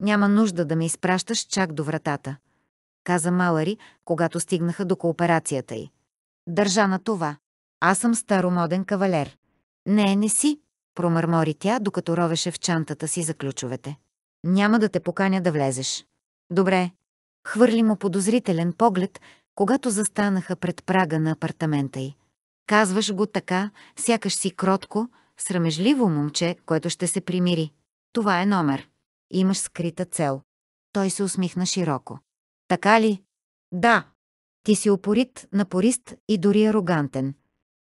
Няма нужда да ме изпращаш чак до вратата, каза Малари, когато стигнаха до кооперацията й. Държа на това. Аз съм старомоден кавалер. Не, не си, промърмори тя, докато ровеше в чантата си за ключовете. Няма да те поканя да влезеш. Добре. Хвърли му подозрителен поглед, когато застанаха пред прага на апартамента й. Казваш го така, сякаш си кротко, срамежливо момче, което ще се примири. Това е номер. Имаш скрита цел. Той се усмихна широко. Така ли? Да. Ти си упорит, напорист и дори арогантен.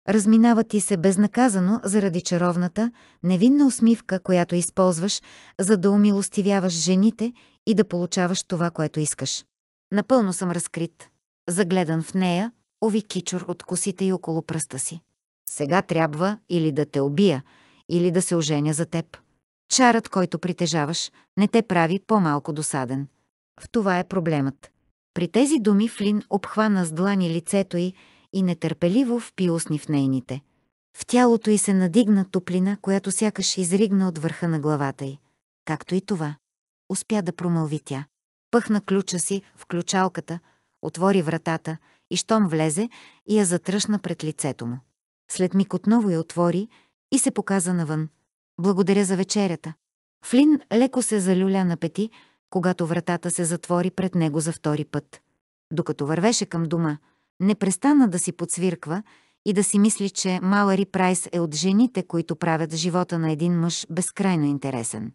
Разминава ти се безнаказано заради чаровната, невинна усмивка, която използваш, за да умилостивяваш жените и да получаваш това, което искаш. Напълно съм разкрит. Загледан в нея, ови кичур от косите и около пръста си. Сега трябва или да те убия, или да се оженя за теб. Чарът, който притежаваш, не те прави по-малко досаден. В това е проблемът. При тези думи Флин обхвана с длани лицето й и нетърпеливо впи усни в нейните. В тялото й се надигна топлина, която сякаш изригна от върха на главата й. Както и това. Успя да промълви тя. Пъхна ключа си в ключалката, отвори вратата и щом влезе и я затръшна пред лицето му. След миг отново я отвори и се показа навън – благодаря за вечерята. Флин леко се залюля на пети, когато вратата се затвори пред него за втори път. Докато вървеше към дома, не престана да си подсвирква и да си мисли, че Малари Прайс е от жените, които правят живота на един мъж безкрайно интересен.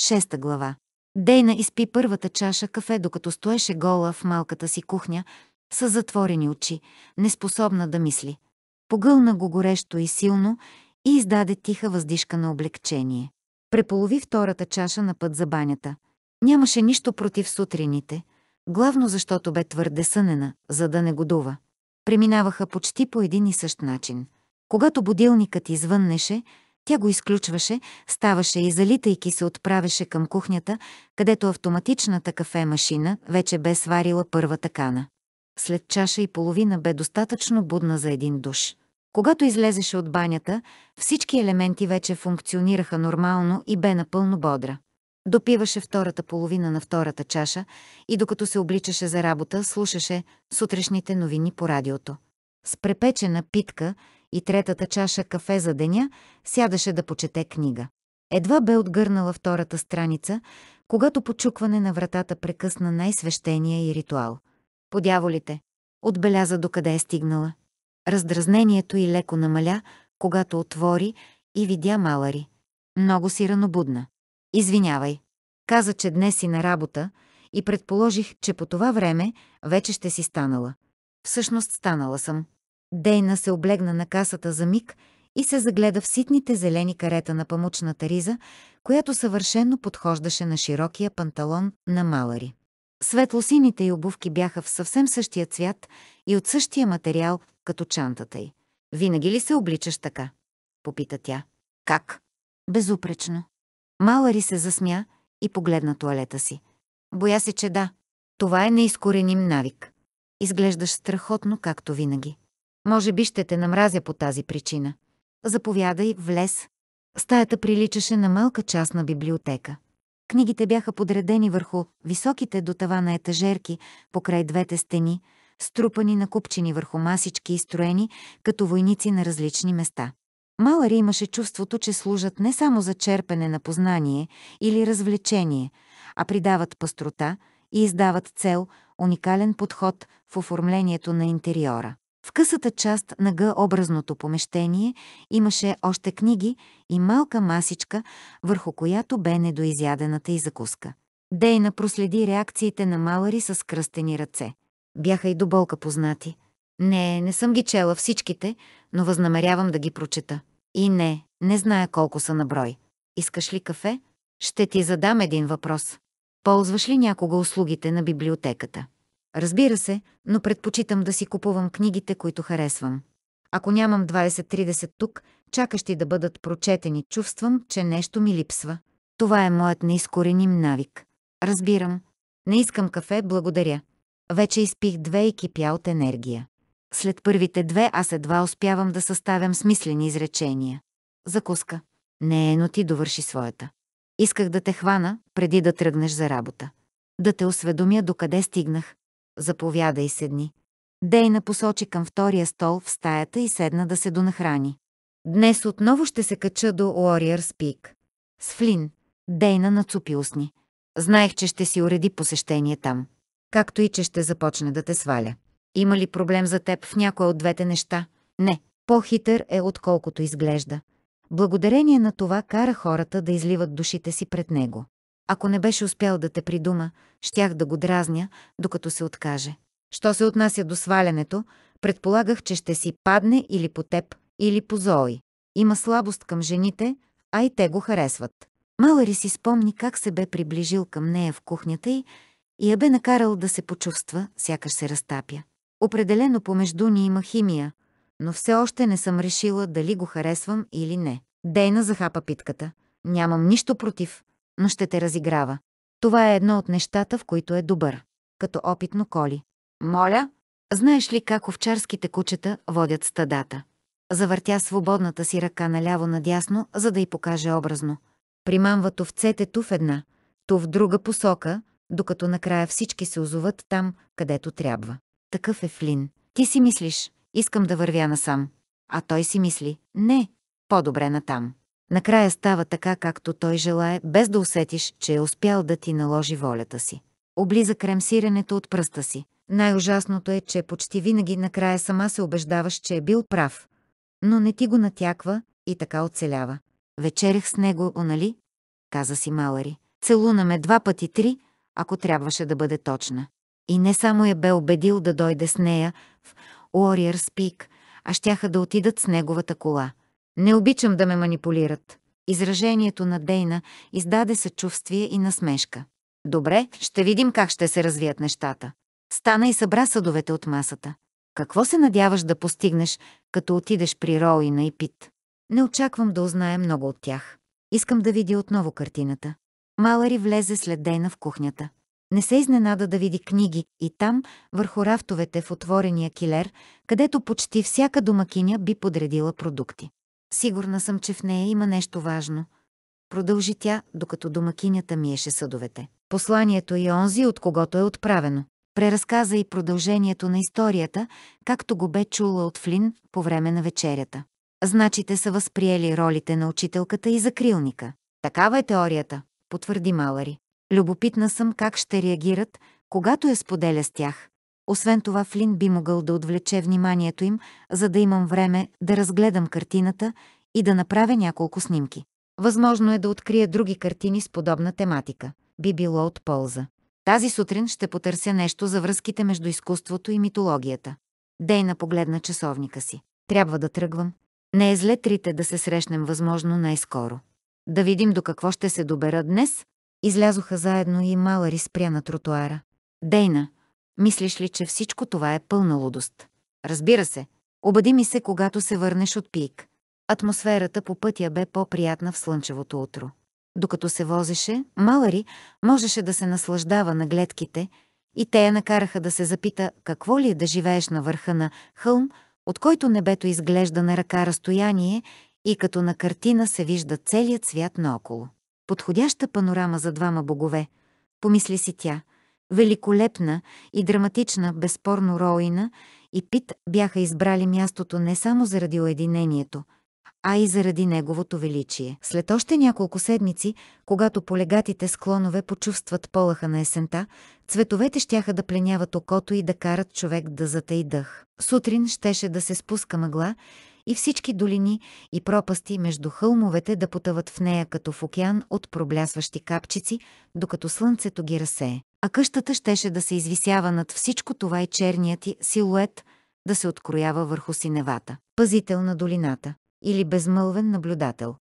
Шеста глава. Дейна изпи първата чаша кафе, докато стоеше гола в малката си кухня, с затворени очи, неспособна да мисли. Погълна го горещо и силно и издаде тиха въздишка на облегчение. Преполови втората чаша на път за банята. Нямаше нищо против сутрините, главно защото бе твърде сънена, за да не годува. Преминаваха почти по един и същ начин. Когато будилникът извъннеше, тя го изключваше, ставаше и залитайки се отправеше към кухнята, където автоматичната кафе-машина вече бе сварила първата кана. След чаша и половина бе достатъчно будна за един душ. Когато излезеше от банята, всички елементи вече функционираха нормално и бе напълно бодра. Допиваше втората половина на втората чаша и докато се обличаше за работа, слушаше сутрешните новини по радиото. С препечена питка и третата чаша кафе за деня сядаше да почете книга. Едва бе отгърнала втората страница, когато почукване на вратата прекъсна най-свещения и ритуал. Подяволите! Отбеляза докъде е стигнала. Раздразнението й леко намаля, когато отвори и видя Малари. Много си ранобудна. Извинявай. Каза, че днес си на работа и предположих, че по това време вече ще си станала. Всъщност станала съм. Дейна се облегна на касата за миг и се загледа в ситните зелени карета на памучната риза, която съвършенно подхождаше на широкия панталон на Малари. Светлосините й обувки бяха в съвсем същия цвят и от същия материал като чантата й. Винаги ли се обличаш така? Попита тя. Как? Безупречно. Малари се засмя и погледна туалета си. Боя се, че да. Това е неизкореним навик. Изглеждаш страхотно, както винаги. Може би ще те намразя по тази причина. Заповядай, влез. Стаята приличаше на малка част на библиотека. Книгите бяха подредени върху високите до тавана етажерки, покрай двете стени – струпани на купчини върху масички и строени като войници на различни места. Малари имаше чувството, че служат не само за черпене на познание или развлечение, а придават пастрота и издават цел, уникален подход в оформлението на интериора. В късата част на Г-образното помещение имаше още книги и малка масичка, върху която бе недоизядената и закуска. Дейна проследи реакциите на Малари с кръстени ръце бяха и до болка познати. Не, не съм ги чела всичките, но възнамерявам да ги прочета. И не, не зная колко са на брой. Искаш ли кафе? Ще ти задам един въпрос. Ползваш ли някога услугите на библиотеката? Разбира се, но предпочитам да си купувам книгите, които харесвам. Ако нямам 20-30 тук, чакащи да бъдат прочетени, чувствам, че нещо ми липсва. Това е моят неизкореним навик. Разбирам. Не искам кафе, благодаря. Вече изпих две и кипя от енергия. След първите две аз едва успявам да съставям смислени изречения. Закуска. Не, е, но ти довърши своята. Исках да те хвана, преди да тръгнеш за работа. Да те осведомя докъде стигнах. Заповядай седни. Дейна посочи към втория стол в стаята и седна да се донахрани. Днес отново ще се кача до Warriors Peak. С Флин. Дейна нацупи усни. Знаех, че ще си уреди посещение там както и че ще започне да те сваля. Има ли проблем за теб в някоя от двете неща? Не. По-хитър е отколкото изглежда. Благодарение на това кара хората да изливат душите си пред него. Ако не беше успял да те придума, щях да го дразня, докато се откаже. Що се отнася до свалянето, предполагах, че ще си падне или по теб, или по Зои. Има слабост към жените, а и те го харесват. Малари си спомни как се бе приближил към нея в кухнята и и я бе накарал да се почувства, сякаш се разтапя. Определено помежду ни има химия, но все още не съм решила дали го харесвам или не. Дейна захапа питката. Нямам нищо против, но ще те разиграва. Това е едно от нещата, в които е добър. Като опитно коли. Моля? Знаеш ли как овчарските кучета водят стадата? Завъртя свободната си ръка наляво-надясно, за да й покаже образно. Примамват овцете ту в една, ту в друга посока – докато накрая всички се озоват там, където трябва. Такъв е Флин. Ти си мислиш, искам да вървя насам. А той си мисли, не, по-добре натам. Накрая става така, както той желае, без да усетиш, че е успял да ти наложи волята си. Облиза кремсирането от пръста си. Най-ужасното е, че почти винаги накрая сама се убеждаваш, че е бил прав. Но не ти го натяква и така оцелява. Вечерях с него, онали? Каза си Малари. Целуна ме два пъти три, ако трябваше да бъде точна. И не само я бе убедил да дойде с нея в Warriors Peak, а щяха да отидат с неговата кола. Не обичам да ме манипулират. Изражението на Дейна издаде съчувствие и насмешка. Добре, ще видим как ще се развият нещата. Стана и събра съдовете от масата. Какво се надяваш да постигнеш, като отидеш при Роуина и Пит? Не очаквам да узная много от тях. Искам да видя отново картината. Малари влезе след Дейна в кухнята. Не се изненада да види книги и там, върху рафтовете в отворения килер, където почти всяка домакиня би подредила продукти. Сигурна съм, че в нея има нещо важно. Продължи тя, докато домакинята миеше съдовете. Посланието и онзи, от когото е отправено. Преразказа и продължението на историята, както го бе чула от Флин по време на вечерята. Значите са възприели ролите на учителката и закрилника. Такава е теорията потвърди Малари. Любопитна съм как ще реагират, когато я споделя с тях. Освен това Флин би могъл да отвлече вниманието им, за да имам време да разгледам картината и да направя няколко снимки. Възможно е да открия други картини с подобна тематика. Би било от полза. Тази сутрин ще потърся нещо за връзките между изкуството и митологията. Дейна погледна часовника си. Трябва да тръгвам. Не е зле трите да се срещнем възможно най-скоро. Да видим до какво ще се добера днес. Излязоха заедно и Малари спря на тротуара. Дейна, мислиш ли, че всичко това е пълна лудост? Разбира се. Обади ми се, когато се върнеш от пик. Атмосферата по пътя бе по-приятна в слънчевото утро. Докато се возеше, Малари можеше да се наслаждава на гледките и те я накараха да се запита какво ли е да живееш на върха на хълм, от който небето изглежда на ръка разстояние и като на картина се вижда целият свят наоколо. Подходяща панорама за двама богове, помисли си тя, великолепна и драматична, безспорно Роина и Пит бяха избрали мястото не само заради уединението, а и заради неговото величие. След още няколко седмици, когато полегатите склонове почувстват полаха на есента, цветовете щяха да пленяват окото и да карат човек да затаи дъх. Сутрин щеше да се спуска мъгла и всички долини и пропасти между хълмовете да потъват в нея като в океан от проблясващи капчици, докато слънцето ги разсее. А къщата щеше да се извисява над всичко това и черният и силует да се откроява върху синевата. Пазител на долината или безмълвен наблюдател.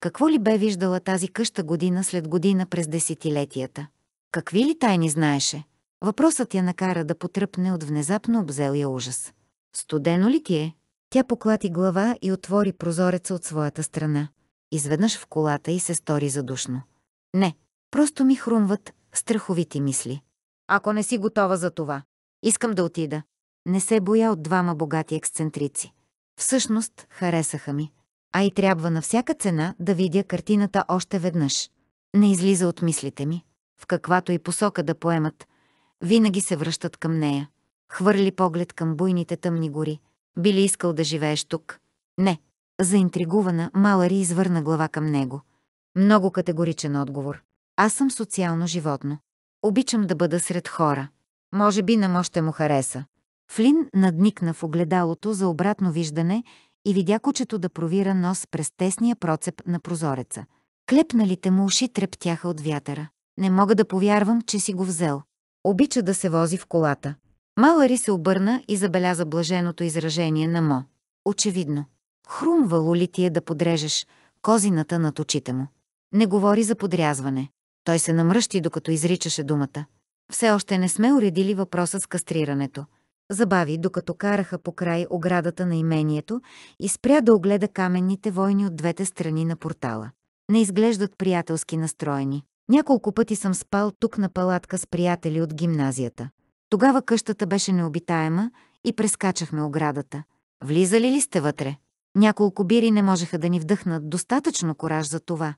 Какво ли бе виждала тази къща година след година през десетилетията? Какви ли тайни знаеше? Въпросът я накара да потръпне от внезапно обзел я ужас. Студено ли ти е? Тя поклати глава и отвори прозореца от своята страна. Изведнъж в колата и се стори задушно. Не, просто ми хрумват страховити мисли. Ако не си готова за това, искам да отида. Не се боя от двама богати ексцентрици. Всъщност, харесаха ми. А и трябва на всяка цена да видя картината още веднъж. Не излиза от мислите ми. В каквато и посока да поемат, винаги се връщат към нея. Хвърли поглед към буйните тъмни гори – би ли искал да живееш тук? Не. Заинтригувана, Малари извърна глава към него. Много категоричен отговор. Аз съм социално животно. Обичам да бъда сред хора. Може би на му ще му хареса. Флин надникна в огледалото за обратно виждане и видя кучето да провира нос през тесния процеп на прозореца. Клепналите му уши трептяха от вятъра. Не мога да повярвам, че си го взел. Обича да се вози в колата. Малари се обърна и забеляза блаженото изражение на Мо. Очевидно. Хрумвало ли ти е да подрежеш козината над очите му? Не говори за подрязване. Той се намръщи, докато изричаше думата. Все още не сме уредили въпроса с кастрирането. Забави, докато караха по край оградата на имението и спря да огледа каменните войни от двете страни на портала. Не изглеждат приятелски настроени. Няколко пъти съм спал тук на палатка с приятели от гимназията. Тогава къщата беше необитаема и прескачахме оградата. Влизали ли сте вътре? Няколко бири не можеха да ни вдъхнат достатъчно кораж за това,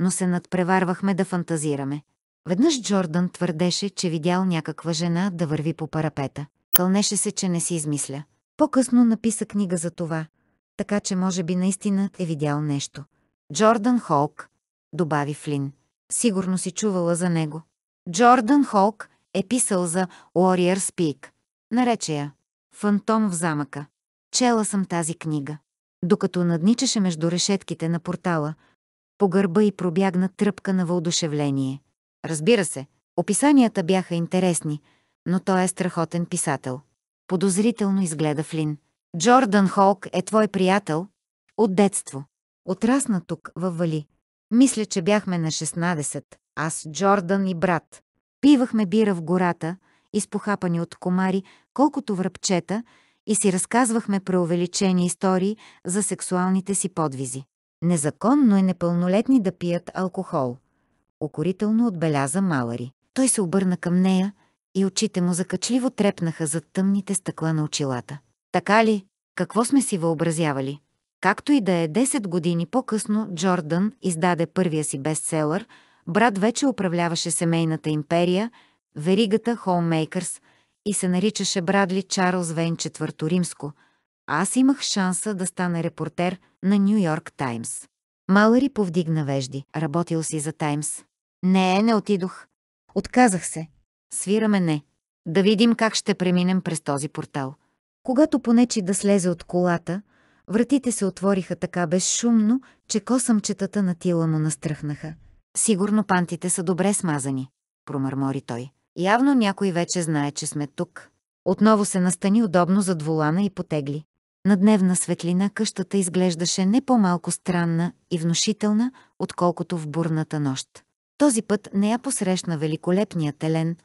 но се надпреварвахме да фантазираме. Веднъж Джордан твърдеше, че видял някаква жена да върви по парапета. Кълнеше се, че не си измисля. По-късно написа книга за това, така че може би наистина е видял нещо. Джордан Холк, добави Флин. Сигурно си чувала за него. Джордан Холк е писал за Warrior Speak. Нарече я «Фантом в замъка». Чела съм тази книга. Докато надничаше между решетките на портала, по гърба и пробягна тръпка на въодушевление. Разбира се, описанията бяха интересни, но той е страхотен писател. Подозрително изгледа Флин. Джордан Холк е твой приятел? От детство. Отрасна тук, във Вали. Мисля, че бяхме на 16. Аз, Джордан и брат. Пивахме бира в гората, изпохапани от комари, колкото връбчета, и си разказвахме преувеличени истории за сексуалните си подвизи. Незаконно е непълнолетни да пият алкохол. Окорително отбеляза Малари. Той се обърна към нея и очите му закачливо трепнаха зад тъмните стъкла на очилата. Така ли? Какво сме си въобразявали? Както и да е 10 години по-късно, Джордан издаде първия си бестселър – Брат вече управляваше семейната империя, веригата Холмейкърс и се наричаше Брадли Чарлз Вейн IV Римско, а аз имах шанса да стана репортер на Нью Йорк Таймс. Малъри повдигна вежди. Работил си за Таймс. Не, не отидох. Отказах се. Свираме не. Да видим как ще преминем през този портал. Когато понечи да слезе от колата, вратите се отвориха така безшумно, че косъмчетата на тила му настръхнаха. Сигурно пантите са добре смазани, промърмори той. Явно някой вече знае, че сме тук. Отново се настани удобно зад вулана и потегли. На дневна светлина къщата изглеждаше не по-малко странна и внушителна, отколкото в бурната нощ. Този път не я посрещна великолепния телен,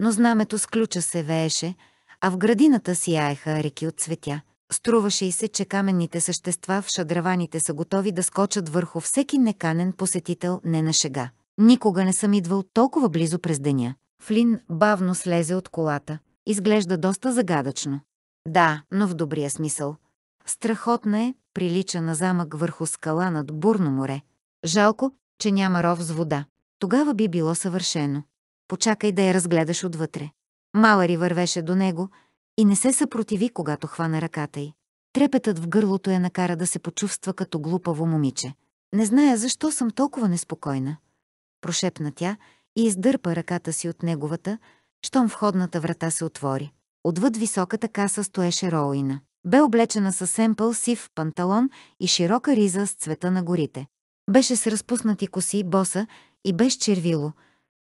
но знамето с ключа се вееше, а в градината сияеха реки от цветя – Струваше и се, че каменните същества в шадраваните са готови да скочат върху всеки неканен посетител не на шега. Никога не съм идвал толкова близо през деня. Флин бавно слезе от колата. Изглежда доста загадъчно. Да, но в добрия смисъл. Страхотна е, прилича на замък върху скала над бурно море. Жалко, че няма ров с вода. Тогава би било съвършено. Почакай да я разгледаш отвътре. Малари вървеше до него, и не се съпротиви, когато хвана ръката й. Трепетът в гърлото я накара да се почувства като глупаво момиче. Не зная защо съм толкова неспокойна. Прошепна тя и издърпа ръката си от неговата, щом входната врата се отвори. Отвъд високата каса стоеше Роуина. Бе облечена със семпъл сив панталон и широка риза с цвета на горите. Беше с разпуснати коси, боса и без червило,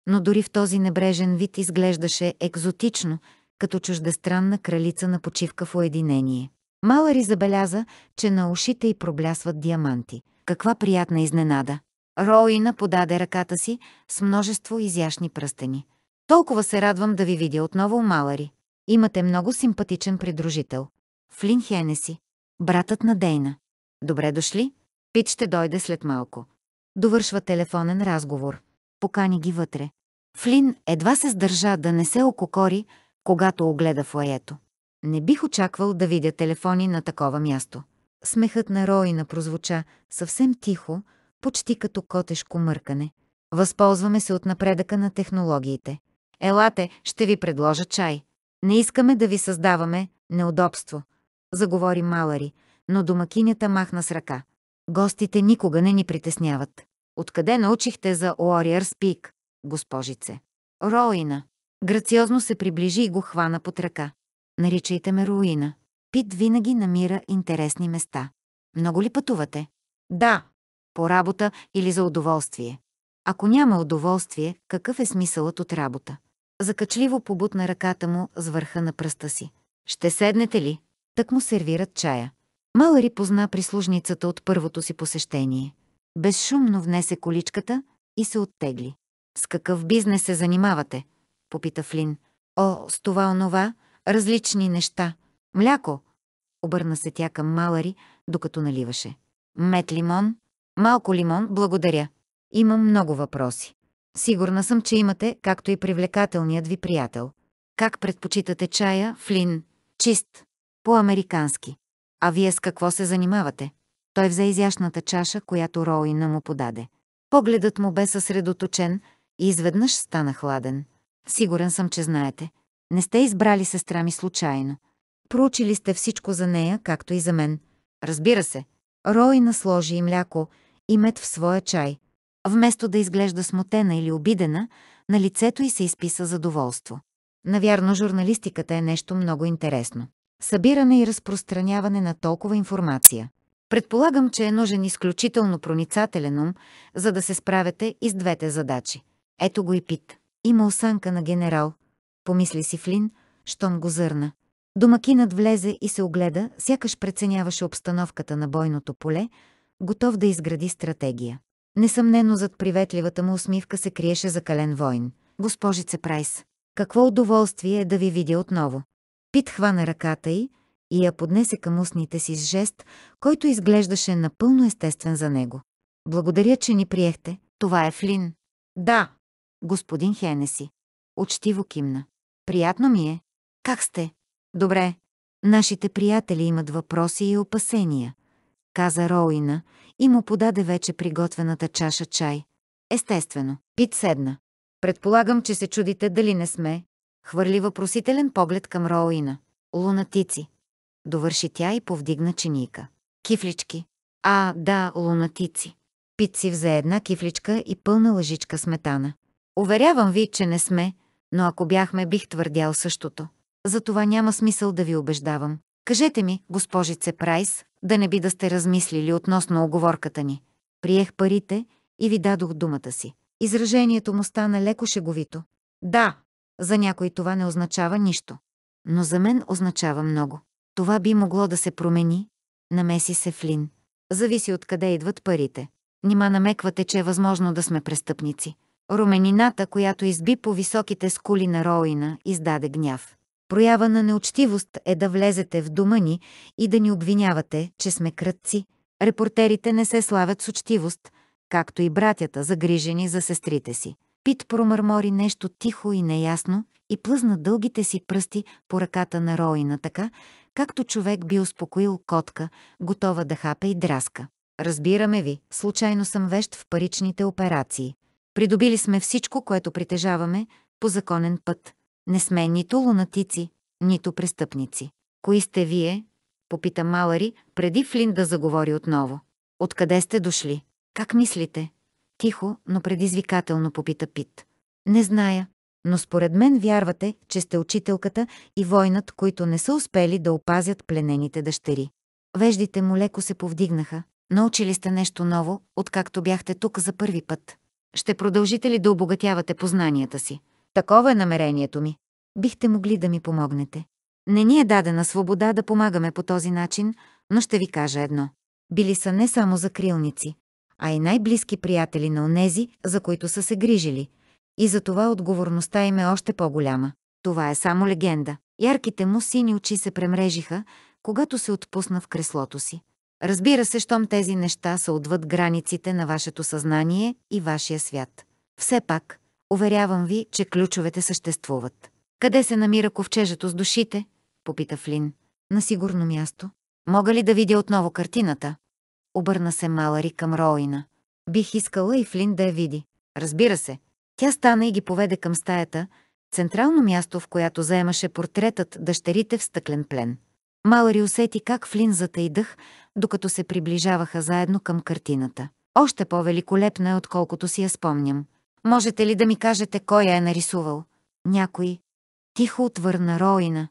но дори в този небрежен вид изглеждаше екзотично – като чуждестранна кралица на почивка в уединение. Малари забеляза, че на ушите й проблясват диаманти. Каква приятна изненада! Роина подаде ръката си с множество изящни пръстени. Толкова се радвам да ви видя отново, Малари. Имате много симпатичен придружител. Флин Хенеси. Братът на Дейна. Добре дошли. Пит ще дойде след малко. Довършва телефонен разговор. Покани ги вътре. Флин едва се сдържа да не се ококори, когато огледа флаето. Не бих очаквал да видя телефони на такова място. Смехът на Роина прозвуча съвсем тихо, почти като котешко мъркане. Възползваме се от напредъка на технологиите. Елате, ще ви предложа чай. Не искаме да ви създаваме неудобство, заговори Малари, но домакинята махна с ръка. Гостите никога не ни притесняват. Откъде научихте за Warrior Speak, госпожице? Роина. Грациозно се приближи и го хвана под ръка. Наричайте ме руина. Пит винаги намира интересни места. Много ли пътувате? Да. По работа или за удоволствие? Ако няма удоволствие, какъв е смисълът от работа? Закачливо побутна ръката му с върха на пръста си. Ще седнете ли? Так му сервират чая. Малари позна прислужницата от първото си посещение. Безшумно внесе количката и се оттегли. С какъв бизнес се занимавате? попита Флин. О, с това онова, различни неща. Мляко, обърна се тя към Малари, докато наливаше. Мет лимон? Малко лимон, благодаря. Имам много въпроси. Сигурна съм, че имате, както и привлекателният ви приятел. Как предпочитате чая, Флин? Чист. По-американски. А вие с какво се занимавате? Той взе изящната чаша, която Роуина му подаде. Погледът му бе съсредоточен и изведнъж стана хладен. Сигурен съм, че знаете. Не сте избрали сестра ми случайно. Проучили сте всичко за нея, както и за мен. Разбира се. Рой насложи и мляко, и мед в своя чай. Вместо да изглежда смутена или обидена, на лицето й се изписа задоволство. Навярно, журналистиката е нещо много интересно. Събиране и разпространяване на толкова информация. Предполагам, че е нужен изключително проницателен ум, за да се справяте и с двете задачи. Ето го и пит. Има осанка на генерал, помисли си Флин, щом го зърна. Домакинът влезе и се огледа, сякаш преценяваше обстановката на бойното поле, готов да изгради стратегия. Несъмнено зад приветливата му усмивка се криеше закален войн. Госпожице Прайс, какво удоволствие е да ви видя отново. Пит хвана ръката й и я поднесе към устните си с жест, който изглеждаше напълно естествен за него. Благодаря, че ни приехте. Това е Флин. Да, господин Хенеси. Учтиво кимна. Приятно ми е. Как сте? Добре. Нашите приятели имат въпроси и опасения, каза Роуина и му подаде вече приготвената чаша чай. Естествено, Пит седна. Предполагам, че се чудите дали не сме. Хвърли въпросителен поглед към Роуина. Лунатици. Довърши тя и повдигна чиника. Кифлички. А, да, лунатици. Пит си взе една кифличка и пълна лъжичка сметана. Уверявам ви, че не сме, но ако бяхме, бих твърдял същото. Затова няма смисъл да ви убеждавам. Кажете ми, госпожице Прайс, да не би да сте размислили относно оговорката ни. Приех парите и ви дадох думата си. Изражението му стана леко шеговито. Да, за някой това не означава нищо. Но за мен означава много. Това би могло да се промени, намеси се Флин. Зависи откъде идват парите. Нима намеквате, че е възможно да сме престъпници. Руменината, която изби по високите скули на Роина, издаде гняв. Проява на неучтивост е да влезете в дома ни и да ни обвинявате, че сме кръдци. Репортерите не се славят с учтивост, както и братята, загрижени за сестрите си. Пит промърмори нещо тихо и неясно и плъзна дългите си пръсти по ръката на Роина така, както човек би успокоил котка, готова да хапе и драска. Разбираме ви, случайно съм вещ в паричните операции. Придобили сме всичко, което притежаваме, по законен път. Не сме нито лунатици, нито престъпници. Кои сте вие? Попита Малари, преди Флин да заговори отново. Откъде сте дошли? Как мислите? Тихо, но предизвикателно попита Пит. Не зная, но според мен вярвате, че сте учителката и войнат, които не са успели да опазят пленените дъщери. Веждите му леко се повдигнаха. Научили сте нещо ново, откакто бяхте тук за първи път. Ще продължите ли да обогатявате познанията си? Такова е намерението ми. Бихте могли да ми помогнете. Не ни е дадена свобода да помагаме по този начин, но ще ви кажа едно. Били са не само закрилници, а и най-близки приятели на онези, за които са се грижили. И за това отговорността им е още по-голяма. Това е само легенда. Ярките му сини очи се премрежиха, когато се отпусна в креслото си. Разбира се, щом тези неща са отвъд границите на вашето съзнание и вашия свят. Все пак, уверявам ви, че ключовете съществуват. Къде се намира ковчежето с душите? Попита Флин. На сигурно място. Мога ли да видя отново картината? Обърна се Малари към Роина. Бих искала и Флин да я види. Разбира се. Тя стана и ги поведе към стаята, централно място, в която заемаше портретът дъщерите в стъклен плен. Малари усети как Флин дъх докато се приближаваха заедно към картината. Още по-великолепна е, отколкото си я спомням. Можете ли да ми кажете кой я е нарисувал? Някой. Тихо отвърна Роина,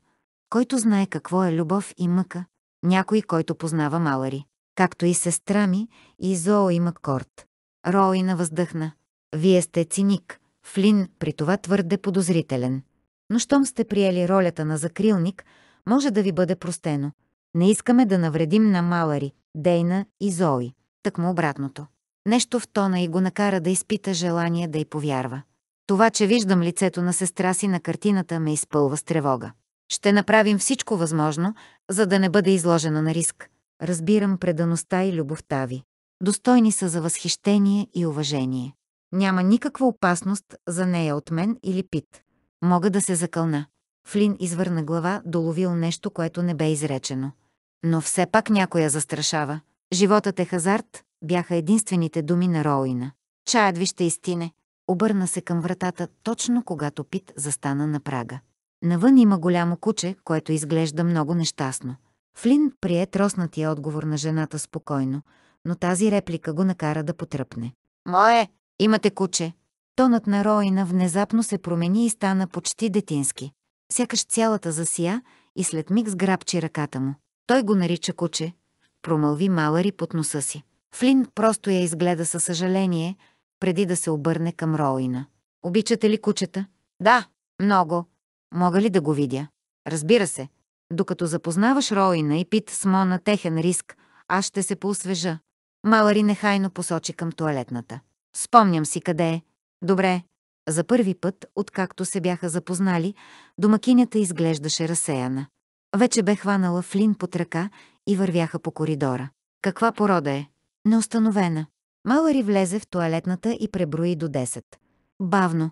който знае какво е любов и мъка. Някой, който познава Малари. Както и сестра ми, и Зоо и Маккорт. Роина въздъхна. Вие сте циник, Флин, при това твърде подозрителен. Но щом сте приели ролята на закрилник, може да ви бъде простено. Не искаме да навредим на Малари, Дейна и Зои. тъкмо обратното. Нещо в тона и го накара да изпита желание да й повярва. Това, че виждам лицето на сестра си на картината, ме изпълва с тревога. Ще направим всичко възможно, за да не бъде изложена на риск. Разбирам предаността и любовта ви. Достойни са за възхищение и уважение. Няма никаква опасност за нея от мен или Пит. Мога да се закълна. Флин извърна глава, доловил нещо, което не бе изречено но все пак някоя застрашава. Животът е хазарт, бяха единствените думи на Роуина. Чаят ви ще истине. Обърна се към вратата, точно когато Пит застана на прага. Навън има голямо куче, което изглежда много нещастно. Флин прие троснатия отговор на жената спокойно, но тази реплика го накара да потръпне. «Мое! Имате куче!» Тонът на Роина внезапно се промени и стана почти детински. Сякаш цялата засия и след миг сграбчи ръката му. Той го нарича куче, промълви Малари под носа си. Флин просто я изгледа със съжаление, преди да се обърне към Роуина. Обичате ли кучета? Да, много. Мога ли да го видя? Разбира се. Докато запознаваш Роина и Пит с Мона техен риск, аз ще се поосвежа. Малари нехайно посочи към туалетната. Спомням си къде е. Добре. За първи път, откакто се бяха запознали, домакинята изглеждаше разсеяна. Вече бе хванала Флин под ръка и вървяха по коридора. Каква порода е? Неустановена. Малъри влезе в туалетната и преброи до 10. Бавно,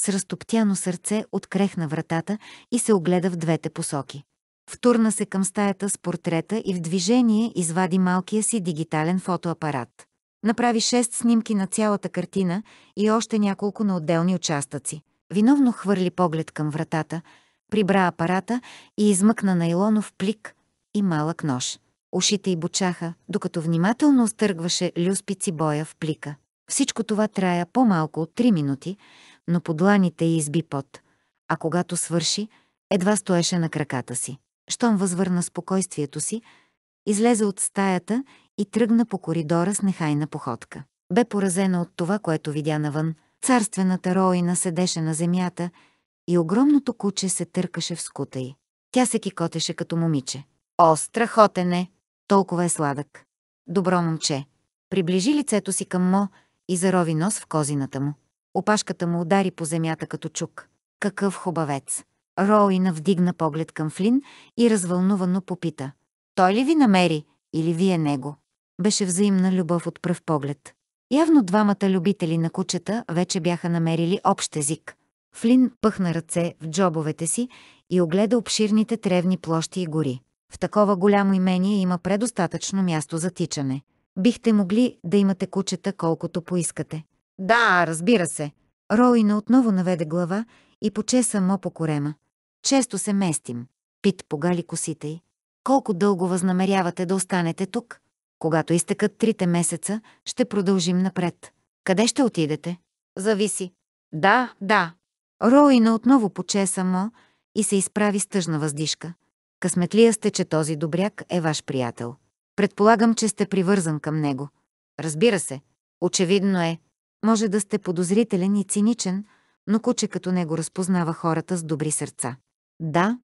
с разтоптяно сърце открехна вратата и се огледа в двете посоки. Втурна се към стаята с портрета и в движение извади малкия си дигитален фотоапарат. Направи шест снимки на цялата картина и още няколко на отделни участъци. Виновно хвърли поглед към вратата, прибра апарата и измъкна найлонов плик и малък нож. Ушите й бочаха, докато внимателно остъргваше люспици боя в плика. Всичко това трая по-малко от три минути, но подланите й изби пот. А когато свърши, едва стоеше на краката си. Щом възвърна спокойствието си, излезе от стаята и тръгна по коридора с нехайна походка. Бе поразена от това, което видя навън. Царствената Роина седеше на земята и огромното куче се търкаше в скута й. Тя се кикотеше като момиче. О, страхотен е! Толкова е сладък. Добро момче. Приближи лицето си към Мо и зарови нос в козината му. Опашката му удари по земята като чук. Какъв хубавец! Роуина вдигна поглед към Флин и развълнувано попита. Той ли ви намери или вие него? Беше взаимна любов от пръв поглед. Явно двамата любители на кучета вече бяха намерили общ език. Флин пъхна ръце в джобовете си и огледа обширните тревни площи и гори. В такова голямо имение има предостатъчно място за тичане. Бихте могли да имате кучета колкото поискате. Да, разбира се. Роина отново наведе глава и почеса мо по корема. Често се местим. Пит погали косите й. Колко дълго възнамерявате да останете тук? Когато изтекат трите месеца, ще продължим напред. Къде ще отидете? Зависи. Да, да, Роина отново почеса Мо и се изправи с тъжна въздишка. Късметлия сте, че този добряк е ваш приятел. Предполагам, че сте привързан към него. Разбира се, очевидно е. Може да сте подозрителен и циничен, но куче като него разпознава хората с добри сърца. Да,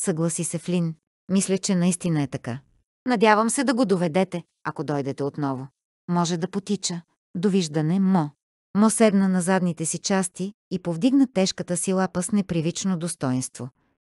съгласи се Флин. Мисля, че наистина е така. Надявам се да го доведете, ако дойдете отново. Може да потича. Довиждане, Мо. Мо седна на задните си части и повдигна тежката си лапа с непривично достоинство.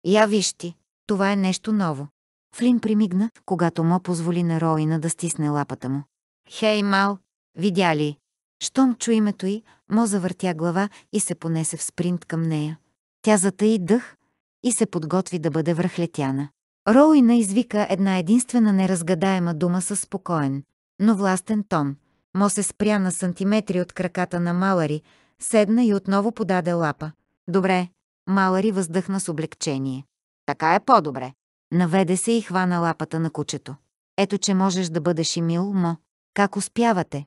Я виж ти, това е нещо ново. Флин примигна, когато Мо позволи на Роина да стисне лапата му. Хей, Мал, видя ли? Щом чу името й, Мо завъртя глава и се понесе в спринт към нея. Тя затаи дъх и се подготви да бъде връхлетяна. Роина извика една единствена неразгадаема дума със спокоен, но властен тон – Мо се спря на сантиметри от краката на Малари, седна и отново подаде лапа. Добре, Малари въздъхна с облегчение. Така е по-добре. Наведе се и хвана лапата на кучето. Ето, че можеш да бъдеш и мил, Мо. Как успявате?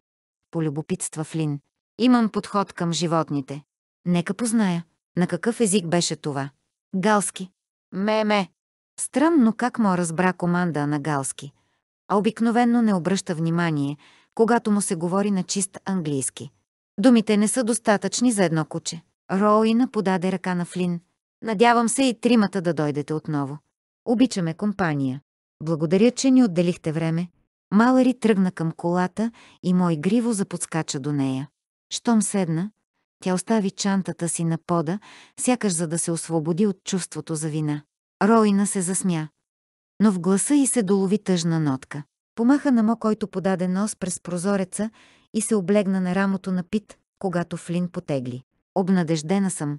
Полюбопитства Флин. Имам подход към животните. Нека позная. На какъв език беше това? Галски. Ме-ме. Странно как мо разбра команда на Галски. А обикновенно не обръща внимание – когато му се говори на чист английски. Думите не са достатъчни за едно куче. Роуина подаде ръка на Флин. Надявам се и тримата да дойдете отново. Обичаме компания. Благодаря, че ни отделихте време. Малари тръгна към колата и мой гриво заподскача до нея. Щом седна, тя остави чантата си на пода, сякаш за да се освободи от чувството за вина. Роина се засмя, но в гласа й се долови тъжна нотка. Помаха на Мо, който подаде нос през прозореца и се облегна на рамото на Пит, когато Флин потегли. Обнадеждена съм,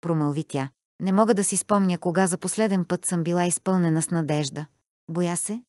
промълви тя. Не мога да си спомня кога за последен път съм била изпълнена с надежда. Боя се,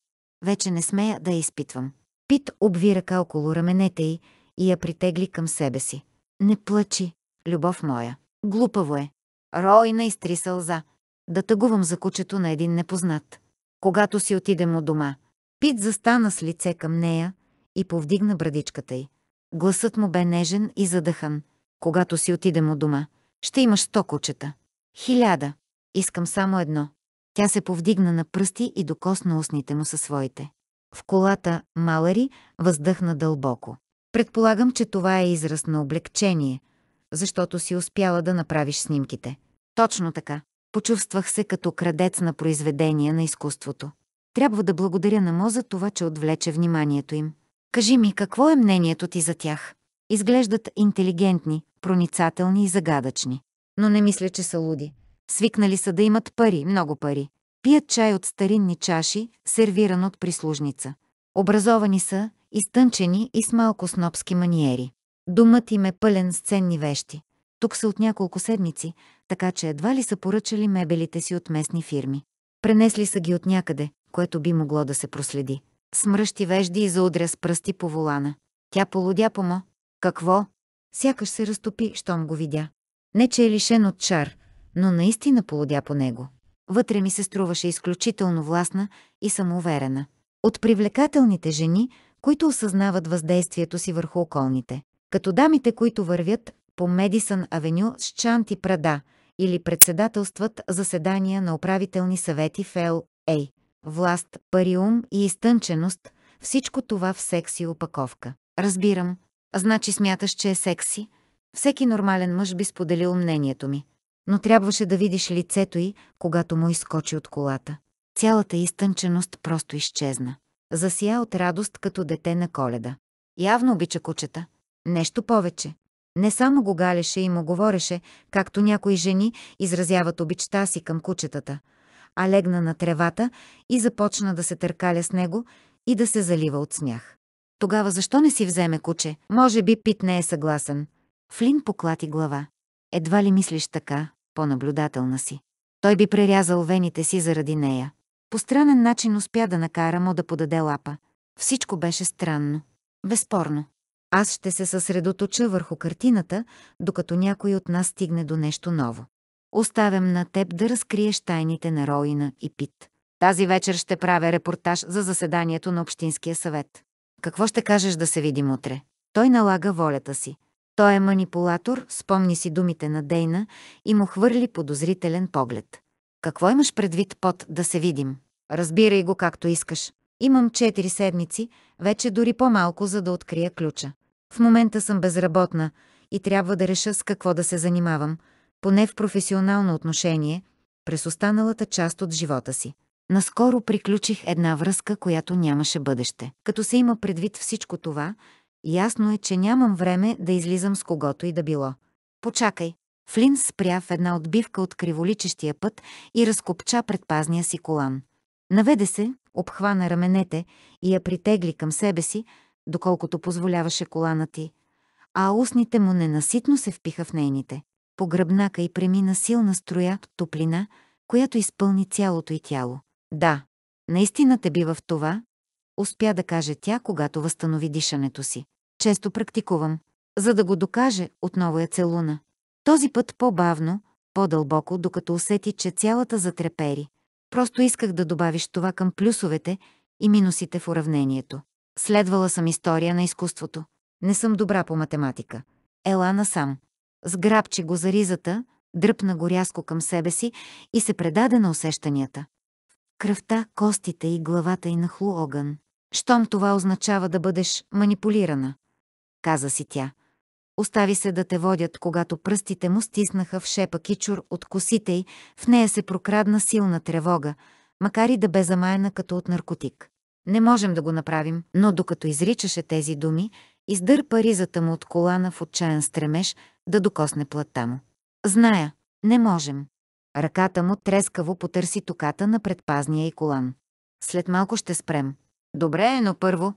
вече не смея да я изпитвам. Пит обви ръка около раменете й и я притегли към себе си. Не плачи, любов моя. Глупаво е. Ройна изтри сълза. Да тъгувам за кучето на един непознат. Когато си отидем от дома, Пит застана с лице към нея и повдигна брадичката й. Гласът му бе нежен и задъхан. Когато си отидем от дома, ще имаш сто кучета. Хиляда. Искам само едно. Тя се повдигна на пръсти и докосна устните му със своите. В колата Малари въздъхна дълбоко. Предполагам, че това е израз на облегчение, защото си успяла да направиш снимките. Точно така. Почувствах се като крадец на произведения на изкуството. Трябва да благодаря на Мо за това, че отвлече вниманието им. Кажи ми, какво е мнението ти за тях? Изглеждат интелигентни, проницателни и загадъчни. Но не мисля, че са луди. Свикнали са да имат пари, много пари. Пият чай от старинни чаши, сервиран от прислужница. Образовани са, изтънчени и с малко снопски маниери. Думът им е пълен с ценни вещи. Тук са от няколко седмици, така че едва ли са поръчали мебелите си от местни фирми. Пренесли са ги от някъде, което би могло да се проследи. Смръщи вежди и заудря с пръсти по волана. Тя полудя по му. Какво? Сякаш се разтопи, щом го видя. Не, че е лишен от чар, но наистина полудя по него. Вътре ми се струваше изключително властна и самоуверена. От привлекателните жени, които осъзнават въздействието си върху околните. Като дамите, които вървят по Медисън Авеню с чанти прада или председателстват заседания на управителни съвети в Л.А власт, париум и изтънченост, всичко това в секси опаковка. Разбирам. Значи смяташ, че е секси? Всеки нормален мъж би споделил мнението ми. Но трябваше да видиш лицето й, когато му изкочи от колата. Цялата изтънченост просто изчезна. Засия от радост като дете на коледа. Явно обича кучета. Нещо повече. Не само го галеше и му говореше, както някои жени изразяват обичта си към кучетата – а легна на тревата и започна да се търкаля с него и да се залива от смях. Тогава защо не си вземе куче? Може би Пит не е съгласен. Флин поклати глава. Едва ли мислиш така, по-наблюдателна си. Той би прерязал вените си заради нея. По странен начин успя да накара му да подаде лапа. Всичко беше странно. Безспорно. Аз ще се съсредоточа върху картината, докато някой от нас стигне до нещо ново. Оставям на теб да разкриеш тайните на Роина и Пит. Тази вечер ще правя репортаж за заседанието на Общинския съвет. Какво ще кажеш да се видим утре? Той налага волята си. Той е манипулатор, спомни си думите на Дейна и му хвърли подозрителен поглед. Какво имаш предвид под да се видим? Разбирай го както искаш. Имам 4 седмици, вече дори по-малко, за да открия ключа. В момента съм безработна и трябва да реша с какво да се занимавам – поне в професионално отношение, през останалата част от живота си. Наскоро приключих една връзка, която нямаше бъдеще. Като се има предвид всичко това, ясно е, че нямам време да излизам с когото и да било. Почакай. Флин спря в една отбивка от криволичещия път и разкопча предпазния си колан. Наведе се, обхвана раменете и я притегли към себе си, доколкото позволяваше колана ти, а устните му ненаситно се впиха в нейните по гръбнака и премина силна струя от топлина, която изпълни цялото й тяло. Да, наистина те бива в това, успя да каже тя, когато възстанови дишането си. Често практикувам. За да го докаже, отново я е целуна. Този път по-бавно, по-дълбоко, докато усети, че цялата затрепери. Просто исках да добавиш това към плюсовете и минусите в уравнението. Следвала съм история на изкуството. Не съм добра по математика. Ела насам. Сграбчи го за ризата, дръпна го рязко към себе си и се предаде на усещанията. Кръвта, костите и главата й нахлу огън. Щом това означава да бъдеш манипулирана, каза си тя. Остави се да те водят, когато пръстите му стиснаха в шепа кичур от косите й, в нея се прокрадна силна тревога, макар и да бе замаяна като от наркотик. Не можем да го направим, но докато изричаше тези думи, издърпа ризата му от колана в отчаян стремеж да докосне плътта му. Зная, не можем. Ръката му трескаво потърси токата на предпазния и колан. След малко ще спрем. Добре, е, но първо.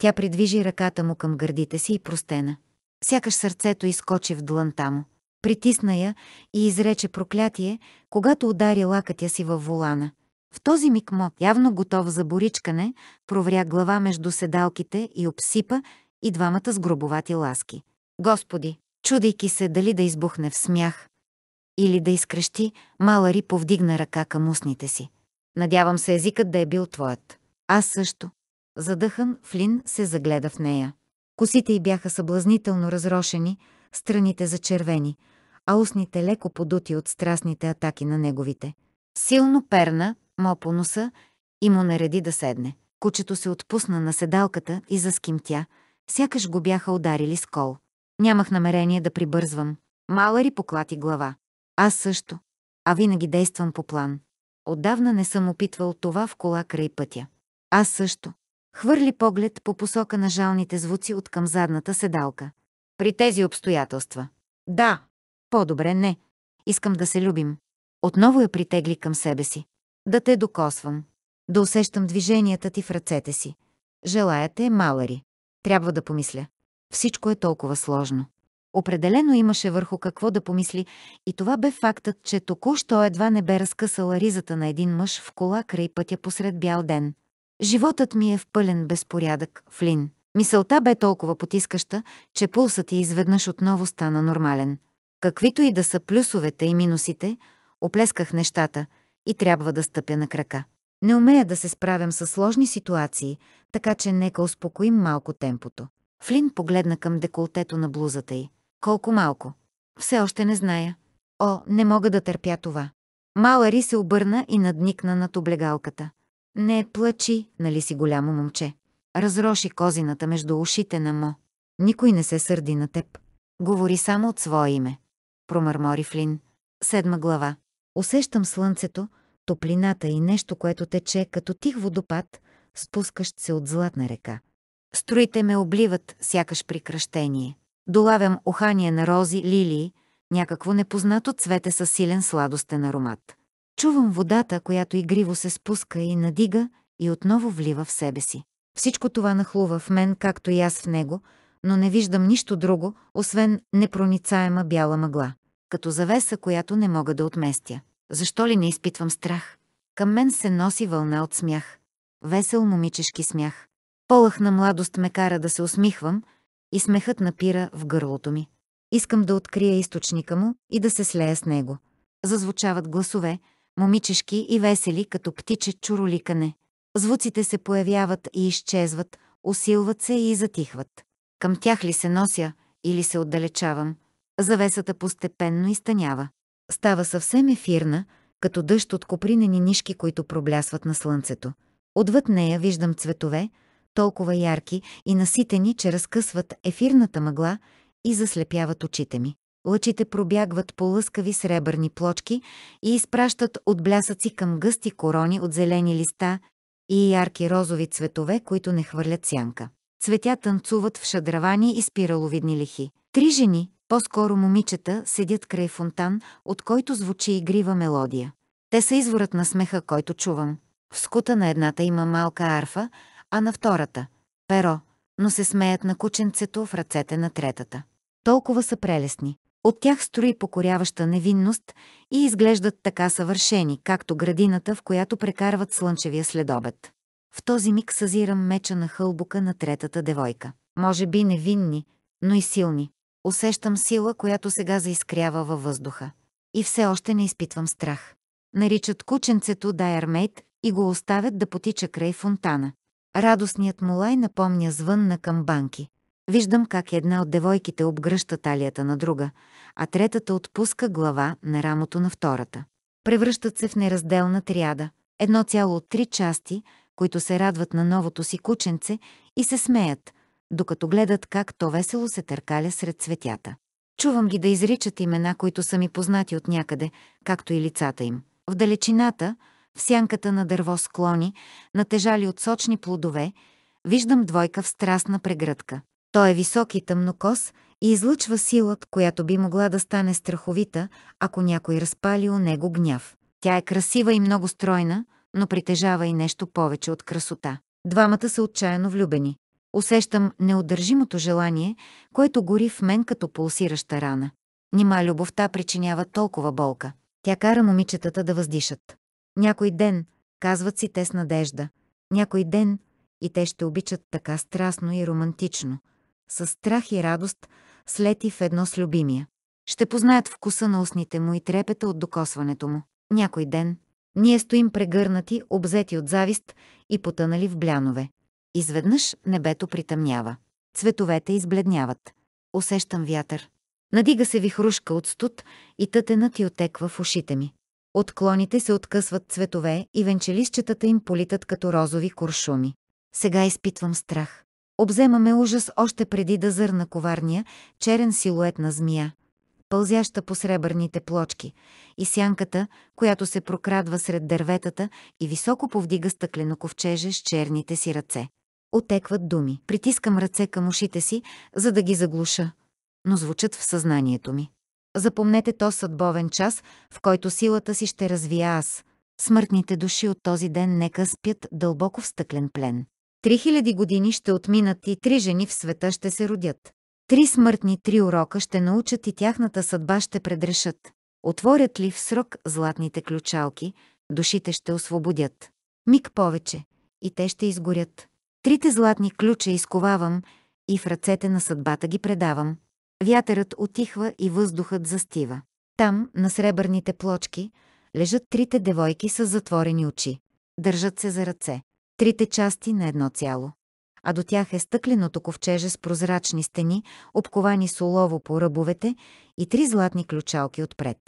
Тя придвижи ръката му към гърдите си и простена. Сякаш сърцето изкочи в дланта му. Притисна я и изрече проклятие, когато удари лакътя си във волана. В този миг Мо, явно готов за боричкане, провря глава между седалките и обсипа и двамата с грубовати ласки. Господи, чудейки се дали да избухне в смях или да изкрещи, Малари повдигна ръка към устните си. Надявам се езикът да е бил твоят. Аз също. Задъхан, Флин се загледа в нея. Косите й бяха съблазнително разрошени, страните зачервени, а устните леко подути от страстните атаки на неговите. Силно перна, мо по носа и му нареди да седне. Кучето се отпусна на седалката и заскимтя, Сякаш го бяха ударили с кол. Нямах намерение да прибързвам. Малари поклати глава. Аз също. А винаги действам по план. Отдавна не съм опитвал това в кола край пътя. Аз също. Хвърли поглед по посока на жалните звуци от към задната седалка. При тези обстоятелства. Да. По-добре не. Искам да се любим. Отново я притегли към себе си. Да те докосвам. Да усещам движенията ти в ръцете си. Желая те, Малари. Трябва да помисля. Всичко е толкова сложно. Определено имаше върху какво да помисли и това бе фактът, че току-що едва не бе разкъсала ризата на един мъж в кола край пътя посред бял ден. Животът ми е в пълен безпорядък, Флин. Мисълта бе толкова потискаща, че пулсът ти изведнъж отново стана нормален. Каквито и да са плюсовете и минусите, оплесках нещата и трябва да стъпя на крака. Не умея да се справям с сложни ситуации, така че нека успокоим малко темпото. Флин погледна към деколтето на блузата й. Колко малко? Все още не зная. О, не мога да търпя това. Малари се обърна и надникна над облегалката. Не плачи, нали си голямо момче. Разроши козината между ушите на Мо. Никой не се сърди на теб. Говори само от свое име. Промърмори Флин. Седма глава. Усещам слънцето, топлината и нещо, което тече като тих водопад, спускащ се от златна река. Строите ме обливат, сякаш при кръщение. Долавям ухание на рози, лилии, някакво непознато цвете със силен сладостен аромат. Чувам водата, която игриво се спуска и надига и отново влива в себе си. Всичко това нахлува в мен, както и аз в него, но не виждам нищо друго, освен непроницаема бяла мъгла, като завеса, която не мога да отместя. Защо ли не изпитвам страх? Към мен се носи вълна от смях. Весел момичешки смях. Полъх на младост ме кара да се усмихвам и смехът напира в гърлото ми. Искам да открия източника му и да се слея с него. Зазвучават гласове, момичешки и весели, като птиче чуроликане. Звуците се появяват и изчезват, усилват се и затихват. Към тях ли се нося или се отдалечавам? Завесата постепенно изтънява. Става съвсем ефирна, като дъжд от копринени нишки, които проблясват на слънцето. Отвъд нея виждам цветове, толкова ярки и наситени, че разкъсват ефирната мъгла и заслепяват очите ми. Лъчите пробягват по лъскави сребърни плочки и изпращат от блясъци към гъсти корони от зелени листа и ярки розови цветове, които не хвърлят сянка. Цветя танцуват в шадравани и спираловидни лихи. Три жени, по-скоро момичета седят край фонтан, от който звучи игрива мелодия. Те са изворът на смеха, който чувам. В скута на едната има малка арфа, а на втората – перо, но се смеят на кученцето в ръцете на третата. Толкова са прелестни. От тях строи покоряваща невинност и изглеждат така съвършени, както градината, в която прекарват слънчевия следобед. В този миг съзирам меча на хълбука на третата девойка. Може би невинни, но и силни. Усещам сила, която сега заискрява във въздуха. И все още не изпитвам страх. Наричат кученцето Дайермейт и го оставят да потича край фонтана. Радостният му лай напомня звън на камбанки. Виждам как една от девойките обгръща талията на друга, а третата отпуска глава на рамото на втората. Превръщат се в неразделна триада. Едно цяло от три части, които се радват на новото си кученце и се смеят, докато гледат как то весело се търкаля сред цветята. Чувам ги да изричат имена, които са ми познати от някъде, както и лицата им. В далечината, в сянката на дърво склони, натежали от сочни плодове, виждам двойка в страстна прегръдка. Той е висок и тъмнокос и излъчва силът, която би могла да стане страховита, ако някой разпали у него гняв. Тя е красива и много стройна, но притежава и нещо повече от красота. Двамата са отчаяно влюбени. Усещам неудържимото желание, което гори в мен като пулсираща рана. Нима любовта причинява толкова болка. Тя кара момичетата да въздишат. Някой ден, казват си те с надежда, някой ден и те ще обичат така страстно и романтично, с страх и радост, слети в едно с любимия. Ще познаят вкуса на устните му и трепета от докосването му. Някой ден ние стоим прегърнати, обзети от завист и потънали в блянове. Изведнъж небето притъмнява. Цветовете избледняват. Усещам вятър. Надига се вихрушка от студ и тътенът и отеква в ушите ми. От клоните се откъсват цветове и венчелищетата им политат като розови куршуми. Сега изпитвам страх. Обземаме ужас още преди да зърна коварния, черен силует на змия, пълзяща по сребърните плочки, и сянката, която се прокрадва сред дърветата и високо повдига стъклено ковчеже с черните си ръце. Отекват думи. Притискам ръце към ушите си, за да ги заглуша, но звучат в съзнанието ми. Запомнете то съдбовен час, в който силата си ще развия аз. Смъртните души от този ден нека спят дълбоко в стъклен плен. Три хиляди години ще отминат и три жени в света ще се родят. Три смъртни три урока ще научат и тяхната съдба ще предрешат. Отворят ли в срок златните ключалки, душите ще освободят. Миг повече и те ще изгорят. Трите златни ключа изковавам и в ръцете на съдбата ги предавам. Вятърът отихва и въздухът застива. Там, на сребърните плочки, лежат трите девойки с затворени очи. Държат се за ръце. Трите части на едно цяло. А до тях е стъкленото ковчеже с прозрачни стени, обковани с олово по ръбовете и три златни ключалки отпред.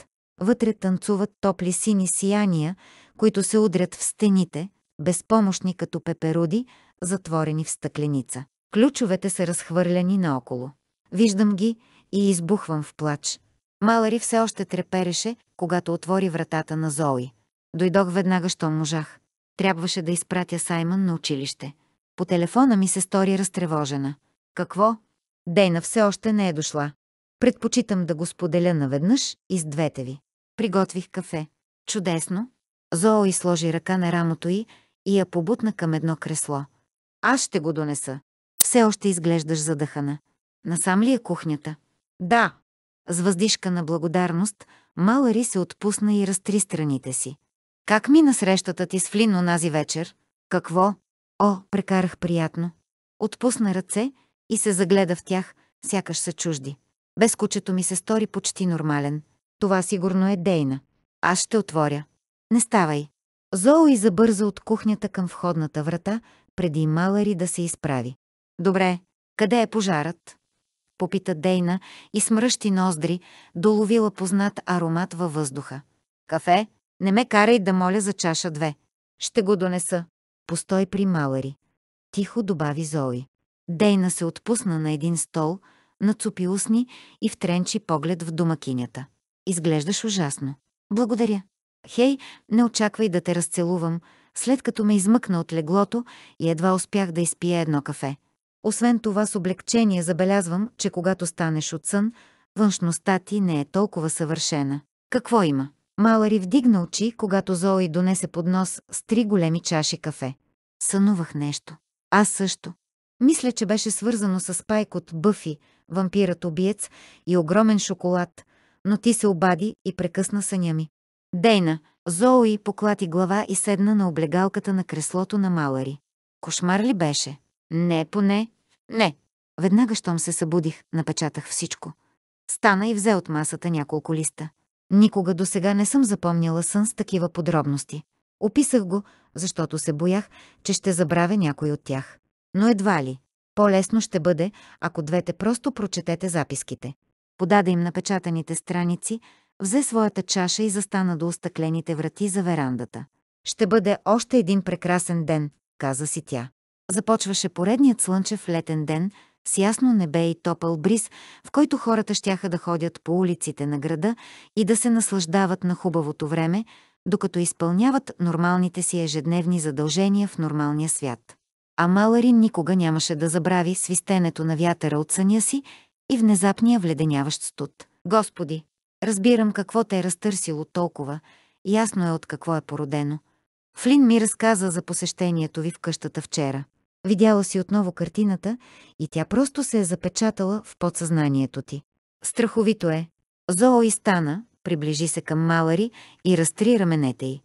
Вътре танцуват топли сини сияния, които се удрят в стените, безпомощни като пеперуди, затворени в стъкленица. Ключовете са разхвърляни наоколо. Виждам ги и избухвам в плач. Малари все още трепереше, когато отвори вратата на Зои. Дойдох веднага, що можах. Трябваше да изпратя Саймън на училище. По телефона ми се стори разтревожена. Какво? Дейна все още не е дошла. Предпочитам да го споделя наведнъж и с двете ви. Приготвих кафе. Чудесно. Зоо изложи ръка на рамото й и я побутна към едно кресло. Аз ще го донеса. Все още изглеждаш задъхана. Насам ли е кухнята? Да. С въздишка на благодарност, Малари се отпусна и разтри страните си. Как мина срещата ти с Флин онази вечер? Какво? О, прекарах приятно. Отпусна ръце и се загледа в тях, сякаш са чужди. Без кучето ми се стори почти нормален. Това сигурно е Дейна. Аз ще отворя. Не ставай. Зои забърза от кухнята към входната врата, преди Малари да се изправи. Добре, къде е пожарът? Попита Дейна и смръщи ноздри, доловила познат аромат във въздуха. Кафе? Не ме карай да моля за чаша две. Ще го донеса. Постой при Малари. Тихо добави Зои. Дейна се отпусна на един стол, нацупи устни и втренчи поглед в домакинята. Изглеждаш ужасно. Благодаря. Хей, не очаквай да те разцелувам, след като ме измъкна от леглото и едва успях да изпия едно кафе. Освен това с облегчение забелязвам, че когато станеш от сън, външността ти не е толкова съвършена. Какво има? Малари вдигна очи, когато Зои донесе под нос с три големи чаши кафе. Сънувах нещо. Аз също. Мисля, че беше свързано с пайк от Бъфи, вампирът-убиец и огромен шоколад, но ти се обади и прекъсна съня ми. Дейна, Зои поклати глава и седна на облегалката на креслото на Малари. Кошмар ли беше? Не, поне. Не. Веднага, щом се събудих, напечатах всичко. Стана и взе от масата няколко листа. Никога до сега не съм запомняла сън с такива подробности. Описах го, защото се боях, че ще забравя някой от тях. Но едва ли. По-лесно ще бъде, ако двете просто прочетете записките. Подаде им напечатаните страници, взе своята чаша и застана до остъклените врати за верандата. Ще бъде още един прекрасен ден, каза си тя. Започваше поредният слънчев летен ден с ясно небе и топъл бриз, в който хората щяха да ходят по улиците на града и да се наслаждават на хубавото време, докато изпълняват нормалните си ежедневни задължения в нормалния свят. А Малари никога нямаше да забрави свистенето на вятъра от съня си и внезапния вледеняващ студ. Господи, Разбирам какво те е разтърсило толкова, ясно е от какво е породено. Флин ми разказа за посещението ви в къщата вчера. Видяла си отново картината и тя просто се е запечатала в подсъзнанието ти. Страховито е. Зоо и стана, приближи се към Малари и разтри раменете й.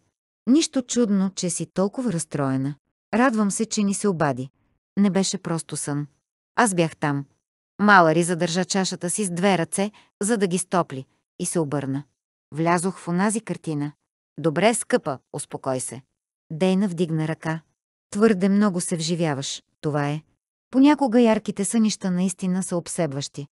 Нищо чудно, че си толкова разстроена. Радвам се, че ни се обади. Не беше просто сън. Аз бях там. Малари задържа чашата си с две ръце, за да ги стопли – и се обърна. Влязох в онази картина. Добре, скъпа, успокой се. Дейна вдигна ръка. Твърде много се вживяваш, това е. Понякога ярките сънища наистина са обсебващи.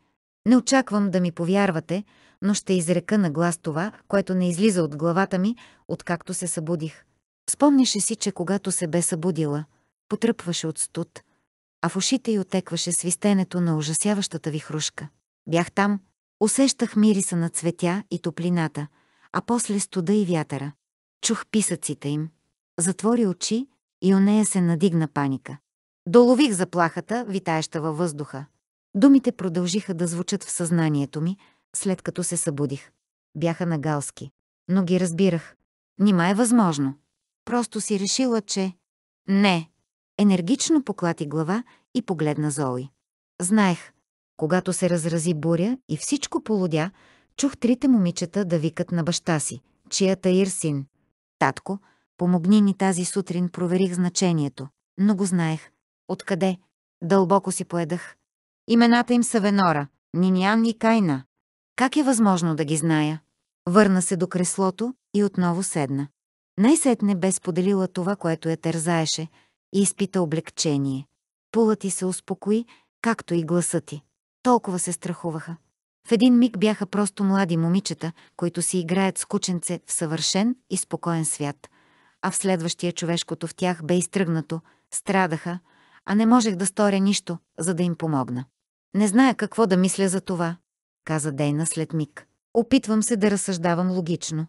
Не очаквам да ми повярвате, но ще изрека на глас това, което не излиза от главата ми, откакто се събудих. Спомняше си, че когато се бе събудила, потръпваше от студ, а в ушите й отекваше свистенето на ужасяващата ви хрушка. Бях там, Усещах мириса на цветя и топлината, а после студа и вятъра. Чух писъците им. Затвори очи и у нея се надигна паника. Долових заплахата, витаеща във въздуха. Думите продължиха да звучат в съзнанието ми, след като се събудих. Бяха на галски. Но ги разбирах. Нима е възможно. Просто си решила, че... Не. Енергично поклати глава и погледна Зои. Знаех, когато се разрази буря и всичко полудя, чух трите момичета да викат на баща си, чията Ир син. Татко, помогни ни тази сутрин, проверих значението, но го знаех. Откъде? Дълбоко си поедах. Имената им са Венора, Нинян и Кайна. Как е възможно да ги зная? Върна се до креслото и отново седна. Най-сетне бе споделила това, което я тързаеше, и изпита облегчение. Пулът ти се успокои, както и гласът ти. Толкова се страхуваха. В един миг бяха просто млади момичета, които си играят с кученце в съвършен и спокоен свят. А в следващия човешкото в тях бе изтръгнато, страдаха, а не можех да сторя нищо, за да им помогна. Не зная какво да мисля за това, каза Дейна след миг. Опитвам се да разсъждавам логично.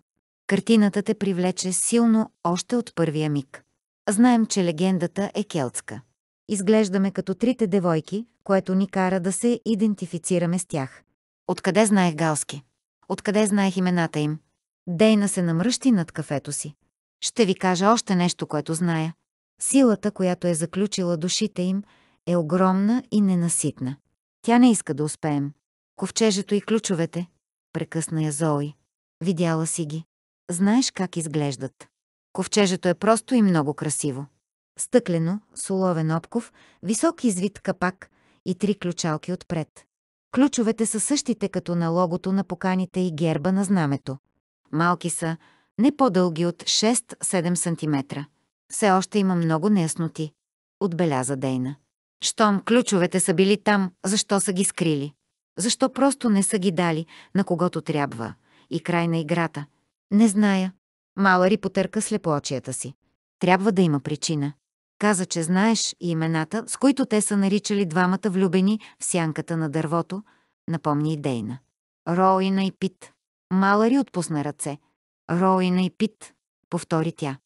Картината те привлече силно още от първия миг. Знаем, че легендата е келтска. Изглеждаме като трите девойки, което ни кара да се идентифицираме с тях. Откъде знаех галски? Откъде знаех имената им? Дейна се намръщи над кафето си. Ще ви кажа още нещо, което зная. Силата, която е заключила душите им, е огромна и ненаситна. Тя не иска да успеем. Ковчежето и ключовете, прекъсна я Зои. Видяла си ги. Знаеш как изглеждат. Ковчежето е просто и много красиво стъклено, соловен обков, висок извит капак и три ключалки отпред. Ключовете са същите като на логото на поканите и герба на знамето. Малки са, не по-дълги от 6-7 см. Все още има много неясноти, отбеляза Дейна. Щом ключовете са били там, защо са ги скрили? Защо просто не са ги дали на когото трябва? И край на играта. Не зная. Малари потърка слепоочията си. Трябва да има причина. Каза, че знаеш и имената, с които те са наричали двамата влюбени в сянката на дървото, напомни и Дейна. Роина и Пит. Малари отпусна ръце. Роина и Пит, повтори тя.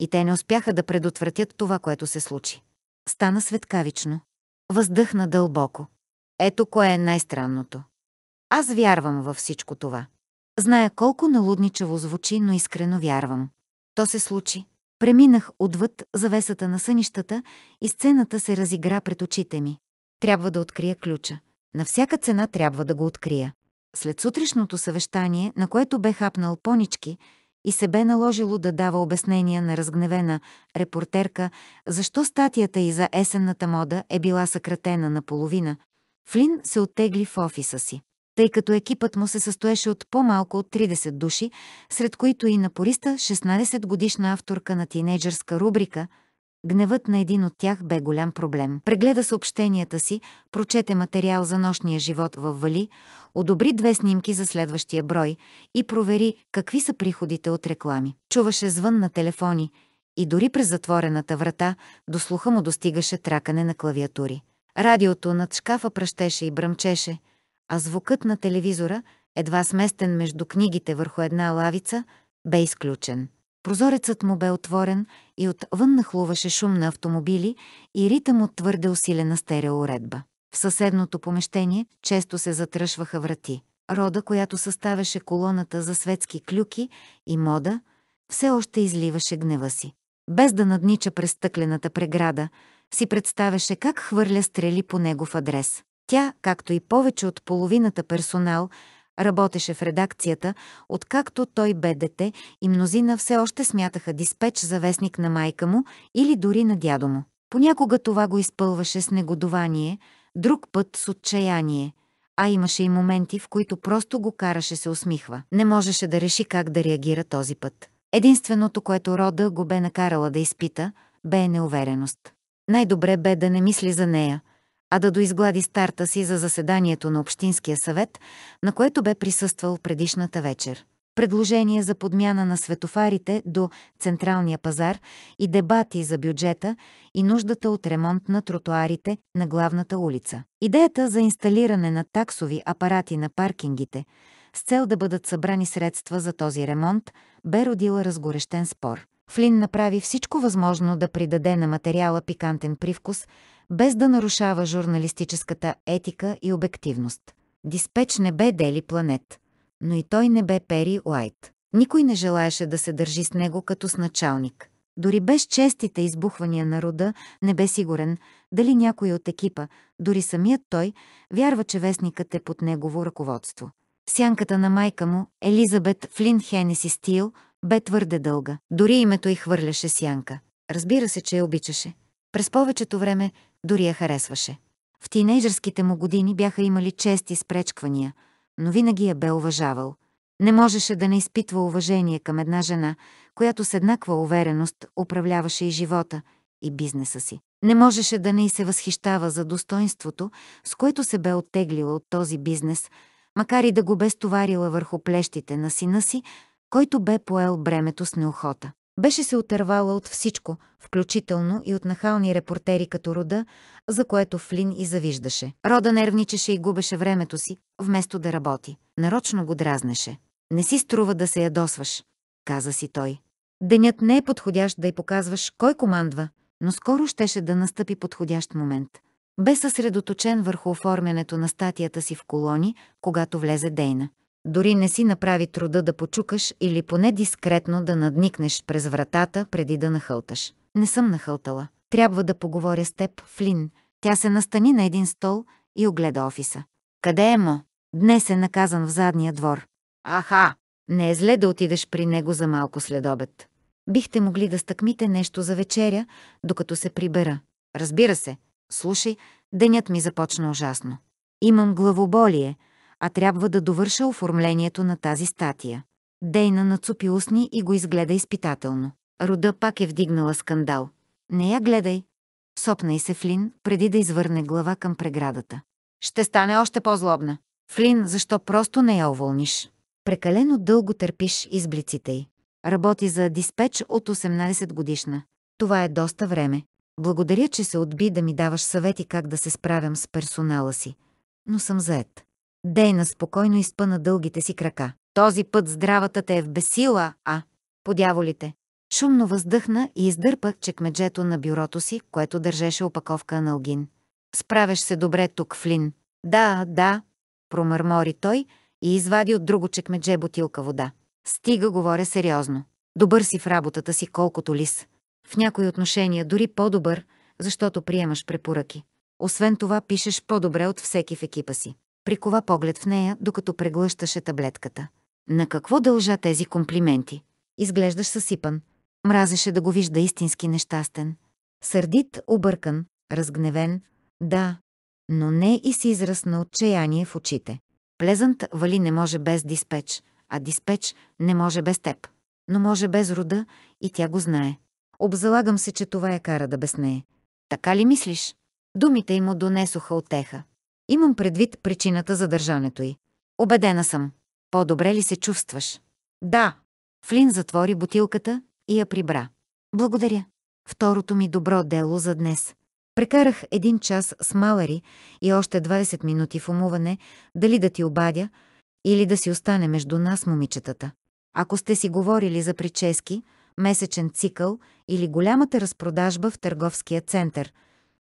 И те не успяха да предотвратят това, което се случи. Стана светкавично. Въздъхна дълбоко. Ето кое е най-странното. Аз вярвам във всичко това. Зная колко налудничаво звучи, но искрено вярвам. То се случи. Преминах отвъд завесата на сънищата и сцената се разигра пред очите ми. Трябва да открия ключа. На всяка цена трябва да го открия. След сутрешното съвещание, на което бе хапнал понички и се бе наложило да дава обяснения на разгневена репортерка, защо статията и за есенната мода е била съкратена наполовина, Флин се оттегли в офиса си тъй като екипът му се състоеше от по-малко от 30 души, сред които и напориста 16-годишна авторка на тинейджърска рубрика – Гневът на един от тях бе голям проблем. Прегледа съобщенията си, прочете материал за нощния живот в Вали, одобри две снимки за следващия брой и провери какви са приходите от реклами. Чуваше звън на телефони и дори през затворената врата до слуха му достигаше тракане на клавиатури. Радиото над шкафа пръщеше и бръмчеше – а звукът на телевизора, едва сместен между книгите върху една лавица, бе изключен. Прозорецът му бе отворен и отвън нахлуваше шум на автомобили и ритъм от твърде усилена стереоредба. В съседното помещение често се затръшваха врати. Рода, която съставяше колоната за светски клюки и мода, все още изливаше гнева си. Без да наднича през стъклената преграда, си представяше как хвърля стрели по негов адрес. Тя, както и повече от половината персонал, работеше в редакцията, откакто той бе дете и мнозина все още смятаха диспеч за вестник на майка му или дори на дядо му. Понякога това го изпълваше с негодование, друг път с отчаяние, а имаше и моменти, в които просто го караше се усмихва. Не можеше да реши как да реагира този път. Единственото, което Рода го бе накарала да изпита, бе неувереност. Най-добре бе да не мисли за нея, а да доизглади старта си за заседанието на Общинския съвет, на което бе присъствал предишната вечер. Предложение за подмяна на светофарите до Централния пазар и дебати за бюджета и нуждата от ремонт на тротуарите на главната улица. Идеята за инсталиране на таксови апарати на паркингите с цел да бъдат събрани средства за този ремонт бе родила разгорещен спор. Флин направи всичко възможно да придаде на материала пикантен привкус, без да нарушава журналистическата етика и обективност. Диспеч не бе Дели Планет, но и той не бе Пери Уайт. Никой не желаеше да се държи с него като с началник. Дори без честите избухвания на рода не бе сигурен дали някой от екипа, дори самият той, вярва, че вестникът е под негово ръководство. Сянката на майка му, Елизабет Флин Хенеси Стил, бе твърде дълга. Дори името й хвърляше сянка. Разбира се, че я обичаше. През повечето време дори я харесваше. В тинейджърските му години бяха имали чести спречквания, но винаги я бе уважавал. Не можеше да не изпитва уважение към една жена, която с еднаква увереност управляваше и живота, и бизнеса си. Не можеше да не и се възхищава за достоинството, с което се бе оттеглила от този бизнес, макар и да го бе стоварила върху плещите на сина си, който бе поел бремето с неохота. Беше се отървала от всичко, включително и от нахални репортери като Рода, за което Флин и завиждаше. Рода нервничеше и губеше времето си, вместо да работи. Нарочно го дразнеше. Не си струва да се ядосваш, каза си той. Денят не е подходящ да й показваш кой командва, но скоро щеше да настъпи подходящ момент. Бе съсредоточен върху оформянето на статията си в колони, когато влезе Дейна дори не си направи труда да почукаш или поне дискретно да надникнеш през вратата преди да нахълташ. Не съм нахълтала. Трябва да поговоря с теб, Флин. Тя се настани на един стол и огледа офиса. Къде е Мо? Днес е наказан в задния двор. Аха! Не е зле да отидеш при него за малко след обед. Бихте могли да стъкмите нещо за вечеря, докато се прибера. Разбира се. Слушай, денят ми започна ужасно. Имам главоболие – а трябва да довърша оформлението на тази статия. Дейна нацупи устни и го изгледа изпитателно. Рода пак е вдигнала скандал. Не я гледай. Сопна и се Флин, преди да извърне глава към преградата. Ще стане още по-злобна. Флин, защо просто не я уволниш? Прекалено дълго търпиш изблиците й. Работи за диспетч от 18 годишна. Това е доста време. Благодаря, че се отби да ми даваш съвети как да се справям с персонала си. Но съм заед. Дейна спокойно изпъна дългите си крака. Този път здравата те е в бесила, а... Подяволите. Шумно въздъхна и издърпа чекмеджето на бюрото си, което държеше опаковка на алгин. Справеш се добре тук, Флин. Да, да, промърмори той и извади от друго чекмедже бутилка вода. Стига, говоря сериозно. Добър си в работата си, колкото лис. В някои отношения дори по-добър, защото приемаш препоръки. Освен това, пишеш по-добре от всеки в екипа си прикова поглед в нея, докато преглъщаше таблетката. На какво дължа тези комплименти? Изглеждаш съсипан. Мразеше да го вижда истински нещастен. Сърдит, объркан, разгневен. Да, но не и си израз на отчаяние в очите. Плезант Вали не може без диспеч, а диспеч не може без теб. Но може без рода и тя го знае. Обзалагам се, че това я кара да беснее. Така ли мислиш? Думите му донесоха отеха. Имам предвид причината за държането й. Обедена съм. По-добре ли се чувстваш? Да. Флин затвори бутилката и я прибра. Благодаря. Второто ми добро дело за днес. Прекарах един час с Малари и още 20 минути в умуване, дали да ти обадя или да си остане между нас момичетата. Ако сте си говорили за прически, месечен цикъл или голямата разпродажба в търговския център,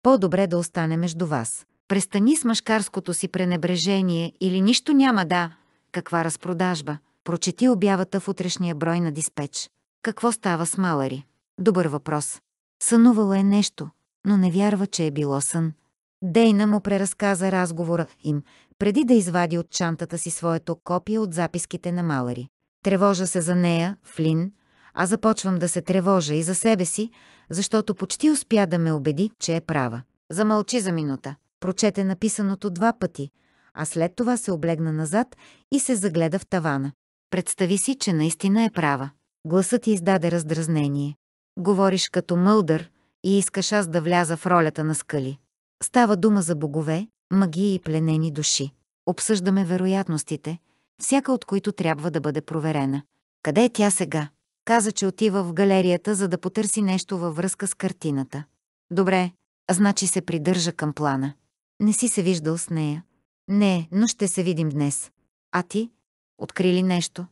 по-добре да остане между вас. Престани с мъжкарското си пренебрежение или нищо няма да. Каква разпродажба? Прочети обявата в утрешния брой на диспетч. Какво става с Малари? Добър въпрос. Сънувала е нещо, но не вярва, че е било сън. Дейна му преразказа разговора им, преди да извади от чантата си своето копие от записките на Малари. Тревожа се за нея, Флин, а започвам да се тревожа и за себе си, защото почти успя да ме убеди, че е права. Замълчи за минута. Прочете написаното два пъти, а след това се облегна назад и се загледа в тавана. Представи си, че наистина е права. Гласът ти издаде раздразнение. Говориш като мълдър и искаш аз да вляза в ролята на скали. Става дума за богове, магии и пленени души. Обсъждаме вероятностите, всяка от които трябва да бъде проверена. Къде е тя сега? Каза, че отива в галерията, за да потърси нещо във връзка с картината. Добре, значи се придържа към плана. Не си се виждал с нея. Не, но ще се видим днес. А ти? Открили нещо?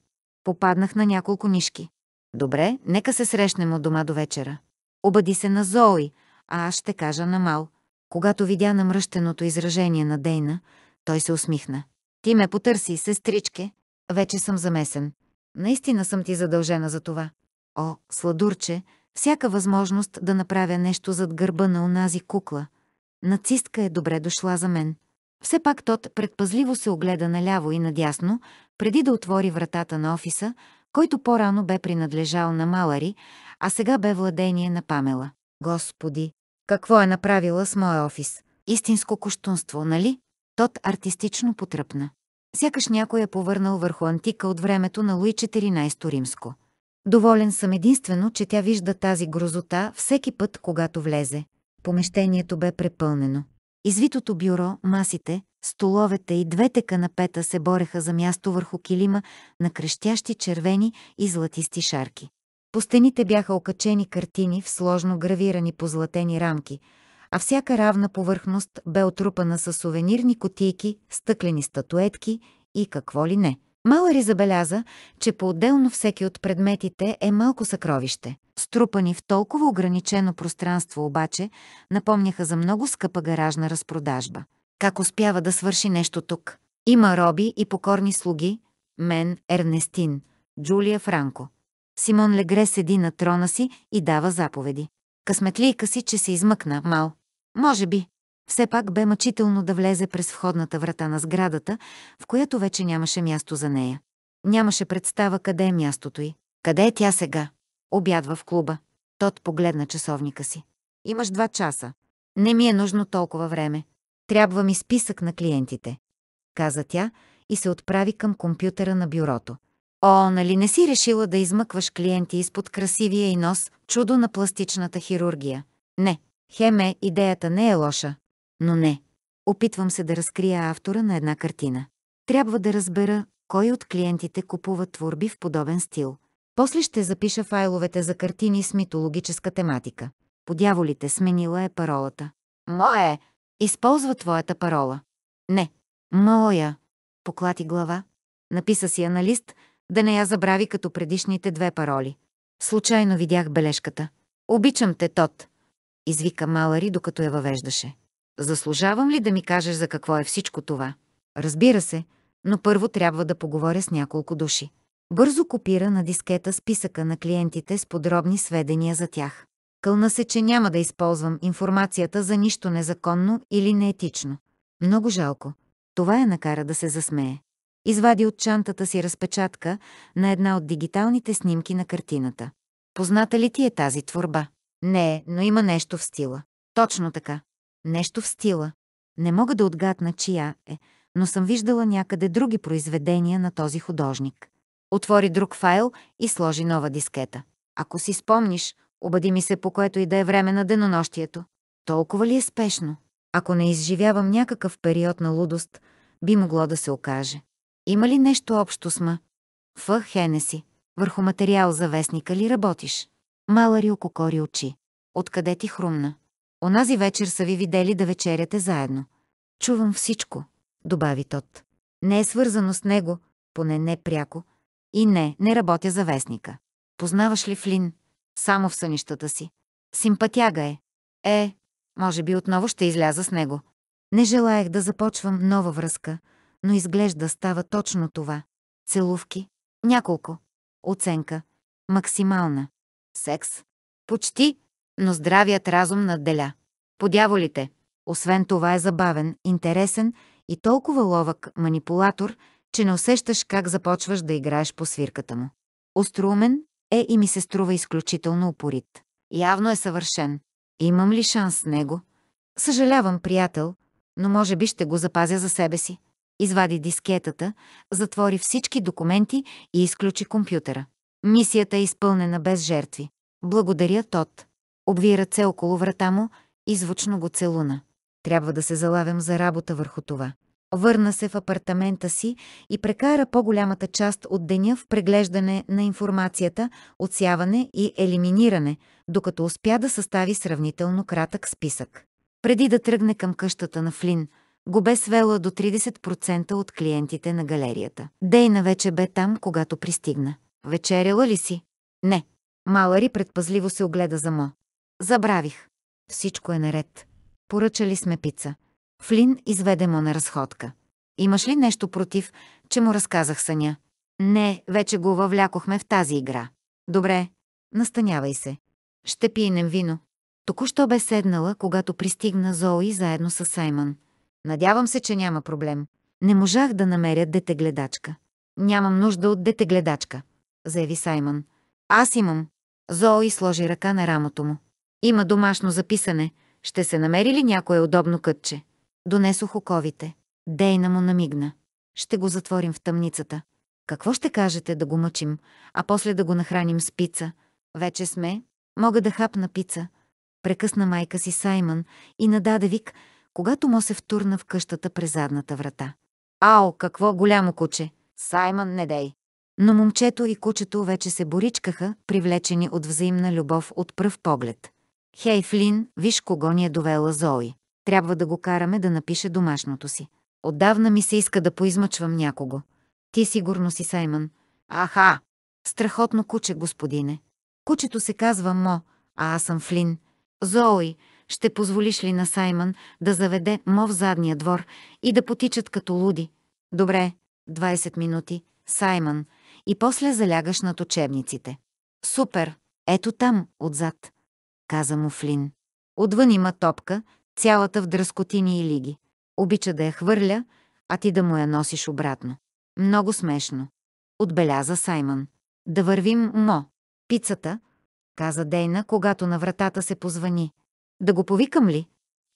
Попаднах на няколко нишки. Добре, нека се срещнем от дома до вечера. Обади се на Зои, а аз ще кажа на Мал. Когато видя намръщеното изражение на Дейна, той се усмихна. Ти ме потърси, сестричке. Вече съм замесен. Наистина съм ти задължена за това. О, сладурче, всяка възможност да направя нещо зад гърба на онази кукла, Нацистка е добре дошла за мен. Все пак Тот предпазливо се огледа наляво и надясно, преди да отвори вратата на офиса, който по-рано бе принадлежал на Малари, а сега бе владение на Памела. Господи, какво е направила с моя офис? Истинско куштунство, нали? Тот артистично потръпна. Сякаш някой е повърнал върху антика от времето на Луи 14 римско. Доволен съм единствено, че тя вижда тази грозота всеки път, когато влезе. Помещението бе препълнено. Извитото бюро, масите, столовете и двете канапета се бореха за място върху килима на крещящи червени и златисти шарки. По стените бяха окачени картини в сложно гравирани позлатени рамки, а всяка равна повърхност бе отрупана с сувенирни котийки, стъклени статуетки и какво ли не. Малъри забеляза, че по-отделно всеки от предметите е малко съкровище. Струпани в толкова ограничено пространство обаче, напомняха за много скъпа гаражна разпродажба. Как успява да свърши нещо тук? Има роби и покорни слуги, мен, Ернестин, Джулия Франко. Симон Легре седи на трона си и дава заповеди. Късметлийка си, че се измъкна, Мал. Може би. Все пак бе мъчително да влезе през входната врата на сградата, в която вече нямаше място за нея. Нямаше представа къде е мястото й. Къде е тя сега? Обядва в клуба. Тот погледна часовника си. Имаш два часа. Не ми е нужно толкова време. Трябва ми списък на клиентите. Каза тя и се отправи към компютъра на бюрото. О, нали не си решила да измъкваш клиенти изпод красивия и нос, чудо на пластичната хирургия? Не, хеме, идеята не е лоша, но не. Опитвам се да разкрия автора на една картина. Трябва да разбера, кой от клиентите купува творби в подобен стил. После ще запиша файловете за картини с митологическа тематика. Подяволите сменила е паролата. Мое! Използва твоята парола. Не. Моя. Поклати глава. Написа си я на лист, да не я забрави като предишните две пароли. Случайно видях бележката. Обичам те, Тот. Извика Малари, докато я въвеждаше. Заслужавам ли да ми кажеш за какво е всичко това? Разбира се, но първо трябва да поговоря с няколко души. Бързо копира на дискета списъка на клиентите с подробни сведения за тях. Кълна се, че няма да използвам информацията за нищо незаконно или неетично. Много жалко. Това я накара да се засмее. Извади от чантата си разпечатка на една от дигиталните снимки на картината. Позната ли ти е тази творба? Не, но има нещо в стила. Точно така. Нещо в стила. Не мога да отгадна чия е, но съм виждала някъде други произведения на този художник. Отвори друг файл и сложи нова дискета. Ако си спомниш, обади ми се по което и да е време на денонощието. Толкова ли е спешно? Ако не изживявам някакъв период на лудост, би могло да се окаже. Има ли нещо общо с ма? Ф. Хенеси. Върху материал за вестника ли работиш? Малари ококори очи. Откъде ти хрумна? Онази вечер са ви видели да вечеряте заедно. Чувам всичко, добави Тот. Не е свързано с него, поне не пряко. И не, не работя за вестника. Познаваш ли Флин? Само в сънищата си. Симпатяга е. Е, може би отново ще изляза с него. Не желаях да започвам нова връзка, но изглежда става точно това. Целувки. Няколко. Оценка. Максимална. Секс. Почти но здравият разум надделя. Подяволите. Освен това е забавен, интересен и толкова ловък манипулатор, че не усещаш как започваш да играеш по свирката му. Остроумен е и ми се струва изключително упорит. Явно е съвършен. Имам ли шанс с него? Съжалявам, приятел, но може би ще го запазя за себе си. Извади дискетата, затвори всички документи и изключи компютъра. Мисията е изпълнена без жертви. Благодаря, Тодд. Обви ръце около врата му и звучно го целуна. Трябва да се залавям за работа върху това. Върна се в апартамента си и прекара по-голямата част от деня в преглеждане на информацията, отсяване и елиминиране, докато успя да състави сравнително кратък списък. Преди да тръгне към къщата на Флин, го бе свела до 30% от клиентите на галерията. Дейна вече бе там, когато пристигна. Вечеряла ли си? Не. Малари предпазливо се огледа за Мо. Забравих. Всичко е наред. Поръчали сме пица. Флин изведе му на разходка. Имаш ли нещо против, че му разказах съня? Не, вече го въвлякохме в тази игра. Добре, настанявай се. Ще пием вино. Току-що бе седнала, когато пристигна Зои заедно с Саймън. Надявам се, че няма проблем. Не можах да намеря детегледачка. Нямам нужда от детегледачка, заяви Саймън. Аз имам. Зои сложи ръка на рамото му. Има домашно записане. Ще се намери ли някое удобно кътче? Донесох оковите. Дейна му намигна. Ще го затворим в тъмницата. Какво ще кажете да го мъчим, а после да го нахраним с пица? Вече сме. Мога да хапна пица. Прекъсна майка си Саймън и нададе вик, когато му се втурна в къщата през задната врата. Ао, какво голямо куче! Саймън, не дей! Но момчето и кучето вече се боричкаха, привлечени от взаимна любов от пръв поглед. Хей, Флин, виж кого ни е довела Зои. Трябва да го караме да напише домашното си. Отдавна ми се иска да поизмъчвам някого. Ти сигурно си Саймън. Аха! Страхотно куче, господине. Кучето се казва Мо, а аз съм Флин. Зои, ще позволиш ли на Саймън да заведе Мо в задния двор и да потичат като луди? Добре, 20 минути, Саймън, и после залягаш над учебниците. Супер, ето там, отзад каза му Флин. Отвън има топка, цялата в дръскотини и лиги. Обича да я хвърля, а ти да му я носиш обратно. Много смешно. Отбеляза Саймън. Да вървим, Мо. Пицата, каза Дейна, когато на вратата се позвани. Да го повикам ли?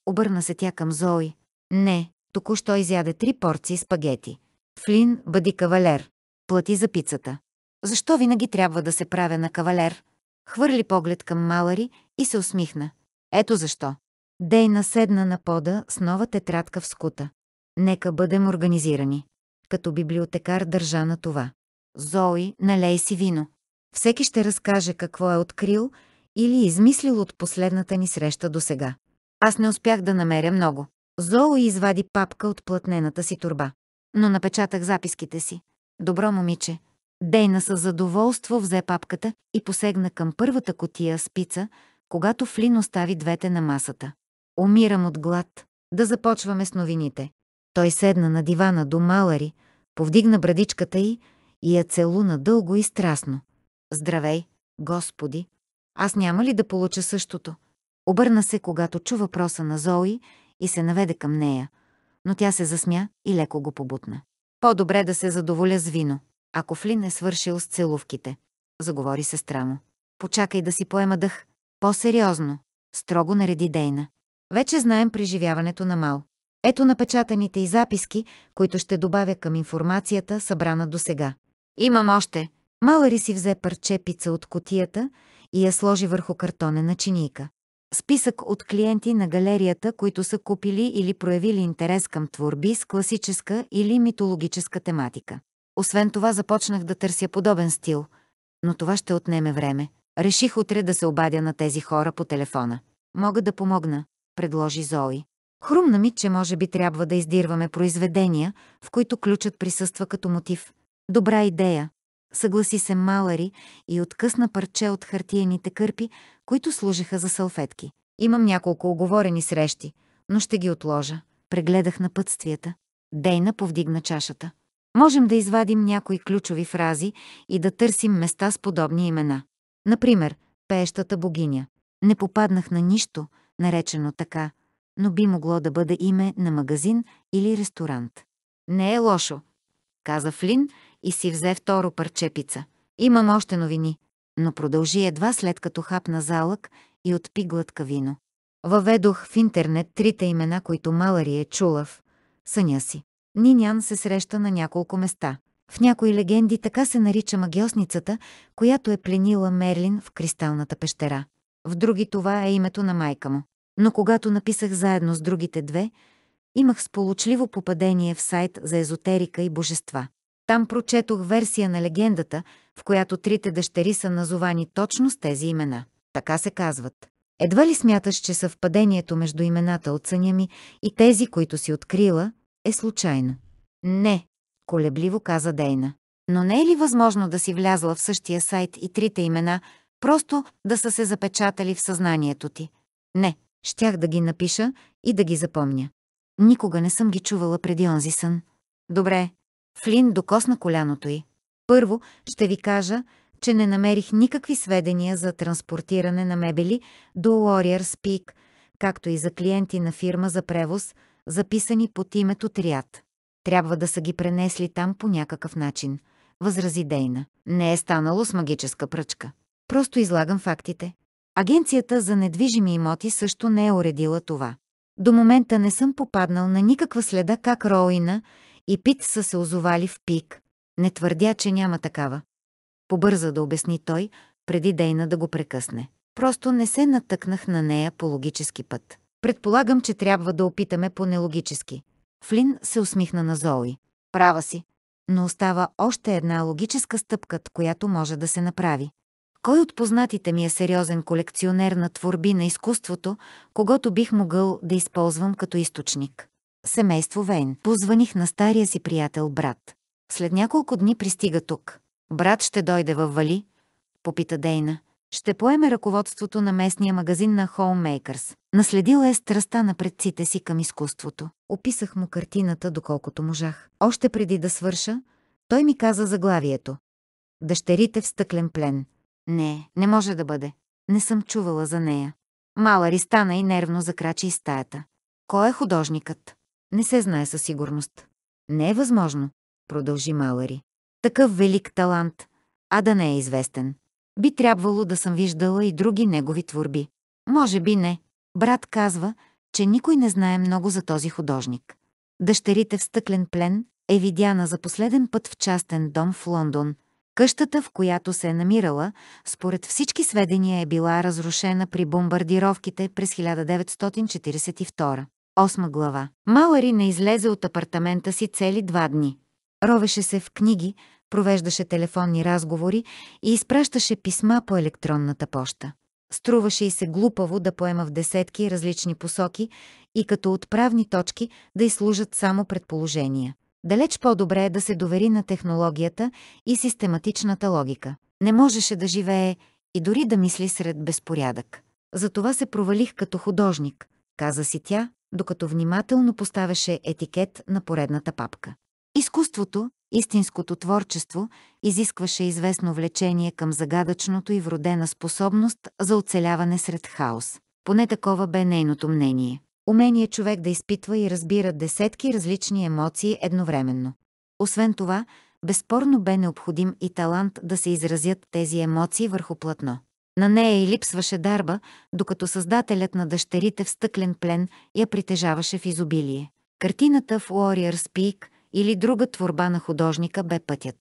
Обърна се тя към Зои. Не, току-що изяде три порции спагети. Флин, бъди кавалер. Плати за пицата. Защо винаги трябва да се правя на кавалер? Хвърли поглед към Малари и се усмихна. Ето защо. Дей наседна на пода с нова тетрадка в скута. Нека бъдем организирани. Като библиотекар държа на това. Зои, налей си вино. Всеки ще разкаже какво е открил или измислил от последната ни среща до сега. Аз не успях да намеря много. Зои извади папка от платнената си турба. Но напечатах записките си. Добро момиче, Дейна със задоволство взе папката и посегна към първата котия спица, когато Флин остави двете на масата. Умирам от глад. Да започваме с новините. Той седна на дивана до Малари, повдигна брадичката й и я целуна дълго и страстно. Здравей, господи! Аз няма ли да получа същото? Обърна се, когато чу въпроса на Зои и се наведе към нея, но тя се засмя и леко го побутна. По-добре да се задоволя с вино. Ако Флин е свършил с целувките, заговори сестра му. Почакай да си поема дъх. По-сериозно, строго нареди Дейна. Вече знаем преживяването на Мал. Ето напечатаните и записки, които ще добавя към информацията, събрана до сега. Имам още. Малари си взе парче пица от котията и я сложи върху картонена чинийка. Списък от клиенти на галерията, които са купили или проявили интерес към творби с класическа или митологическа тематика. Освен това започнах да търся подобен стил, но това ще отнеме време. Реших утре да се обадя на тези хора по телефона. Мога да помогна, предложи Зои. Хрумна ми, че може би трябва да издирваме произведения, в които ключът присъства като мотив. Добра идея, съгласи се Малари и откъсна парче от хартиените кърпи, които служиха за салфетки. Имам няколко оговорени срещи, но ще ги отложа. Прегледах напътствията. Дейна повдигна чашата. Можем да извадим някои ключови фрази и да търсим места с подобни имена. Например, пеещата богиня. Не попаднах на нищо, наречено така, но би могло да бъде име на магазин или ресторант. Не е лошо, каза Флин и си взе второ парче пица. Имам още новини, но продължи едва след като хапна залък и отпи глътка вино. Въведох в интернет трите имена, които Малари е чула в съня си. Нинян се среща на няколко места. В някои легенди така се нарича магиосницата, която е пленила Мерлин в кристалната пещера. В други това е името на майка му. Но когато написах заедно с другите две, имах сполучливо попадение в сайт за езотерика и божества. Там прочетох версия на легендата, в която трите дъщери са назовани точно с тези имена. Така се казват. Едва ли смяташ, че съвпадението между имената от съня ми и тези, които си открила, е случайна. Не, колебливо каза Дейна. Но не е ли възможно да си влязла в същия сайт и трите имена, просто да са се запечатали в съзнанието ти? Не, щях да ги напиша и да ги запомня. Никога не съм ги чувала преди онзи сън. Добре. Флин докосна коляното й. Първо ще ви кажа, че не намерих никакви сведения за транспортиране на мебели до Warriors Peak, както и за клиенти на фирма за превоз – записани под името Триад. Трябва да са ги пренесли там по някакъв начин, възрази Дейна. Не е станало с магическа пръчка. Просто излагам фактите. Агенцията за недвижими имоти също не е уредила това. До момента не съм попаднал на никаква следа как Роуина и Пит са се озовали в пик. Не твърдя, че няма такава. Побърза да обясни той, преди Дейна да го прекъсне. Просто не се натъкнах на нея по логически път. Предполагам, че трябва да опитаме по-нелогически. Флин се усмихна на Зои. Права си. Но остава още една логическа стъпка, която може да се направи. Кой от познатите ми е сериозен колекционер на творби на изкуството, когато бих могъл да използвам като източник? Семейство Вейн. Позваних на стария си приятел брат. След няколко дни пристига тук. Брат ще дойде във Вали, попита Дейна ще поеме ръководството на местния магазин на Homemakers. Наследил е страста на предците си към изкуството. Описах му картината доколкото можах. Още преди да свърша, той ми каза заглавието. Дъщерите в стъклен плен. Не, не може да бъде. Не съм чувала за нея. Мала стана и нервно закрачи из стаята. Кой е художникът? Не се знае със сигурност. Не е възможно, продължи Малари. Такъв велик талант, а да не е известен. Би трябвало да съм виждала и други негови творби. Може би не. Брат казва, че никой не знае много за този художник. Дъщерите в стъклен плен е видяна за последен път в частен дом в Лондон. Къщата, в която се е намирала, според всички сведения е била разрушена при бомбардировките през 1942. 8 глава. Малари не излезе от апартамента си цели два дни. Ровеше се в книги, провеждаше телефонни разговори и изпращаше писма по електронната поща. Струваше и се глупаво да поема в десетки различни посоки и като отправни точки да изслужат само предположения. Далеч по-добре е да се довери на технологията и систематичната логика. Не можеше да живее и дори да мисли сред безпорядък. Затова се провалих като художник, каза си тя, докато внимателно поставяше етикет на поредната папка. Изкуството, Истинското творчество изискваше известно влечение към загадъчното и вродена способност за оцеляване сред хаос. Поне такова бе нейното мнение. Умение човек да изпитва и разбира десетки различни емоции едновременно. Освен това, безспорно бе необходим и талант да се изразят тези емоции върху платно. На нея и липсваше дарба, докато създателят на дъщерите в стъклен плен я притежаваше в изобилие. Картината в Warrior's Peak – или друга творба на художника бе пътят.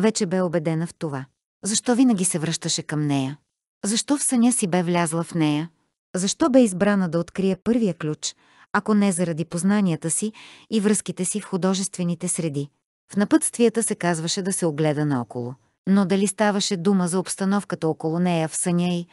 Вече бе убедена в това. Защо винаги се връщаше към нея? Защо в съня си бе влязла в нея? Защо бе избрана да открие първия ключ, ако не заради познанията си и връзките си в художествените среди? В напътствията се казваше да се огледа наоколо. Но дали ставаше дума за обстановката около нея в съня й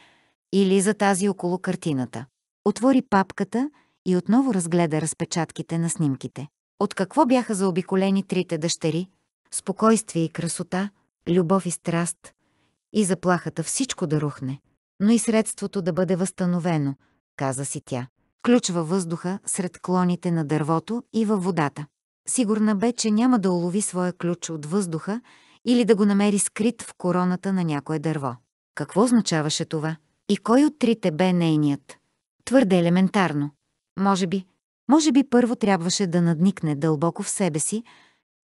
или за тази около картината? Отвори папката и отново разгледа разпечатките на снимките. От какво бяха заобиколени трите дъщери? Спокойствие и красота, любов и страст и заплахата всичко да рухне, но и средството да бъде възстановено, каза си тя. Ключ във въздуха, сред клоните на дървото и във водата. Сигурна бе, че няма да улови своя ключ от въздуха или да го намери скрит в короната на някое дърво. Какво означаваше това? И кой от трите бе нейният? Твърде елементарно. Може би, може би първо трябваше да надникне дълбоко в себе си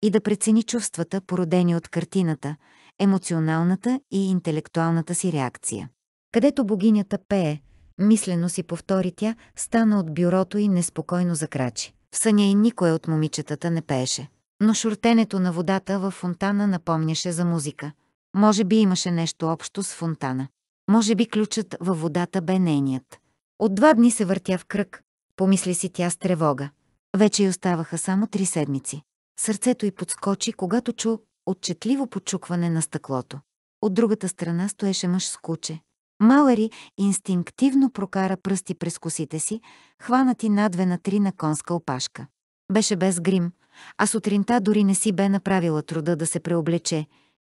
и да прецени чувствата, породени от картината, емоционалната и интелектуалната си реакция. Където богинята пее, мислено си повтори тя, стана от бюрото и неспокойно закрачи. В съня и никой от момичетата не пееше. Но шуртенето на водата във фонтана напомняше за музика. Може би имаше нещо общо с фонтана. Може би ключът във водата бе нейният. От два дни се въртя в кръг, помисли си тя с тревога. Вече й оставаха само три седмици. Сърцето й подскочи, когато чу отчетливо почукване на стъклото. От другата страна стоеше мъж с куче. Малари инстинктивно прокара пръсти през косите си, хванати на две на три на конска опашка. Беше без грим, а сутринта дори не си бе направила труда да се преоблече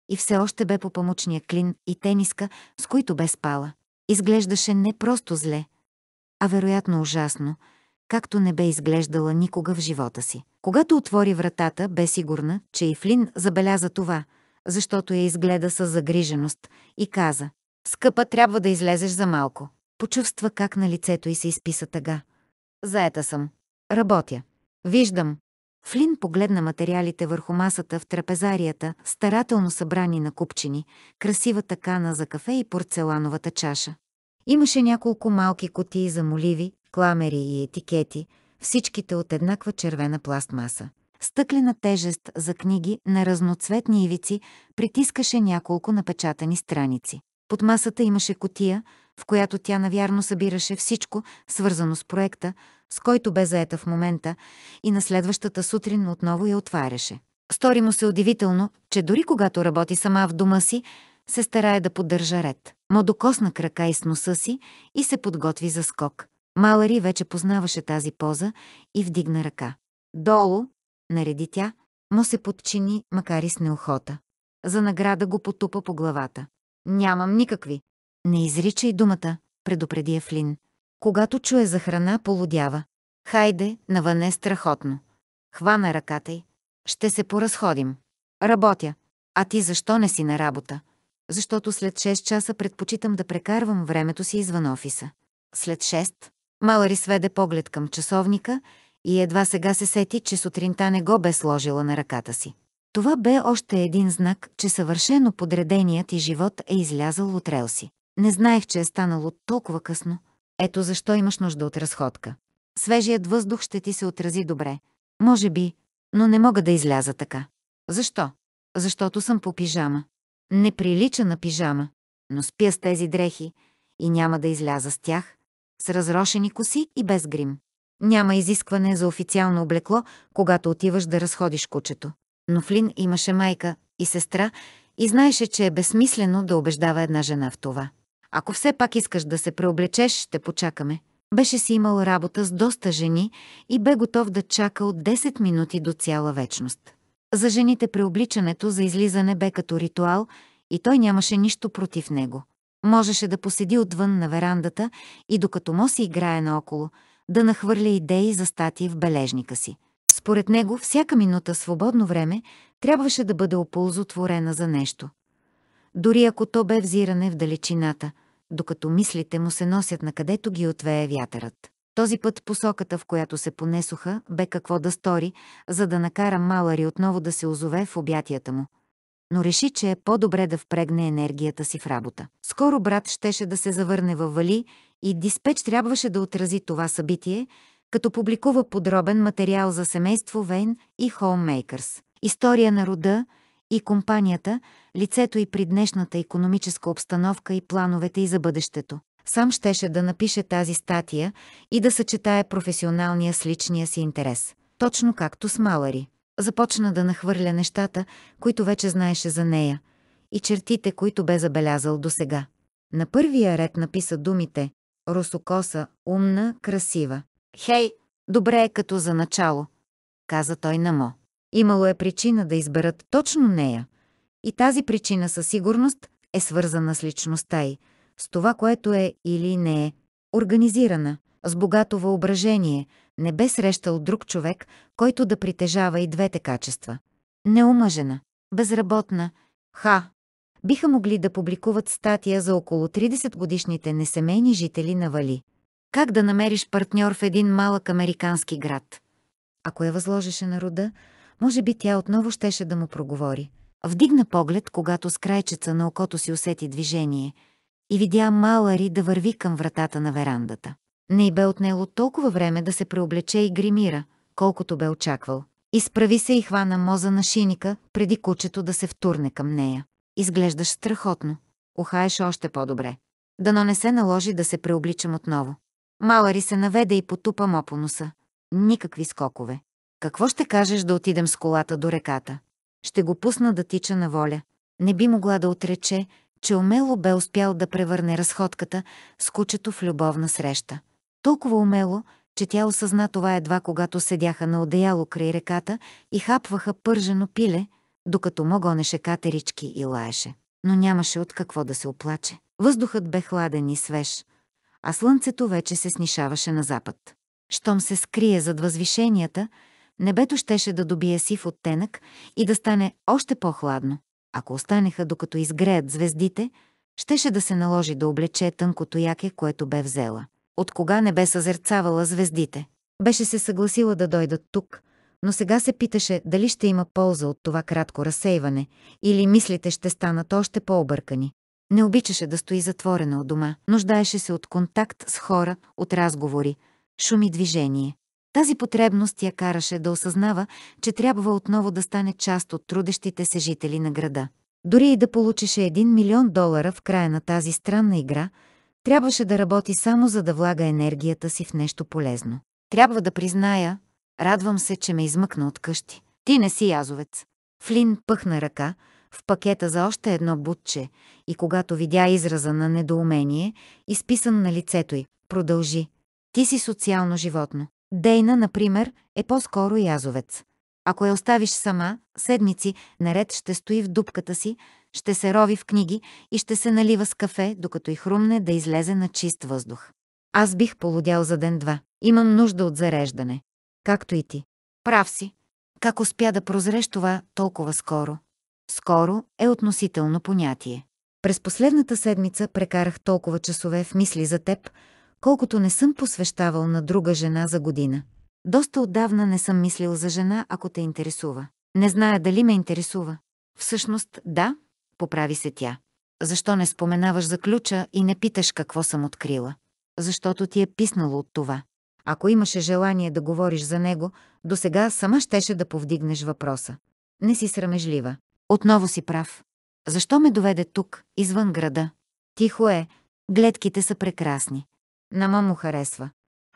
и все още бе по помощния клин и тениска, с които бе спала. Изглеждаше не просто зле, а вероятно ужасно – както не бе изглеждала никога в живота си. Когато отвори вратата, бе сигурна, че и Флин забеляза това, защото я изгледа с загриженост и каза «Скъпа, трябва да излезеш за малко». Почувства как на лицето й се изписа тъга. «Заета съм. Работя. Виждам». Флин погледна материалите върху масата в трапезарията, старателно събрани на купчини, красивата кана за кафе и порцелановата чаша. Имаше няколко малки кутии за моливи, кламери и етикети, всичките от еднаква червена пластмаса. Стъклена тежест за книги на разноцветни ивици притискаше няколко напечатани страници. Под масата имаше котия, в която тя навярно събираше всичко, свързано с проекта, с който бе заета в момента, и на следващата сутрин отново я отваряше. Стори му се удивително, че дори когато работи сама в дома си, се старае да поддържа ред. Модокосна докосна крака и с носа си и се подготви за скок. Малари вече познаваше тази поза и вдигна ръка. Долу, нареди тя, му се подчини, макар и с неохота. За награда го потупа по главата. Нямам никакви. Не изричай думата, предупреди Ефлин. Когато чуе за храна, полудява. Хайде, навън е страхотно. Хвана ръката й. Ще се поразходим. Работя. А ти защо не си на работа? Защото след 6 часа предпочитам да прекарвам времето си извън офиса. След Малари сведе поглед към часовника и едва сега се сети, че сутринта не го бе сложила на ръката си. Това бе още един знак, че съвършено подреденият и живот е излязъл от релси. Не знаех, че е станало толкова късно. Ето защо имаш нужда от разходка. Свежият въздух ще ти се отрази добре. Може би, но не мога да изляза така. Защо? Защото съм по пижама. Не прилича на пижама, но спя с тези дрехи и няма да изляза с тях – с разрошени коси и без грим. Няма изискване за официално облекло, когато отиваш да разходиш кучето. Но Флин имаше майка и сестра и знаеше, че е безсмислено да убеждава една жена в това. Ако все пак искаш да се преоблечеш, ще почакаме. Беше си имал работа с доста жени и бе готов да чака от 10 минути до цяла вечност. За жените преобличането за излизане бе като ритуал и той нямаше нищо против него. Можеше да поседи отвън на верандата и докато Мо си играе наоколо, да нахвърля идеи за статии в бележника си. Според него, всяка минута свободно време трябваше да бъде оползотворена за нещо. Дори ако то бе взиране в далечината, докато мислите му се носят на където ги отвее вятърът. Този път посоката, в която се понесоха, бе какво да стори, за да накара Малари отново да се озове в обятията му но реши, че е по-добре да впрегне енергията си в работа. Скоро брат щеше да се завърне във Вали и диспеч трябваше да отрази това събитие, като публикува подробен материал за семейство Вейн и хоуммейкърс. История на рода и компанията, лицето и при днешната економическа обстановка и плановете и за бъдещето. Сам щеше да напише тази статия и да съчетае професионалния с личния си интерес. Точно както с Малари започна да нахвърля нещата, които вече знаеше за нея, и чертите, които бе забелязал досега. На първия ред написа думите «Росокоса, умна, красива». «Хей, добре е като за начало», каза той на Мо. Имало е причина да изберат точно нея. И тази причина със сигурност е свързана с личността й, с това, което е или не е. Организирана, с богато въображение – не бе срещал друг човек, който да притежава и двете качества. Неумъжена, безработна, ха, биха могли да публикуват статия за около 30-годишните несемейни жители на Вали. Как да намериш партньор в един малък американски град? Ако я възложеше на рода, може би тя отново щеше да му проговори. Вдигна поглед, когато с крайчеца на окото си усети движение и видя Малари да върви към вратата на верандата. Не й бе отнело толкова време да се преоблече и гримира, колкото бе очаквал. Изправи се и хвана моза на шиника, преди кучето да се втурне към нея. Изглеждаш страхотно. Ухаеш още по-добре. Дано не се наложи да се преобличам отново. Малари се наведе и потупа мопо носа. Никакви скокове. Какво ще кажеш да отидем с колата до реката? Ще го пусна да тича на воля. Не би могла да отрече, че умело бе успял да превърне разходката с кучето в любовна среща. Толкова умело, че тя осъзна това едва когато седяха на одеяло край реката и хапваха пържено пиле, докато му гонеше катерички и лаеше. Но нямаше от какво да се оплаче. Въздухът бе хладен и свеж, а слънцето вече се снишаваше на запад. Щом се скрие зад възвишенията, небето щеше да добие сив оттенък и да стане още по-хладно. Ако останеха докато изгреят звездите, щеше да се наложи да облече тънкото яке, което бе взела от кога не бе съзерцавала звездите. Беше се съгласила да дойдат тук, но сега се питаше дали ще има полза от това кратко разсейване или мислите ще станат още по-объркани. Не обичаше да стои затворена от дома, нуждаеше се от контакт с хора, от разговори, шуми движение. Тази потребност я караше да осъзнава, че трябва отново да стане част от трудещите се жители на града. Дори и да получеше 1 милион долара в края на тази странна игра – Трябваше да работи само за да влага енергията си в нещо полезно. Трябва да призная, радвам се, че ме измъкна от къщи. Ти не си язовец. Флин пъхна ръка в пакета за още едно бутче и когато видя израза на недоумение, изписан на лицето й, продължи. Ти си социално животно. Дейна, например, е по-скоро язовец. Ако я оставиш сама, седмици наред ще стои в дупката си, ще се рови в книги и ще се налива с кафе, докато и хрумне да излезе на чист въздух. Аз бих полудял за ден-два. Имам нужда от зареждане. Както и ти. Прав си. Как успя да прозреш това толкова скоро? Скоро е относително понятие. През последната седмица прекарах толкова часове в мисли за теб, колкото не съм посвещавал на друга жена за година. Доста отдавна не съм мислил за жена, ако те интересува. Не зная дали ме интересува. Всъщност, да, поправи се тя. Защо не споменаваш за ключа и не питаш какво съм открила? Защото ти е писнало от това. Ако имаше желание да говориш за него, до сега сама щеше да повдигнеш въпроса. Не си срамежлива. Отново си прав. Защо ме доведе тук, извън града? Тихо е, гледките са прекрасни. Нама му харесва.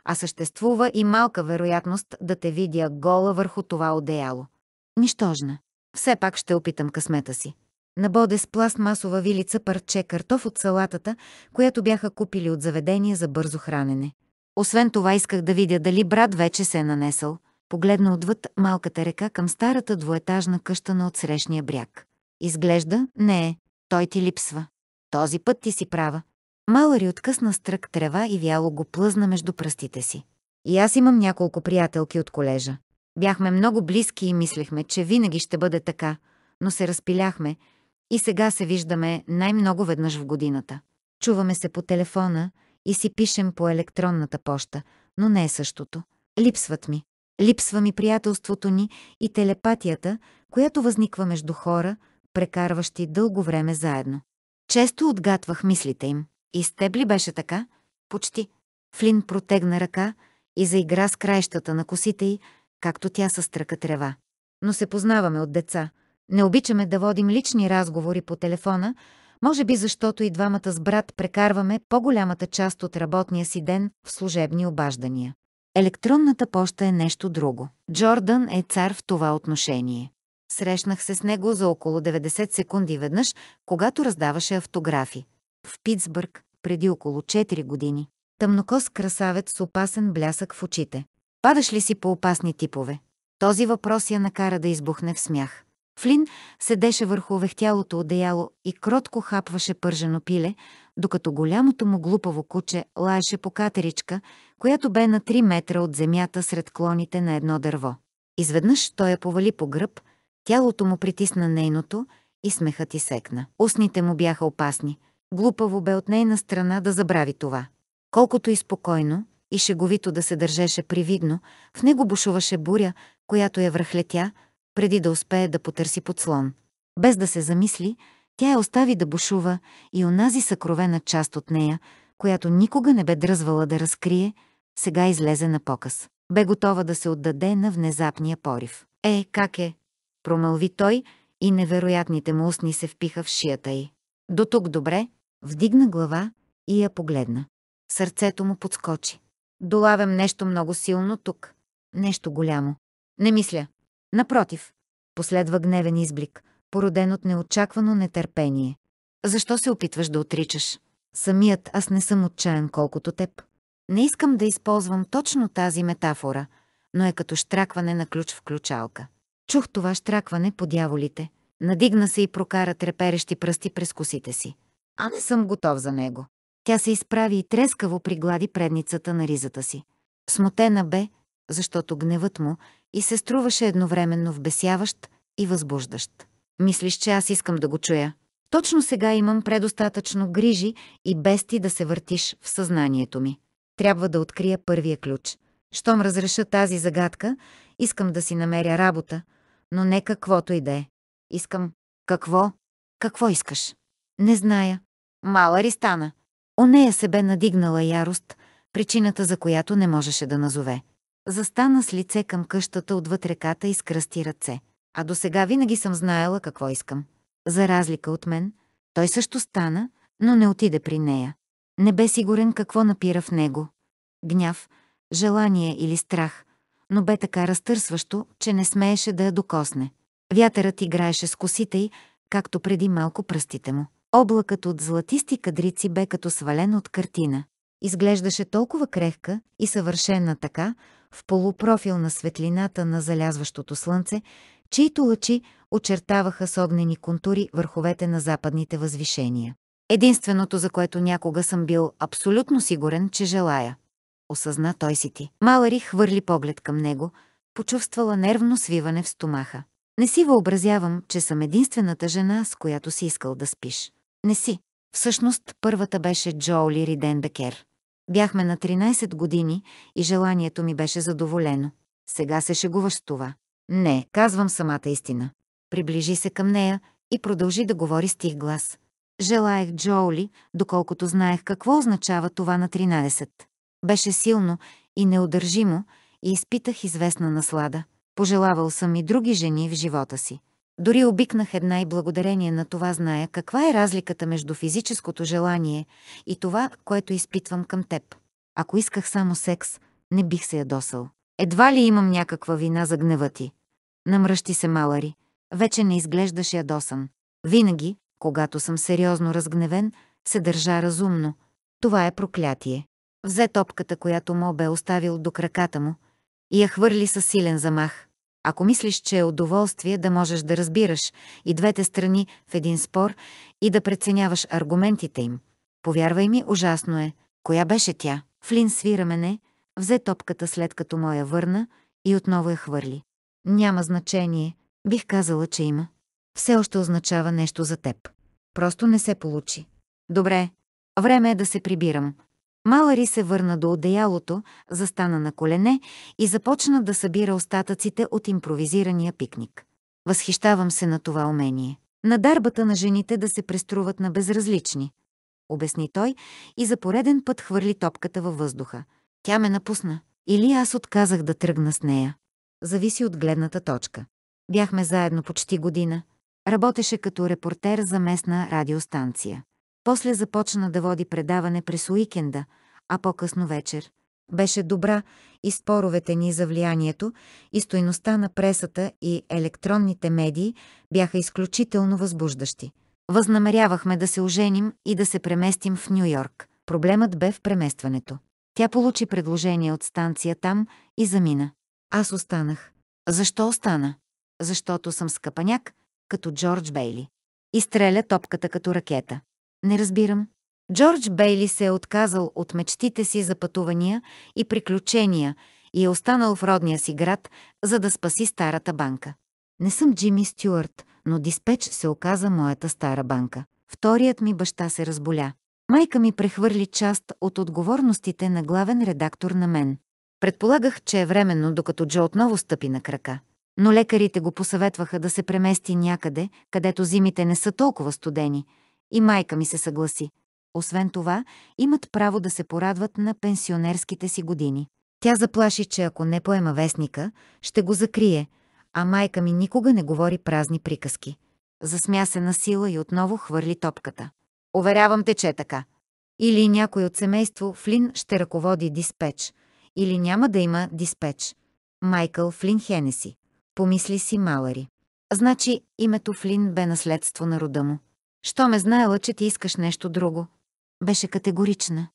А съществува и малка вероятност да те видя гола върху това одеяло. Нищожна. Все пак ще опитам късмета си. Набоде с пластмасова вилица парче картоф от салатата, която бяха купили от заведение за бързо хранене. Освен това исках да видя дали брат вече се е нанесъл. Погледна отвъд малката река към старата двоетажна къща на отсрещния бряг. Изглежда, не е. Той ти липсва. Този път ти си права. Малари откъсна стрък трева и вяло го плъзна между пръстите си. И аз имам няколко приятелки от колежа. Бяхме много близки и мислехме, че винаги ще бъде така, но се разпиляхме, и сега се виждаме най-много веднъж в годината. Чуваме се по телефона и си пишем по електронната поща, но не е същото. Липсват ми. Липсва ми приятелството ни и телепатията, която възниква между хора, прекарващи дълго време заедно. Често отгатвах мислите им. И с теб ли беше така? Почти. Флин протегна ръка и заигра с краищата на косите й, както тя състръка трева. Но се познаваме от деца – не обичаме да водим лични разговори по телефона, може би защото и двамата с брат прекарваме по-голямата част от работния си ден в служебни обаждания. Електронната поща е нещо друго. Джордан е цар в това отношение. Срещнах се с него за около 90 секунди веднъж, когато раздаваше автографи. В Питсбърг, преди около 4 години. Тъмнокос красавец с опасен блясък в очите. Падаш ли си по опасни типове? Този въпрос я накара да избухне в смях. Флин седеше върху овехтялото одеяло и кротко хапваше пържено пиле, докато голямото му глупаво куче лаеше по катеричка, която бе на 3 метра от земята сред клоните на едно дърво. Изведнъж той я повали по гръб, тялото му притисна нейното и смехът и секна. Устните му бяха опасни. Глупаво бе от нейна страна да забрави това. Колкото и спокойно, и шеговито да се държеше привидно, в него бушуваше буря, която я връхлетя, преди да успее да потърси подслон. Без да се замисли, тя я остави да бушува и онази съкровена част от нея, която никога не бе дръзвала да разкрие, сега излезе на показ. Бе готова да се отдаде на внезапния порив. «Е, как е?» промълви той и невероятните му устни се впиха в шията й. «До тук добре?» Вдигна глава и я погледна. Сърцето му подскочи. Долавям нещо много силно тук. Нещо голямо. Не мисля. Напротив, последва гневен изблик, породен от неочаквано нетърпение. Защо се опитваш да отричаш? Самият аз не съм отчаян колкото теб. Не искам да използвам точно тази метафора, но е като штракване на ключ в ключалка. Чух това штракване по дяволите. Надигна се и прокара треперещи пръсти през косите си. А не съм готов за него. Тя се изправи и трескаво приглади предницата на ризата си. Смотена бе, защото гневът му и се струваше едновременно вбесяващ и възбуждащ. Мислиш, че аз искам да го чуя. Точно сега имам предостатъчно грижи и без ти да се въртиш в съзнанието ми. Трябва да открия първия ключ. Щом разреша тази загадка, искам да си намеря работа, но не каквото и да е. Искам. Какво? Какво искаш? Не зная. Мала ли стана? нея се бе надигнала ярост, причината за която не можеше да назове. Застана с лице към къщата отвъд реката и скръсти ръце. А до сега винаги съм знаела какво искам. За разлика от мен, той също стана, но не отиде при нея. Не бе сигурен какво напира в него. Гняв, желание или страх, но бе така разтърсващо, че не смееше да я докосне. Вятърът играеше с косите й, както преди малко пръстите му. Облакът от златисти кадрици бе като свален от картина. Изглеждаше толкова крехка и съвършена така, в полупрофил на светлината на залязващото слънце, чието лъчи очертаваха с огнени контури върховете на западните възвишения. Единственото, за което някога съм бил абсолютно сигурен, че желая. Осъзна той си ти. Малари хвърли поглед към него, почувствала нервно свиване в стомаха. Не си въобразявам, че съм единствената жена, с която си искал да спиш. Не си. Всъщност, първата беше Джоули Риден Бекер. Бяхме на 13 години и желанието ми беше задоволено. Сега се шегуваш с това. Не, казвам самата истина. Приближи се към нея и продължи да говори с тих глас. Желаех Джоули, доколкото знаех какво означава това на 13. Беше силно и неудържимо и изпитах известна наслада. Пожелавал съм и други жени в живота си. Дори обикнах една и благодарение на това зная каква е разликата между физическото желание и това, което изпитвам към теб. Ако исках само секс, не бих се ядосал. Едва ли имам някаква вина за гнева ти. Намръщи се Малари. Вече не изглеждаш ядосан. Винаги, когато съм сериозно разгневен, се държа разумно. Това е проклятие. Взе топката, която Мо бе оставил до краката му, и я хвърли със силен замах. Ако мислиш, че е удоволствие да можеш да разбираш и двете страни в един спор и да преценяваш аргументите им. Повярвай ми, ужасно е. Коя беше тя? Флин свира мене, взе топката след като моя върна и отново я хвърли. Няма значение. Бих казала, че има. Все още означава нещо за теб. Просто не се получи. Добре, време е да се прибирам. Малари се върна до одеялото, застана на колене и започна да събира остатъците от импровизирания пикник. Възхищавам се на това умение. На дарбата на жените да се преструват на безразлични, обясни той и за пореден път хвърли топката във въздуха. Тя ме напусна. Или аз отказах да тръгна с нея. Зависи от гледната точка. Бяхме заедно почти година. Работеше като репортер за местна радиостанция. После започна да води предаване през уикенда, а по-късно вечер. Беше добра и споровете ни за влиянието и стойността на пресата и електронните медии бяха изключително възбуждащи. Възнамерявахме да се оженим и да се преместим в Нью-Йорк. Проблемът бе в преместването. Тя получи предложение от станция там и замина. Аз останах. Защо остана? Защото съм скъпаняк, като Джордж Бейли. И стреля топката като ракета. Не разбирам. Джордж Бейли се е отказал от мечтите си за пътувания и приключения и е останал в родния си град, за да спаси старата банка. Не съм Джимми Стюарт, но диспеч се оказа моята стара банка. Вторият ми баща се разболя. Майка ми прехвърли част от отговорностите на главен редактор на мен. Предполагах, че е временно, докато Джо отново стъпи на крака. Но лекарите го посъветваха да се премести някъде, където зимите не са толкова студени – и майка ми се съгласи. Освен това, имат право да се порадват на пенсионерските си години. Тя заплаши, че ако не поема вестника, ще го закрие, а майка ми никога не говори празни приказки. Засмя се на сила и отново хвърли топката. Уверявам те, че е така. Или някой от семейство Флин ще ръководи диспетч, или няма да има диспетч. Майкъл Флин Хенеси. Помисли си Малари. Значи името Флин бе наследство на рода му. Що ме знаела, че ти искаш нещо друго? Беше категорична.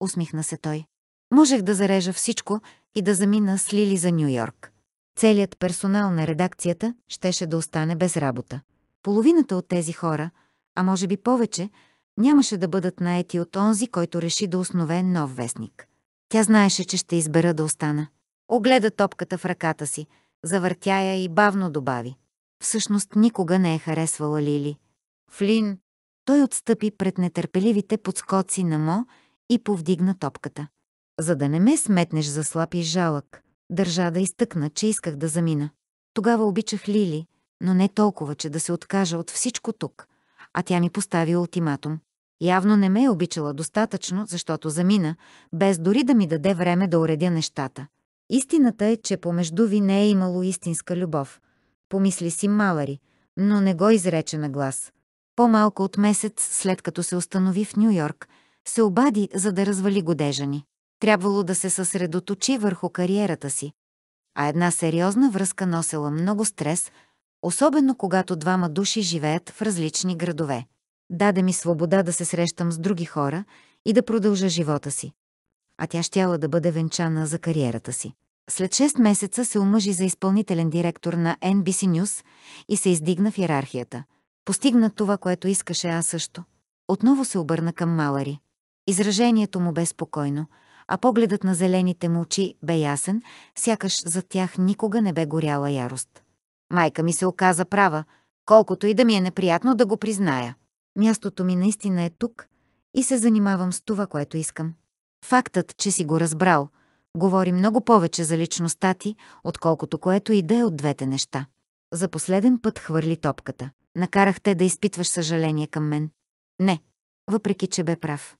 Усмихна се той. Можех да зарежа всичко и да замина с Лили за Нью Йорк. Целият персонал на редакцията щеше да остане без работа. Половината от тези хора, а може би повече, нямаше да бъдат наети от онзи, който реши да основе нов вестник. Тя знаеше, че ще избера да остана. Огледа топката в ръката си, завъртя я и бавно добави. Всъщност никога не е харесвала Лили. Флин. Той отстъпи пред нетърпеливите подскоци на Мо и повдигна топката. За да не ме сметнеш за слаб и жалък, държа да изтъкна, че исках да замина. Тогава обичах Лили, но не толкова, че да се откажа от всичко тук, а тя ми постави ултиматум. Явно не ме е обичала достатъчно, защото замина, без дори да ми даде време да уредя нещата. Истината е, че помежду ви не е имало истинска любов. Помисли си Малари, но не го изрече на глас. По-малко от месец след като се установи в Нью Йорк, се обади, за да развали годежа ни. Трябвало да се съсредоточи върху кариерата си. А една сериозна връзка носела много стрес, особено когато двама души живеят в различни градове. Даде ми свобода да се срещам с други хора и да продължа живота си. А тя щяла да бъде венчана за кариерата си. След 6 месеца се омъжи за изпълнителен директор на NBC News и се издигна в иерархията – Постигна това, което искаше аз също. Отново се обърна към Малари. Изражението му бе спокойно, а погледът на зелените му очи бе ясен, сякаш за тях никога не бе горяла ярост. Майка ми се оказа права, колкото и да ми е неприятно да го призная. Мястото ми наистина е тук и се занимавам с това, което искам. Фактът, че си го разбрал, говори много повече за личността ти, отколкото което и да е от двете неща. За последен път хвърли топката. Накарах те да изпитваш съжаление към мен. Не, въпреки че бе прав.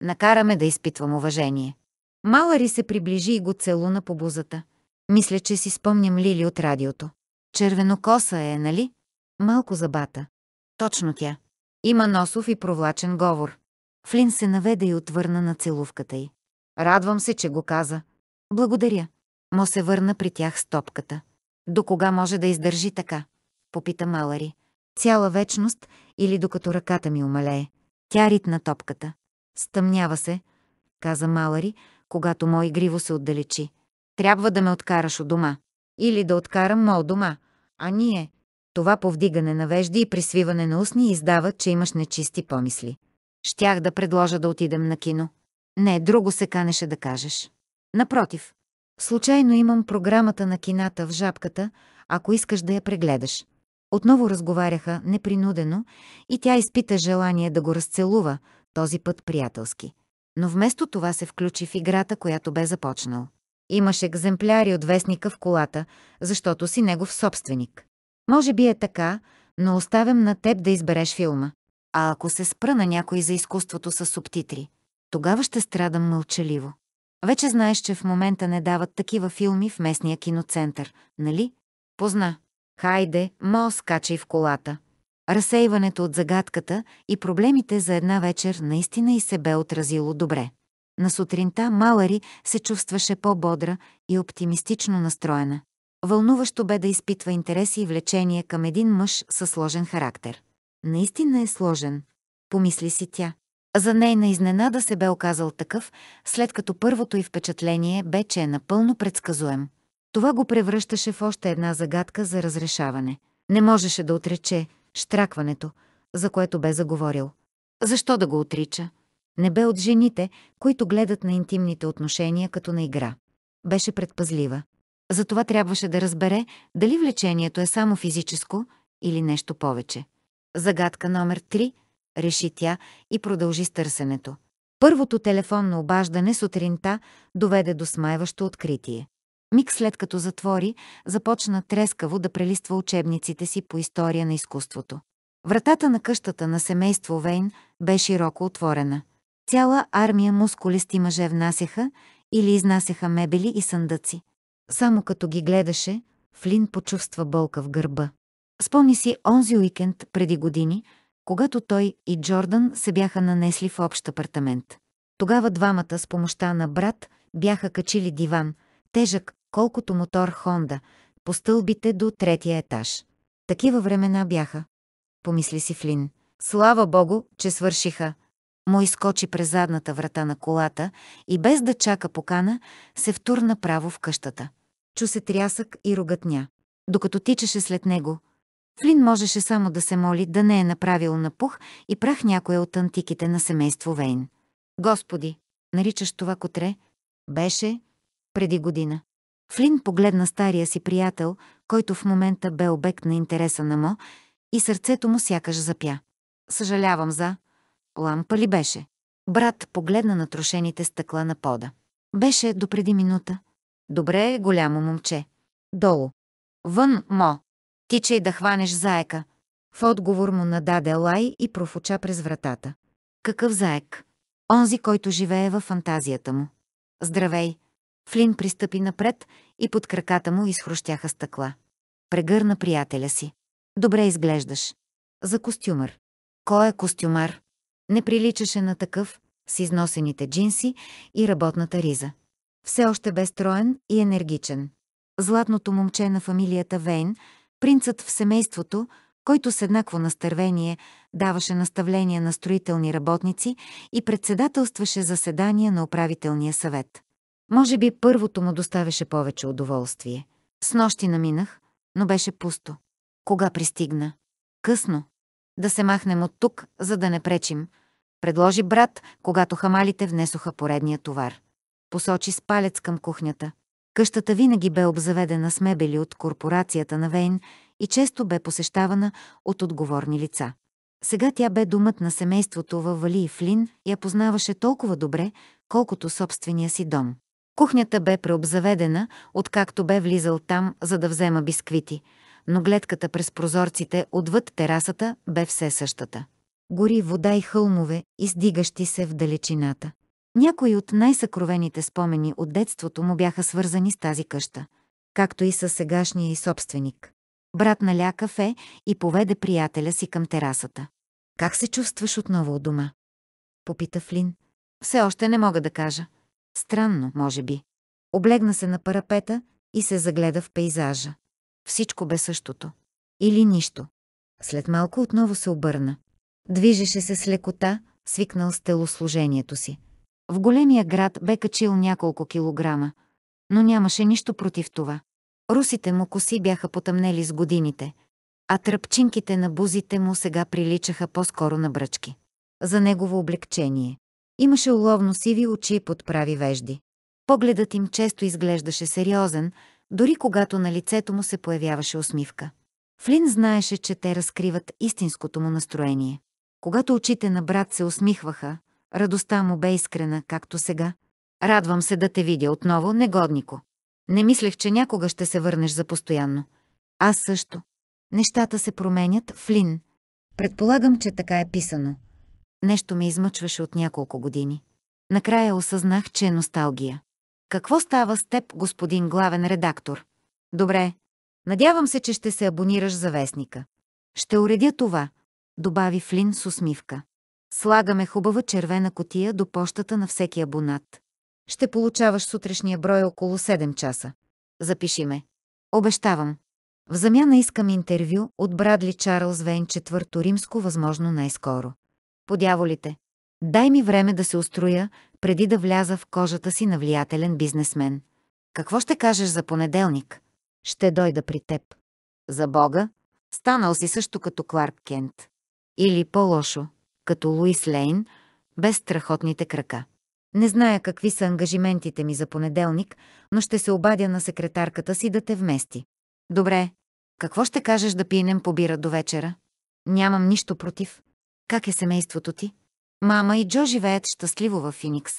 Накараме да изпитвам уважение. Малари се приближи и го целуна по бузата. Мисля, че си спомням Лили от радиото. Червено коса е, нали? Малко забата. Точно тя. Има носов и провлачен говор. Флин се наведе и отвърна на целувката й. Радвам се, че го каза. Благодаря. Мо се върна при тях с топката. До кога може да издържи така? Попита Малари. Цяла вечност или докато ръката ми омалее. Тя ритна топката. Стъмнява се, каза Малари, когато мой гриво се отдалечи. Трябва да ме откараш от дома. Или да откарам мо от дома. А ние. Това повдигане на вежди и присвиване на устни издава, че имаш нечисти помисли. Щях да предложа да отидем на кино. Не, друго се канеше да кажеш. Напротив. Случайно имам програмата на кината в жабката, ако искаш да я прегледаш. Отново разговаряха непринудено и тя изпита желание да го разцелува, този път приятелски. Но вместо това се включи в играта, която бе започнал. Имаш екземпляри от вестника в колата, защото си негов собственик. Може би е така, но оставям на теб да избереш филма. А ако се спра на някой за изкуството с субтитри, тогава ще страдам мълчаливо. Вече знаеш, че в момента не дават такива филми в местния киноцентър, нали? Позна. Хайде, Мо скачай в колата. Разсейването от загадката и проблемите за една вечер наистина и се бе отразило добре. На сутринта Малари се чувстваше по-бодра и оптимистично настроена. Вълнуващо бе да изпитва интереси и влечение към един мъж със сложен характер. Наистина е сложен, помисли си тя. За нейна изненада се бе оказал такъв, след като първото й впечатление бе, че е напълно предсказуем. Това го превръщаше в още една загадка за разрешаване. Не можеше да отрече штракването, за което бе заговорил. Защо да го отрича? Не бе от жените, които гледат на интимните отношения като на игра. Беше предпазлива. Затова трябваше да разбере дали влечението е само физическо или нещо повече. Загадка номер 3 реши тя и продължи с търсенето. Първото телефонно обаждане сутринта доведе до смайващо откритие. Миг след като затвори, започна трескаво да прелиства учебниците си по история на изкуството. Вратата на къщата на семейство Вейн бе широко отворена. Цяла армия мускулести мъже внасяха или изнасяха мебели и съндъци. Само като ги гледаше, Флин почувства болка в гърба. Спомни си онзи уикенд преди години, когато той и Джордан се бяха нанесли в общ апартамент. Тогава двамата с помощта на брат бяха качили диван, тежък колкото мотор Хонда, по стълбите до третия етаж. Такива времена бяха. Помисли си Флин. Слава богу, че свършиха. Мо изкочи през задната врата на колата и без да чака покана, се втурна право в къщата. Чу се трясък и рогътня. Докато тичаше след него, Флин можеше само да се моли да не е направил на пух и прах някоя от антиките на семейство Вейн. Господи, наричаш това котре, беше преди година. Флин погледна стария си приятел, който в момента бе обект на интереса на Мо, и сърцето му сякаш запя. Съжалявам за... Лампа ли беше? Брат погледна на трошените стъкла на пода. Беше допреди минута. Добре е голямо момче. Долу. Вън, Мо. Тичай да хванеш заека. В отговор му нададе лай и профуча през вратата. Какъв заек? Онзи, който живее във фантазията му. Здравей! Флин пристъпи напред и под краката му изхрущяха стъкла. Прегърна приятеля си. Добре изглеждаш. За костюмър. Кой е костюмар? Не приличаше на такъв, с износените джинси и работната риза. Все още бе строен и енергичен. Златното момче на фамилията Вейн, принцът в семейството, който с еднакво настървение даваше наставления на строителни работници и председателстваше заседания на управителния съвет. Може би първото му доставяше повече удоволствие. С нощи наминах, но беше пусто. Кога пристигна? Късно. Да се махнем от тук, за да не пречим, предложи брат, когато хамалите внесоха поредния товар. Посочи с палец към кухнята. Къщата винаги бе обзаведена с мебели от корпорацията на Вейн и често бе посещавана от отговорни лица. Сега тя бе думът на семейството във Вали и Флин, я познаваше толкова добре, колкото собствения си дом. Кухнята бе преобзаведена, откакто бе влизал там, за да взема бисквити, но гледката през прозорците отвъд терасата бе все същата. Гори вода и хълмове, издигащи се в далечината. Някои от най-съкровените спомени от детството му бяха свързани с тази къща, както и с сегашния и собственик. Брат наля кафе и поведе приятеля си към терасата. «Как се чувстваш отново от дома?» Попита Флин. «Все още не мога да кажа», Странно, може би. Облегна се на парапета и се загледа в пейзажа. Всичко бе същото. Или нищо. След малко отново се обърна. Движеше се с лекота, свикнал с телосложението си. В големия град бе качил няколко килограма, но нямаше нищо против това. Русите му коси бяха потъмнели с годините, а тръпчинките на бузите му сега приличаха по-скоро на бръчки. За негово облегчение. Имаше уловно сиви очи под прави вежди. Погледът им често изглеждаше сериозен, дори когато на лицето му се появяваше усмивка. Флин знаеше, че те разкриват истинското му настроение. Когато очите на брат се усмихваха, радостта му бе искрена, както сега. Радвам се да те видя отново, негоднико. Не мислех, че някога ще се върнеш за постоянно. Аз също. Нещата се променят, Флин. Предполагам, че така е писано нещо ме измъчваше от няколко години. Накрая осъзнах, че е носталгия. Какво става с теб, господин главен редактор? Добре. Надявам се, че ще се абонираш за вестника. Ще уредя това, добави Флин с усмивка. Слагаме хубава червена котия до пощата на всеки абонат. Ще получаваш сутрешния брой около 7 часа. Запиши ме. Обещавам. В замяна искам интервю от Брадли Чарлз Вейн четвърто римско, възможно най-скоро. Подяволите. Дай ми време да се устроя, преди да вляза в кожата си на влиятелен бизнесмен. Какво ще кажеш за понеделник? Ще дойда при теб. За Бога, станал си също като Кларк Кент. Или по-лошо, като Луис Лейн, без страхотните крака. Не зная какви са ангажиментите ми за понеделник, но ще се обадя на секретарката си да те вмести. Добре, какво ще кажеш да пинем по бира до вечера? Нямам нищо против. Как е семейството ти? Мама и Джо живеят щастливо в Феникс.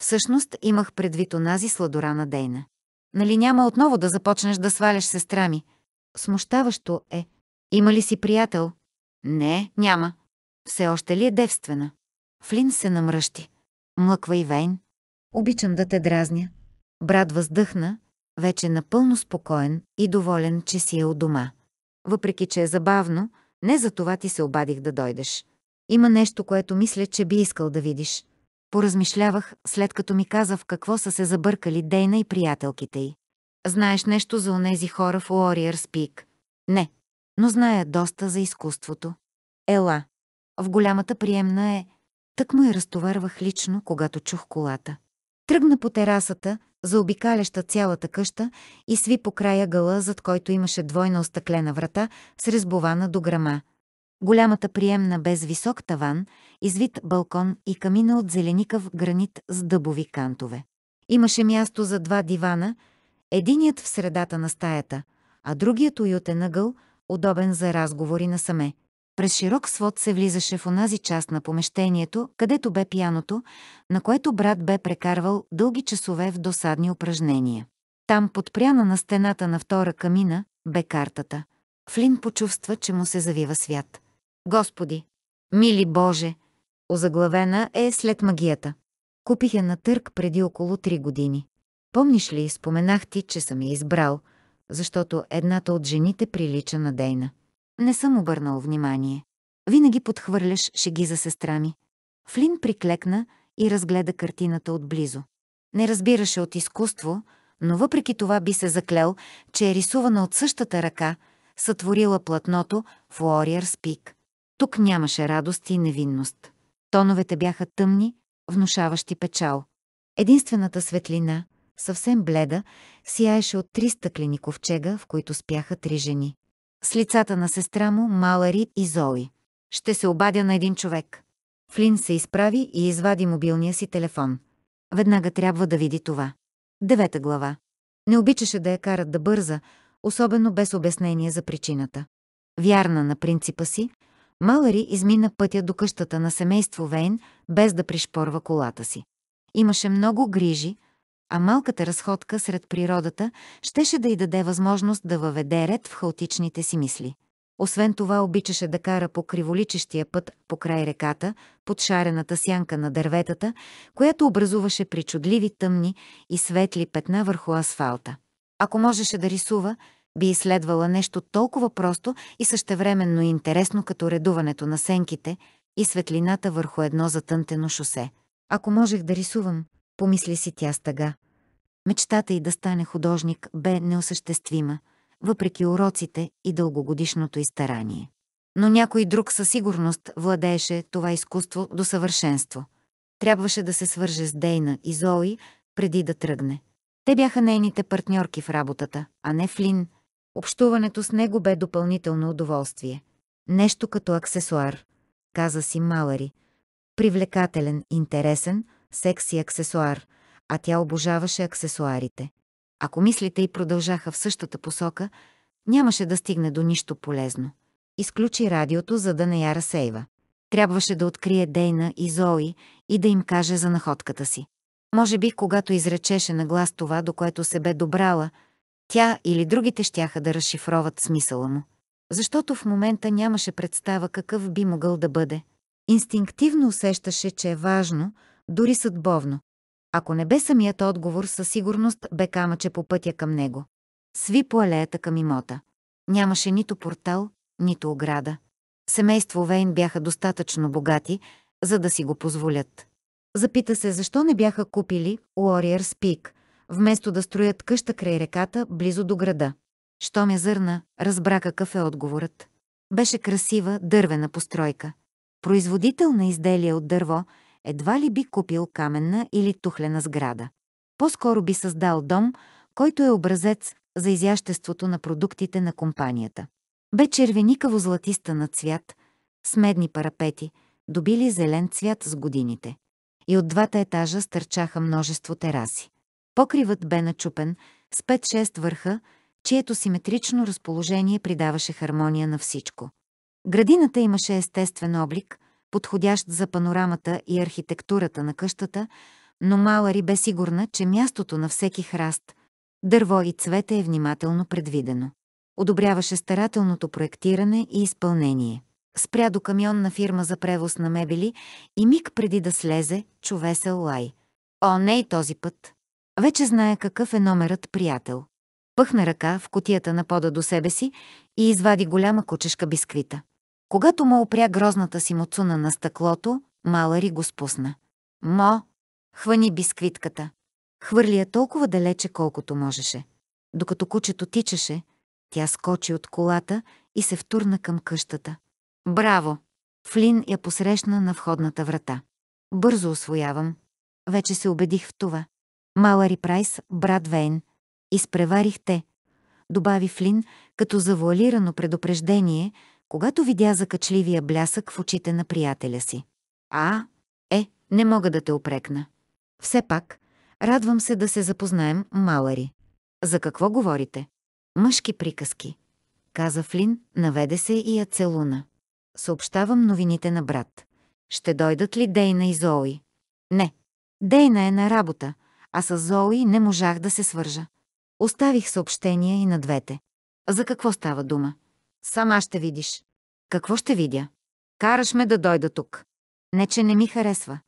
Всъщност имах предвид онази сладорана Дейна. Нали няма отново да започнеш да сваляш сестра ми? Смущаващо е. Има ли си приятел? Не, няма. Все още ли е девствена? Флин се намръщи. Млъква и Вейн. Обичам да те дразня. Брат въздъхна, вече напълно спокоен и доволен, че си е у дома. Въпреки, че е забавно, не за това ти се обадих да дойдеш. Има нещо, което мисля, че би искал да видиш. Поразмишлявах, след като ми каза в какво са се забъркали Дейна и приятелките й. Знаеш нещо за онези хора в Warriors Peak? Не, но зная доста за изкуството. Ела. В голямата приемна е. Тък му я разтоварвах лично, когато чух колата. Тръгна по терасата, заобикаляща цялата къща и сви по края гъла, зад който имаше двойна остъклена врата с резбована до грама – голямата приемна без висок таван, извит балкон и камина от зеленикав гранит с дъбови кантове. Имаше място за два дивана, единият в средата на стаята, а другият уютен ъгъл, удобен за разговори насаме. През широк свод се влизаше в онази част на помещението, където бе пияното, на което брат бе прекарвал дълги часове в досадни упражнения. Там, подпряна на стената на втора камина, бе картата. Флин почувства, че му се завива свят. Господи! Мили Боже! Озаглавена е след магията. Купих я на търк преди около три години. Помниш ли, споменах ти, че съм я избрал, защото едната от жените прилича на Дейна. Не съм обърнал внимание. Винаги подхвърляш шеги за сестра ми. Флин приклекна и разгледа картината отблизо. Не разбираше от изкуство, но въпреки това би се заклел, че е рисувана от същата ръка, сътворила платното в Warrior's Peak. Тук нямаше радост и невинност. Тоновете бяха тъмни, внушаващи печал. Единствената светлина, съвсем бледа, сияеше от три стъклени ковчега, в които спяха три жени. С лицата на сестра му Малари и Зои. Ще се обадя на един човек. Флин се изправи и извади мобилния си телефон. Веднага трябва да види това. Девета глава. Не обичаше да я карат да бърза, особено без обяснение за причината. Вярна на принципа си, Малари измина пътя до къщата на семейство Вейн, без да пришпорва колата си. Имаше много грижи, а малката разходка сред природата щеше да й даде възможност да въведе ред в хаотичните си мисли. Освен това обичаше да кара по криволичещия път по край реката, под шарената сянка на дърветата, която образуваше причудливи тъмни и светли петна върху асфалта. Ако можеше да рисува, би изследвала нещо толкова просто и същевременно интересно като редуването на сенките и светлината върху едно затънтено шосе. Ако можех да рисувам, помисли си тя стъга. Мечтата й да стане художник бе неосъществима, въпреки уроците и дългогодишното изтарание. Но някой друг със сигурност владееше това изкуство до съвършенство. Трябваше да се свърже с Дейна и Зои преди да тръгне. Те бяха нейните партньорки в работата, а не Флин, Общуването с него бе допълнително удоволствие. Нещо като аксесуар, каза си Малари. Привлекателен, интересен, секси аксесуар, а тя обожаваше аксесуарите. Ако мислите и продължаха в същата посока, нямаше да стигне до нищо полезно. Изключи радиото, за да не я разсейва. Трябваше да открие Дейна и Зои и да им каже за находката си. Може би, когато изречеше на глас това, до което се бе добрала, тя или другите щяха да разшифроват смисъла му, защото в момента нямаше представа какъв би могъл да бъде. Инстинктивно усещаше, че е важно, дори съдбовно. Ако не бе самият отговор, със сигурност бе камъче по пътя към него. Сви по алеята към имота. Нямаше нито портал, нито ограда. Семейство Вейн бяха достатъчно богати, за да си го позволят. Запита се защо не бяха купили Warriors Peak, вместо да строят къща край реката, близо до града. Щом я зърна, разбра какъв е отговорът. Беше красива дървена постройка. Производител на изделия от дърво едва ли би купил каменна или тухлена сграда. По-скоро би създал дом, който е образец за изяществото на продуктите на компанията. Бе червеникаво-златиста на цвят, с медни парапети, добили зелен цвят с годините. И от двата етажа стърчаха множество тераси. Покривът бе начупен с 5-6 върха, чието симетрично разположение придаваше хармония на всичко. Градината имаше естествен облик, подходящ за панорамата и архитектурата на къщата, но Малари бе сигурна, че мястото на всеки храст, дърво и цвете е внимателно предвидено. Одобряваше старателното проектиране и изпълнение. Спря до камион на фирма за превоз на мебели и миг преди да слезе, чувесел лай. О, не и този път! Вече знае какъв е номерът приятел. Пъхна ръка в котията на пода до себе си и извади голяма кучешка бисквита. Когато му опря грозната си муцуна на стъклото, Малари го спусна. Мо! Хвани бисквитката. Хвърли я толкова далече, колкото можеше. Докато кучето тичаше, тя скочи от колата и се втурна към къщата. Браво! Флин я посрещна на входната врата. Бързо освоявам. Вече се убедих в това. Малари Прайс, брат Вейн. Изпреварихте, добави Флин като завуалирано предупреждение, когато видя закачливия блясък в очите на приятеля си. А, е, не мога да те опрекна. Все пак, радвам се да се запознаем, Малари. За какво говорите? Мъжки приказки. Каза Флин, наведе се и я целуна. Съобщавам новините на брат. Ще дойдат ли Дейна и Зои? Не. Дейна е на работа, а с Зои не можах да се свържа. Оставих съобщение и на двете. За какво става дума? Сама ще видиш. Какво ще видя? Караш ме да дойда тук. Не, че не ми харесва.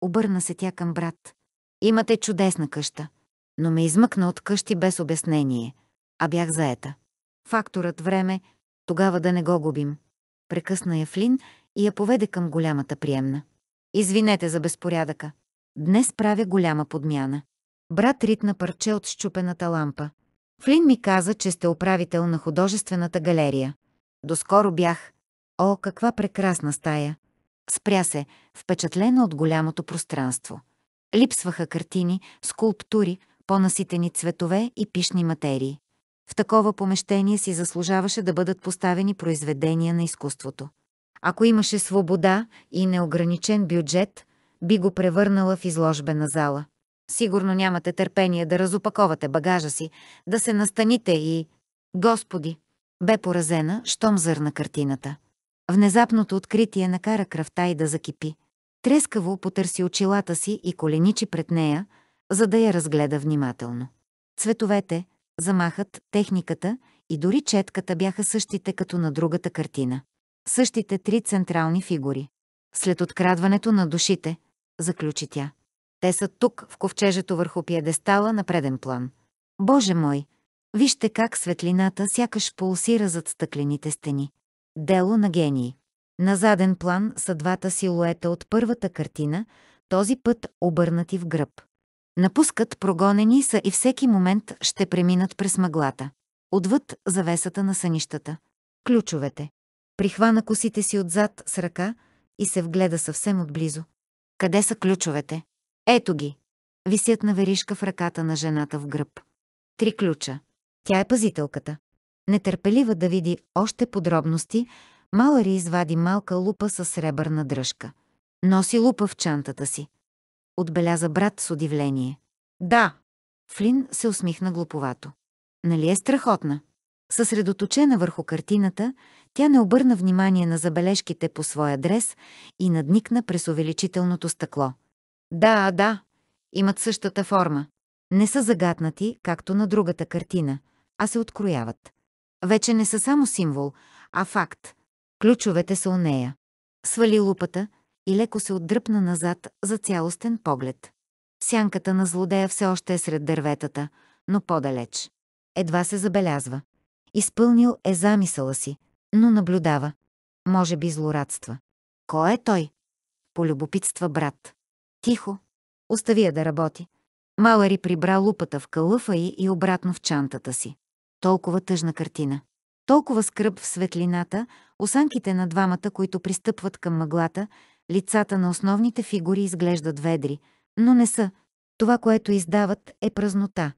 Обърна се тя към брат. Имате чудесна къща. Но ме измъкна от къщи без обяснение. А бях заета. Факторът време, тогава да не го губим. Прекъсна я Флин и я поведе към голямата приемна. Извинете за безпорядъка. Днес правя голяма подмяна брат ритна парче от щупената лампа. Флин ми каза, че сте управител на художествената галерия. Доскоро бях. О, каква прекрасна стая! Спря се, впечатлена от голямото пространство. Липсваха картини, скулптури, по-наситени цветове и пишни материи. В такова помещение си заслужаваше да бъдат поставени произведения на изкуството. Ако имаше свобода и неограничен бюджет, би го превърнала в изложбена зала. Сигурно нямате търпение да разопаковате багажа си, да се настаните и... Господи! Бе поразена, щом зърна картината. Внезапното откритие накара кръвта и да закипи. Трескаво потърси очилата си и коленичи пред нея, за да я разгледа внимателно. Цветовете, замахът, техниката и дори четката бяха същите като на другата картина. Същите три централни фигури. След открадването на душите, заключи тя. Те са тук, в ковчежето върху пиедестала на преден план. Боже мой! Вижте как светлината сякаш пулсира зад стъклените стени. Дело на гении. На заден план са двата силуета от първата картина, този път обърнати в гръб. Напускат прогонени са и всеки момент ще преминат през мъглата. Отвъд завесата на сънищата. Ключовете. Прихвана косите си отзад с ръка и се вгледа съвсем отблизо. Къде са ключовете? Ето ги. Висят на веришка в ръката на жената в гръб. Три ключа. Тя е пазителката. Нетърпелива да види още подробности, Малари извади малка лупа със сребърна дръжка. Носи лупа в чантата си. Отбеляза брат с удивление. Да. Флин се усмихна глуповато. Нали е страхотна? Съсредоточена върху картината, тя не обърна внимание на забележките по своя дрес и надникна през увеличителното стъкло – да, да, имат същата форма. Не са загатнати, както на другата картина, а се открояват. Вече не са само символ, а факт. Ключовете са у нея. Свали лупата и леко се отдръпна назад за цялостен поглед. Сянката на злодея все още е сред дърветата, но по-далеч. Едва се забелязва. Изпълнил е замисъла си, но наблюдава. Може би злорадства. Кой е той? Полюбопитства брат. Тихо. Остави я да работи. Малари прибра лупата в калъфа и, и обратно в чантата си. Толкова тъжна картина. Толкова скръп в светлината, осанките на двамата, които пристъпват към мъглата, лицата на основните фигури изглеждат ведри, но не са. Това, което издават, е празнота,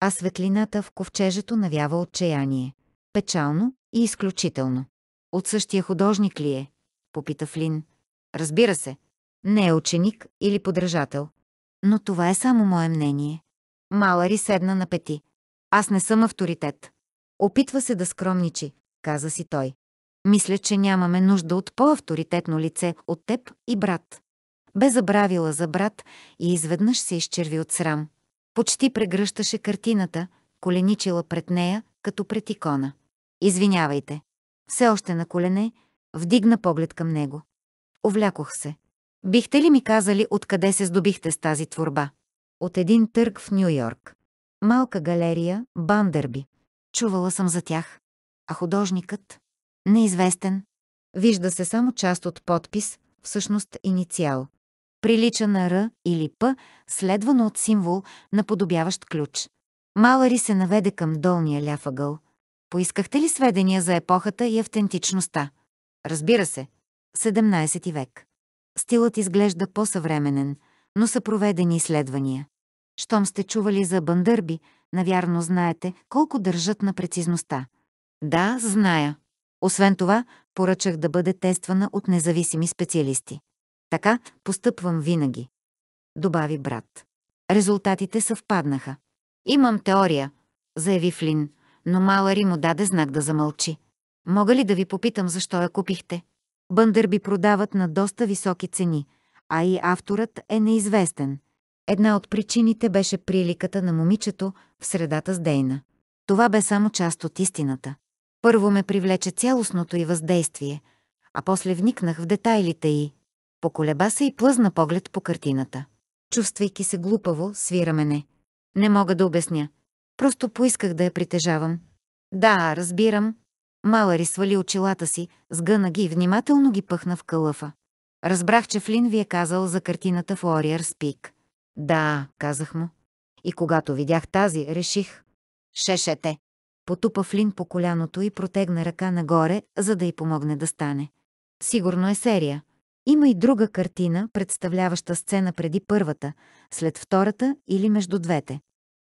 а светлината в ковчежето навява отчаяние. Печално и изключително. От същия художник ли е? Попита Флин. Разбира се, не е ученик или подражател. Но това е само мое мнение. Малари седна на пети. Аз не съм авторитет. Опитва се да скромничи, каза си той. Мисля, че нямаме нужда от по-авторитетно лице от теб и брат. Бе забравила за брат и изведнъж се изчерви от срам. Почти прегръщаше картината, коленичила пред нея, като пред икона. Извинявайте. Все още на колене, вдигна поглед към него. Овлякох се. Бихте ли ми казали откъде се здобихте с тази творба? От един търг в Нью Йорк. Малка галерия, Бандерби. Чувала съм за тях. А художникът? Неизвестен. Вижда се само част от подпис, всъщност инициал. Прилича на Р или П, следвано от символ, наподобяващ ключ. Малари се наведе към долния ляфъгъл. Поискахте ли сведения за епохата и автентичността? Разбира се. 17 век. Стилът изглежда по-съвременен, но са проведени изследвания. Щом сте чували за бандърби, навярно знаете колко държат на прецизността. Да, зная. Освен това, поръчах да бъде тествана от независими специалисти. Така постъпвам винаги. Добави брат. Резултатите съвпаднаха. Имам теория, заяви Флин, но Малари му даде знак да замълчи. Мога ли да ви попитам защо я купихте? Бъндърби продават на доста високи цени, а и авторът е неизвестен. Една от причините беше приликата на момичето в средата с Дейна. Това бе само част от истината. Първо ме привлече цялостното и въздействие, а после вникнах в детайлите и поколеба се и плъзна поглед по картината. Чувствайки се глупаво, свира мене. Не мога да обясня. Просто поисках да я притежавам. Да, разбирам, Малари свали очилата си, сгъна ги и внимателно ги пъхна в кълъфа. Разбрах, че Флин ви е казал за картината в Ориер Пик. Да, казах му. И когато видях тази, реших. Шешете. Потупа Флин по коляното и протегна ръка нагоре, за да й помогне да стане. Сигурно е серия. Има и друга картина, представляваща сцена преди първата, след втората или между двете.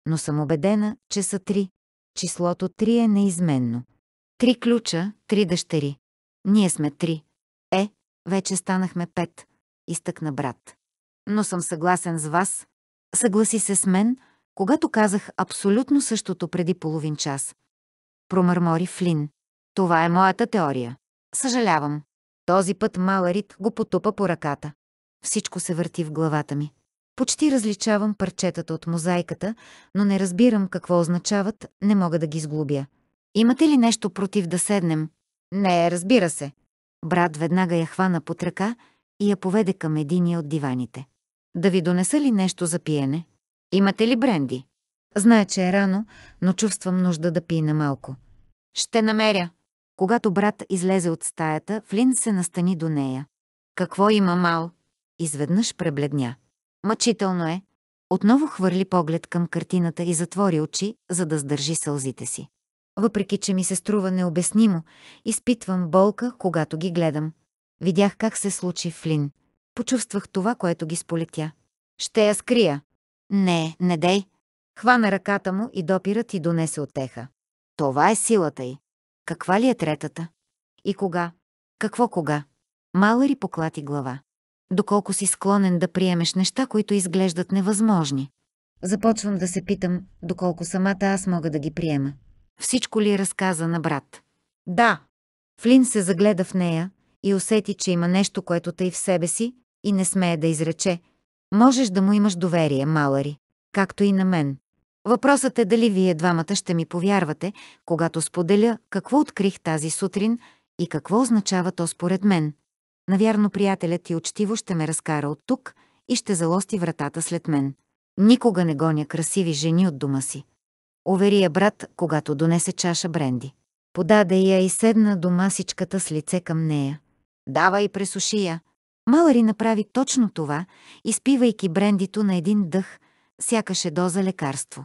Но съм убедена, че са три. Числото три е неизменно. Три ключа, три дъщери. Ние сме три. Е, вече станахме пет, изтъкна брат. Но съм съгласен с вас. Съгласи се с мен, когато казах абсолютно същото преди половин час. Промърмори Флин. Това е моята теория. Съжалявам. Този път Маларит го потупа по ръката. Всичко се върти в главата ми. Почти различавам парчетата от мозайката, но не разбирам какво означават, не мога да ги сглобя. Имате ли нещо против да седнем? Не, разбира се. Брат веднага я хвана под ръка и я поведе към единия от диваните. Да ви донеса ли нещо за пиене? Имате ли бренди? Знае, че е рано, но чувствам нужда да пина малко. Ще намеря. Когато брат излезе от стаята, Флин се настани до нея. Какво има, Мал? Изведнъж пребледня. Мъчително е. Отново хвърли поглед към картината и затвори очи, за да сдържи сълзите си. Въпреки, че ми се струва необяснимо, изпитвам болка, когато ги гледам. Видях как се случи Флин. Почувствах това, което ги сполетя. Ще я скрия. Не, не дей. Хвана ръката му и допират и донесе отеха. Това е силата й. Каква ли е третата? И кога? Какво кога? Малъри поклати глава. Доколко си склонен да приемеш неща, които изглеждат невъзможни. Започвам да се питам, доколко самата аз мога да ги приема. Всичко ли е разказа на брат? Да. Флин се загледа в нея и усети, че има нещо, което тъй в себе си и не смее да изрече. Можеш да му имаш доверие, Малари, както и на мен. Въпросът е дали вие двамата ще ми повярвате, когато споделя какво открих тази сутрин и какво означава то според мен. Навярно приятелят ти учтиво ще ме разкара от тук и ще залости вратата след мен. Никога не гоня красиви жени от дома си увери я брат, когато донесе чаша бренди. Подаде я и седна до масичката с лице към нея. Давай пресуши я. Малари направи точно това, изпивайки брендито на един дъх, сякаше доза лекарство.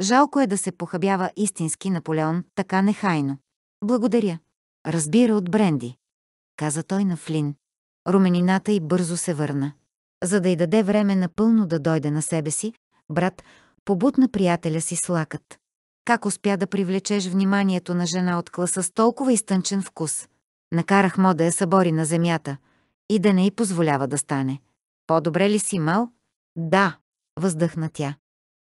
Жалко е да се похабява истински Наполеон така нехайно. Благодаря. Разбира от бренди, каза той на Флин. Руменината й бързо се върна. За да й даде време напълно да дойде на себе си, брат побутна приятеля си с лакът. Как успя да привлечеш вниманието на жена от класа с толкова изтънчен вкус? Накарах Мо да я събори на земята и да не й позволява да стане. По-добре ли си, Мал? Да, въздъхна тя.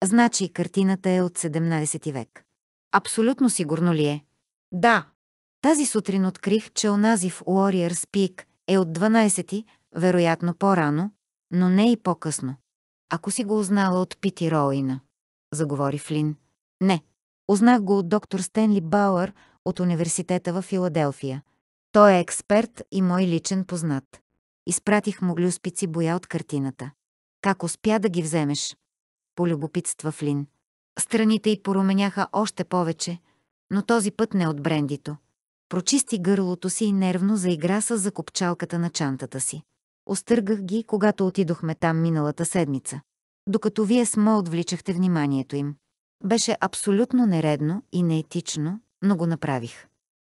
Значи картината е от 17 век. Абсолютно сигурно ли е? Да. Тази сутрин открих, че онази в Warriors Peak е от 12 вероятно по-рано, но не и по-късно. Ако си го узнала от Пити Роуина заговори Флин. Не. Узнах го от доктор Стенли Бауър от университета в Филаделфия. Той е експерт и мой личен познат. Изпратих му глюспици боя от картината. Как успя да ги вземеш? Полюбопитства Флин. Страните й поруменяха още повече, но този път не от брендито. Прочисти гърлото си и нервно заигра с закопчалката на чантата си. Остъргах ги, когато отидохме там миналата седмица докато вие сме отвличахте вниманието им. Беше абсолютно нередно и неетично, но го направих.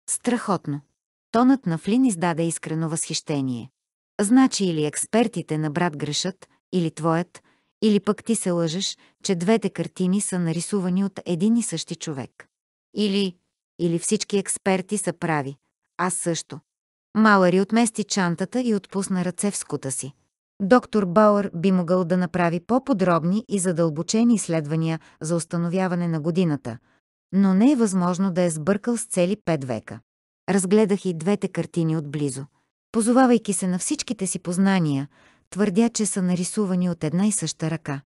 Страхотно. Тонът на Флин издаде искрено възхищение. Значи или експертите на брат грешат, или твоят, или пък ти се лъжеш, че двете картини са нарисувани от един и същи човек. Или, или всички експерти са прави. Аз също. Малари отмести чантата и отпусна ръце в скута си. Доктор Бауър би могъл да направи по-подробни и задълбочени изследвания за установяване на годината, но не е възможно да е сбъркал с цели пет века. Разгледах и двете картини отблизо. Позовавайки се на всичките си познания, твърдя, че са нарисувани от една и съща ръка.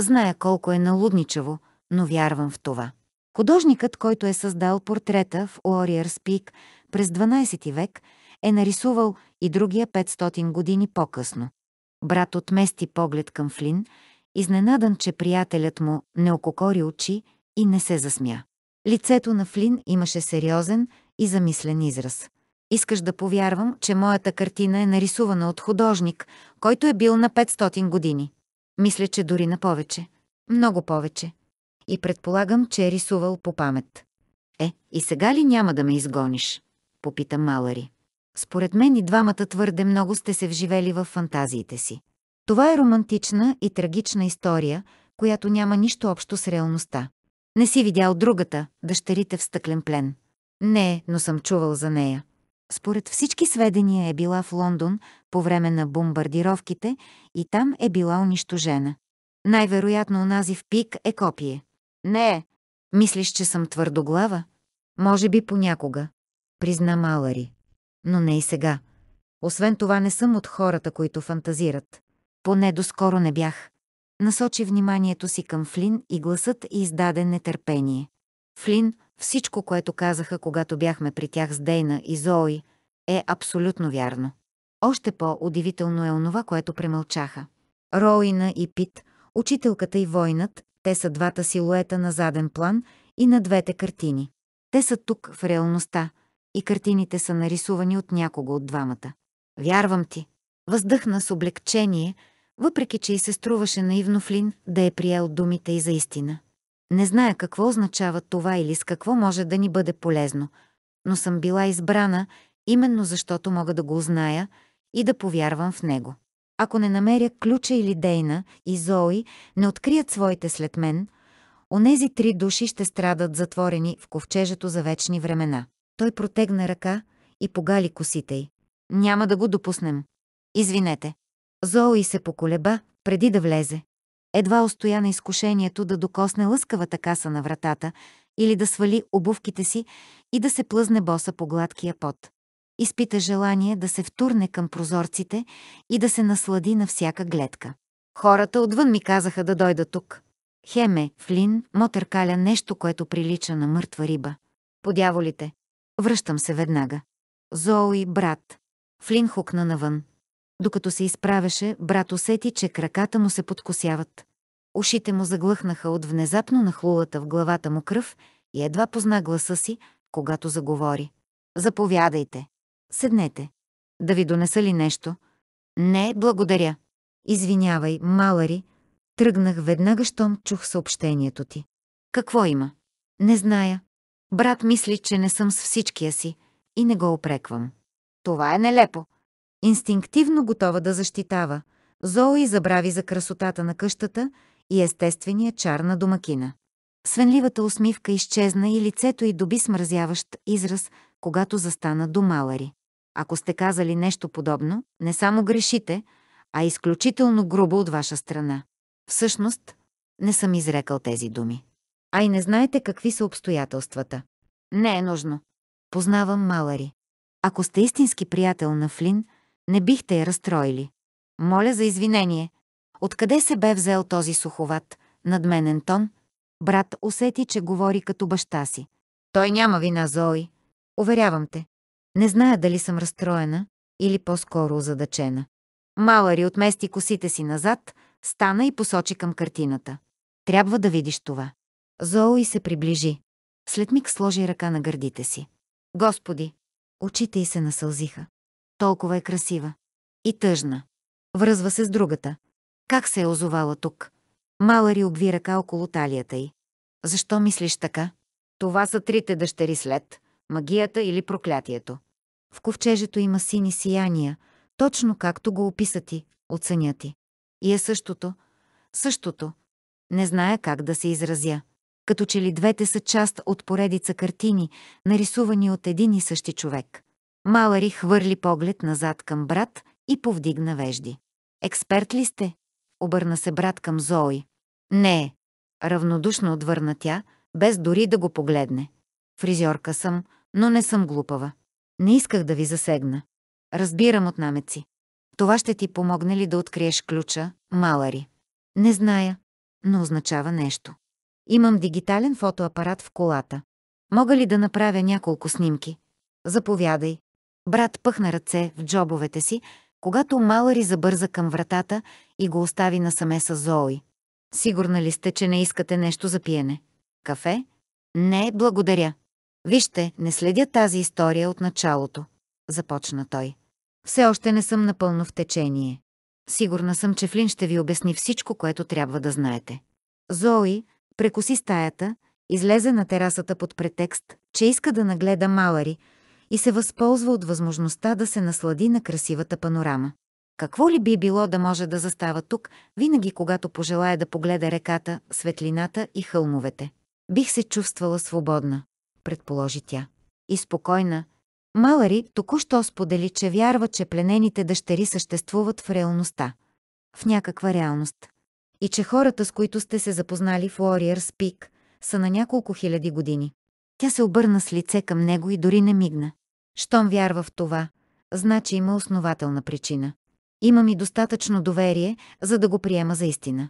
Зная колко е налудничаво, но вярвам в това. Художникът, който е създал портрета в Warriors Пик през 12 век, е нарисувал и другия 500 години по-късно. Брат отмести поглед към Флин, изненадан, че приятелят му не ококори очи и не се засмя. Лицето на Флин имаше сериозен и замислен израз. Искаш да повярвам, че моята картина е нарисувана от художник, който е бил на 500 години. Мисля, че дори на повече. Много повече. И предполагам, че е рисувал по памет. Е, и сега ли няма да ме изгониш? Попита Малари. Според мен и двамата твърде много сте се вживели в фантазиите си. Това е романтична и трагична история, която няма нищо общо с реалността. Не си видял другата, дъщерите в стъклен плен. Не, но съм чувал за нея. Според всички сведения е била в Лондон по време на бомбардировките и там е била унищожена. Най-вероятно онази в пик е копие. Не, мислиш, че съм твърдоглава? Може би понякога, призна Малари но не и сега. Освен това не съм от хората, които фантазират. Поне доскоро не бях. Насочи вниманието си към Флин и гласът и издаде нетърпение. Флин, всичко, което казаха, когато бяхме при тях с Дейна и Зои, е абсолютно вярно. Още по-удивително е онова, което премълчаха. Роина и Пит, учителката и войнат, те са двата силуета на заден план и на двете картини. Те са тук в реалността – и картините са нарисувани от някого от двамата. Вярвам ти. Въздъхна с облегчение, въпреки че и се струваше наивно Флин да е приел думите и за истина. Не зная какво означава това или с какво може да ни бъде полезно, но съм била избрана именно защото мога да го узная и да повярвам в него. Ако не намеря ключа или Дейна и Зои не открият своите след мен, онези три души ще страдат затворени в ковчежето за вечни времена. Той протегна ръка и погали косите й. Няма да го допуснем. Извинете. Зои се поколеба, преди да влезе. Едва устоя на изкушението да докосне лъскавата каса на вратата или да свали обувките си и да се плъзне боса по гладкия пот. Изпита желание да се втурне към прозорците и да се наслади на всяка гледка. Хората отвън ми казаха да дойда тук. Хеме, Флин, мотъркаля нещо, което прилича на мъртва риба. Подяволите, Връщам се веднага. Зои, брат. Флин хукна навън. Докато се изправеше, брат усети, че краката му се подкосяват. Ушите му заглъхнаха от внезапно нахлулата в главата му кръв и едва позна гласа си, когато заговори. Заповядайте. Седнете. Да ви донеса ли нещо? Не, благодаря. Извинявай, Малари. Тръгнах веднага, щом чух съобщението ти. Какво има? Не зная, Брат мисли, че не съм с всичкия си и не го опреквам. Това е нелепо. Инстинктивно готова да защитава, Зои забрави за красотата на къщата и естествения чар на домакина. Свенливата усмивка изчезна и лицето й доби смразяващ израз, когато застана до Малари. Ако сте казали нещо подобно, не само грешите, а изключително грубо от ваша страна. Всъщност, не съм изрекал тези думи а и не знаете какви са обстоятелствата. Не е нужно. Познавам Малари. Ако сте истински приятел на Флин, не бихте я разстроили. Моля за извинение. Откъде се бе взел този суховат, надменен тон? Брат усети, че говори като баща си. Той няма вина, Зои. Уверявам те. Не зная дали съм разстроена или по-скоро озадачена. Малари отмести косите си назад, стана и посочи към картината. Трябва да видиш това. Зоуи се приближи. След миг сложи ръка на гърдите си. Господи! Очите й се насълзиха. Толкова е красива. И тъжна. Връзва се с другата. Как се е озовала тук? Малари обви ръка около талията й. Защо мислиш така? Това са трите дъщери след – магията или проклятието. В ковчежето има сини сияния, точно както го описа ти, оценя ти. И е същото, същото. Не зная как да се изразя като че ли двете са част от поредица картини, нарисувани от един и същи човек. Малари хвърли поглед назад към брат и повдигна вежди. «Експерт ли сте?» Обърна се брат към Зои. «Не», равнодушно отвърна тя, без дори да го погледне. Фризьорка съм, но не съм глупава. Не исках да ви засегна. Разбирам от намеци. Това ще ти помогне ли да откриеш ключа, Малари? Не зная, но означава нещо. Имам дигитален фотоапарат в колата. Мога ли да направя няколко снимки? Заповядай. Брат пъхна ръце в джобовете си, когато Малари забърза към вратата и го остави насаме с Зои. Сигурна ли сте, че не искате нещо за пиене? Кафе? Не, благодаря. Вижте, не следя тази история от началото. Започна той. Все още не съм напълно в течение. Сигурна съм, че Флин ще ви обясни всичко, което трябва да знаете. Зои, Прекоси стаята, излезе на терасата под претекст, че иска да нагледа Малари и се възползва от възможността да се наслади на красивата панорама. Какво ли би било да може да застава тук, винаги когато пожелая да погледа реката, светлината и хълмовете? Бих се чувствала свободна, предположи тя. И спокойна. Малари току-що сподели, че вярва, че пленените дъщери съществуват в реалността. В някаква реалност и че хората, с които сте се запознали в Warriors Peak, са на няколко хиляди години. Тя се обърна с лице към него и дори не мигна. Щом вярва в това, значи има основателна причина. Имам и достатъчно доверие, за да го приема за истина.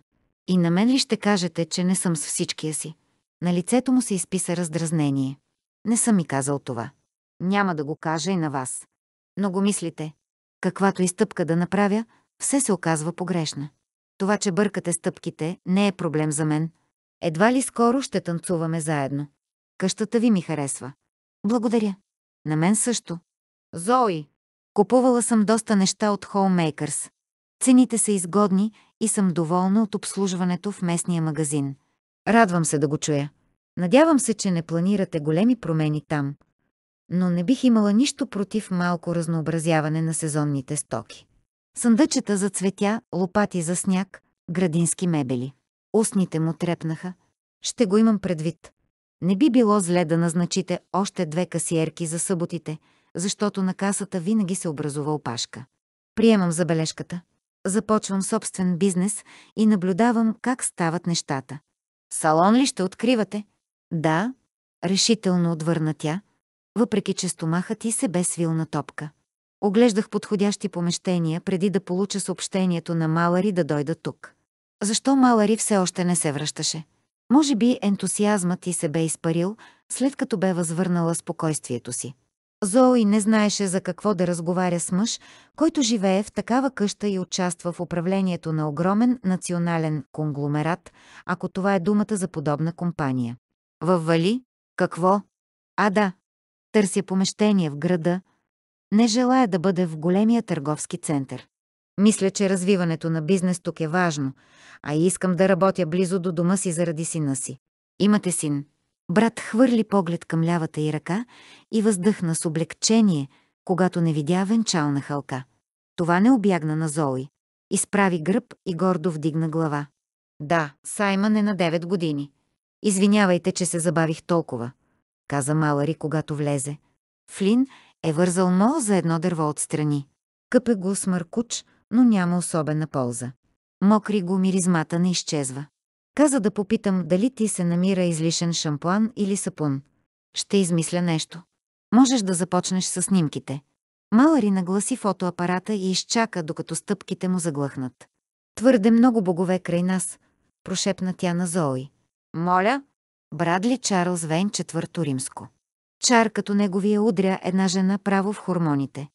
И на мен ли ще кажете, че не съм с всичкия си? На лицето му се изписа раздразнение. Не съм ми казал това. Няма да го кажа и на вас. Но го мислите. Каквато и стъпка да направя, все се оказва погрешна. Това, че бъркате стъпките, не е проблем за мен. Едва ли скоро ще танцуваме заедно. Къщата ви ми харесва. Благодаря. На мен също. Зои! Купувала съм доста неща от Homemakers. Цените са изгодни и съм доволна от обслужването в местния магазин. Радвам се да го чуя. Надявам се, че не планирате големи промени там. Но не бих имала нищо против малко разнообразяване на сезонните стоки. Съндъчета за цветя, лопати за сняг, градински мебели. Устните му трепнаха. Ще го имам предвид. Не би било зле да назначите още две касиерки за съботите, защото на касата винаги се образува опашка. Приемам забележката. Започвам собствен бизнес и наблюдавам как стават нещата. Салон ли ще откривате? Да, решително отвърна тя, въпреки че стомахът ти се бе свил на топка. Оглеждах подходящи помещения преди да получа съобщението на Малари да дойда тук. Защо Малари все още не се връщаше? Може би ентусиазмът ти се бе изпарил, след като бе възвърнала спокойствието си. Зои не знаеше за какво да разговаря с мъж, който живее в такава къща и участва в управлението на огромен национален конгломерат, ако това е думата за подобна компания. Във Вали? Какво? А да. Търся помещение в града, не желая да бъде в големия търговски център. Мисля, че развиването на бизнес тук е важно, а и искам да работя близо до дома си заради сина си. Имате син. Брат хвърли поглед към лявата й ръка и въздъхна с облегчение, когато не видя венчална халка. Това не обягна на Зои. Изправи гръб и гордо вдигна глава. Да, Саймън е на 9 години. Извинявайте, че се забавих толкова, каза Малари, когато влезе. Флин е вързал мол за едно дърво отстрани. Къпе го с мъркуч, но няма особена полза. Мокри го миризмата не изчезва. Каза да попитам дали ти се намира излишен шампуан или сапун. Ще измисля нещо. Можеш да започнеш с снимките. Малари нагласи фотоапарата и изчака, докато стъпките му заглъхнат. Твърде много богове край нас, прошепна тя на Зои. Моля, Брадли Чарлз Вейн, четвърто римско. Чар като неговия удря една жена право в хормоните.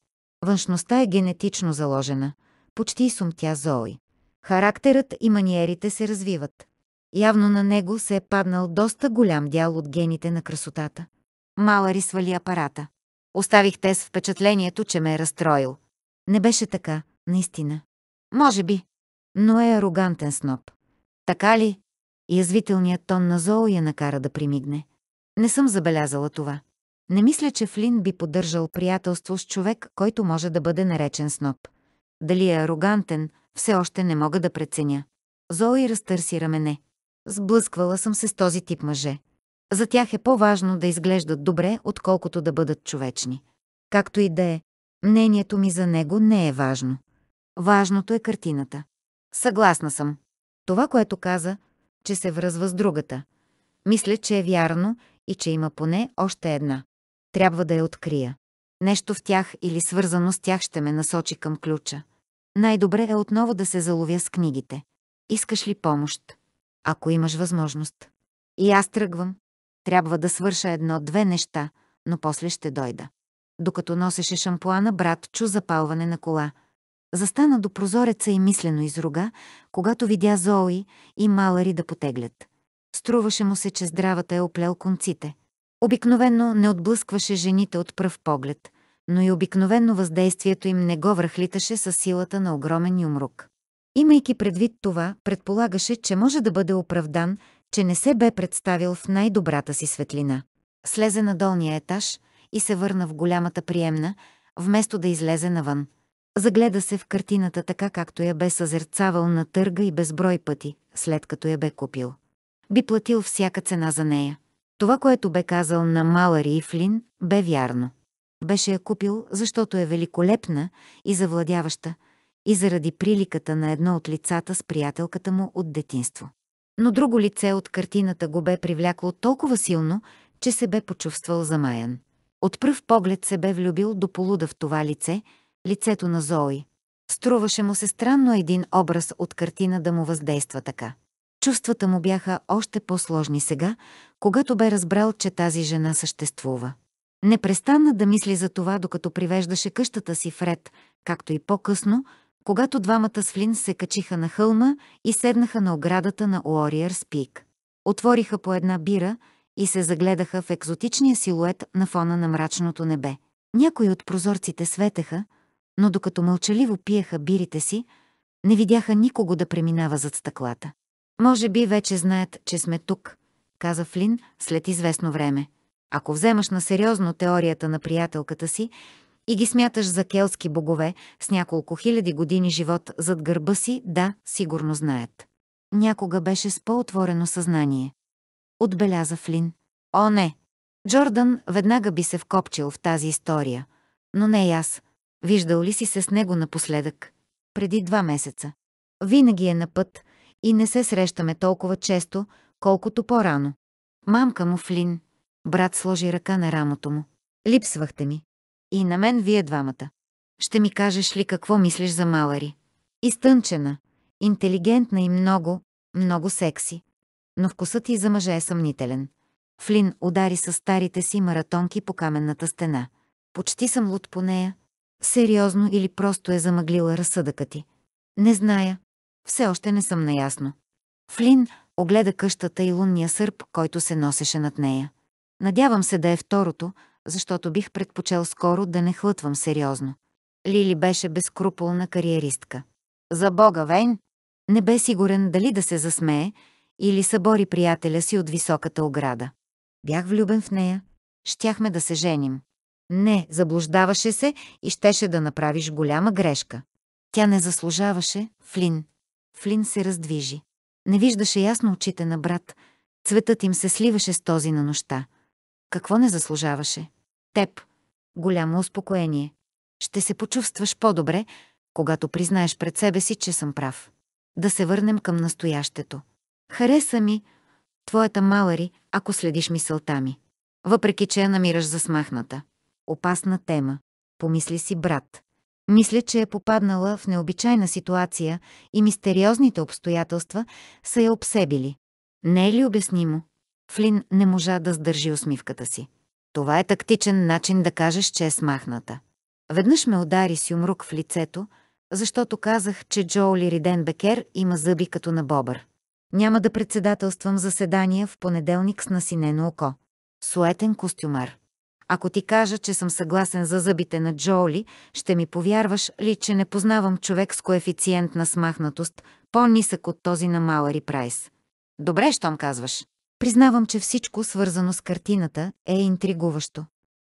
Външността е генетично заложена. Почти сумтя Зои. Характерът и маниерите се развиват. Явно на него се е паднал доста голям дял от гените на красотата. Малари свали апарата. Оставих те с впечатлението, че ме е разстроил. Не беше така, наистина. Може би. Но е арогантен сноп. Така ли? Язвителният тон на Зоо я накара да примигне. Не съм забелязала това. Не мисля, че Флин би поддържал приятелство с човек, който може да бъде наречен сноб. Дали е арогантен, все още не мога да преценя. Зои разтърси рамене. Сблъсквала съм се с този тип мъже. За тях е по-важно да изглеждат добре, отколкото да бъдат човечни. Както и да е, мнението ми за него не е важно. Важното е картината. Съгласна съм. Това, което каза, че се връзва с другата. Мисля, че е вярно и че има поне още една. Трябва да я открия. Нещо в тях или свързано с тях ще ме насочи към ключа. Най-добре е отново да се заловя с книгите. Искаш ли помощ? Ако имаш възможност. И аз тръгвам. Трябва да свърша едно-две неща, но после ще дойда. Докато носеше шампуана, брат чу запалване на кола. Застана до прозореца и мислено изруга, когато видя Зои и Малари да потеглят. Струваше му се, че здравата е оплел конците. Обикновено не отблъскваше жените от пръв поглед, но и обикновено въздействието им не го връхлиташе със силата на огромен юмрук. Имайки предвид това, предполагаше, че може да бъде оправдан, че не се бе представил в най-добрата си светлина. Слезе на долния етаж и се върна в голямата приемна, вместо да излезе навън. Загледа се в картината така, както я бе съзерцавал на търга и безброй пъти, след като я бе купил. Би платил всяка цена за нея. Това, което бе казал на Мала Рифлин, бе вярно. Беше я купил, защото е великолепна и завладяваща, и заради приликата на едно от лицата с приятелката му от детинство. Но друго лице от картината го бе привлякло толкова силно, че се бе почувствал замаян. От пръв поглед се бе влюбил до полуда в това лице, лицето на Зои. Струваше му се странно един образ от картина да му въздейства така. Чувствата му бяха още по-сложни сега, когато бе разбрал, че тази жена съществува. Не престана да мисли за това, докато привеждаше къщата си в ред, както и по-късно, когато двамата с Флин се качиха на хълма и седнаха на оградата на Уориърс Пик. Отвориха по една бира и се загледаха в екзотичния силует на фона на мрачното небе. Някои от прозорците светеха, но докато мълчаливо пиеха бирите си, не видяха никого да преминава зад стъклата. Може би вече знаят, че сме тук, каза Флин след известно време. Ако вземаш на сериозно теорията на приятелката си и ги смяташ за келски богове с няколко хиляди години живот зад гърба си, да, сигурно знаят. Някога беше с по-отворено съзнание. Отбеляза Флин. О, не! Джордан веднага би се вкопчил в тази история. Но не и аз. Виждал ли си се с него напоследък? Преди два месеца. Винаги е на път, и не се срещаме толкова често, колкото по-рано. Мамка му Флин, брат сложи ръка на рамото му. Липсвахте ми. И на мен вие двамата. Ще ми кажеш ли какво мислиш за Малари? Изтънчена, интелигентна и много, много секси. Но вкусът и за мъже е съмнителен. Флин удари с старите си маратонки по каменната стена. Почти съм луд по нея. Сериозно или просто е замъглила разсъдъка ти. Не зная, все още не съм наясно. Флин огледа къщата и лунния сърп, който се носеше над нея. Надявам се да е второто, защото бих предпочел скоро да не хлътвам сериозно. Лили беше безкруполна кариеристка. За бога, Вейн! Не бе сигурен дали да се засмее или събори приятеля си от високата ограда. Бях влюбен в нея. Щяхме да се женим. Не, заблуждаваше се и щеше да направиш голяма грешка. Тя не заслужаваше, Флин, Флин се раздвижи. Не виждаше ясно очите на брат. Цветът им се сливаше с този на нощта. Какво не заслужаваше? Теб. Голямо успокоение. Ще се почувстваш по-добре, когато признаеш пред себе си, че съм прав. Да се върнем към настоящето. Хареса ми твоята Малари, ако следиш мисълта ми. Въпреки, че я намираш за смахната. Опасна тема, помисли си брат. Мисля, че е попаднала в необичайна ситуация и мистериозните обстоятелства са я обсебили. Не е ли обяснимо? Флин не можа да сдържи усмивката си. Това е тактичен начин да кажеш, че е смахната. Веднъж ме удари с юмрук в лицето, защото казах, че Джоули Риден Бекер има зъби като на бобър. Няма да председателствам заседания в понеделник с насинено око. Суетен костюмар. Ако ти кажа, че съм съгласен за зъбите на Джоли, ще ми повярваш ли, че не познавам човек с коефициент на смахнатост, по-нисък от този на Малари Прайс? Добре, щом казваш. Признавам, че всичко, свързано с картината, е интригуващо.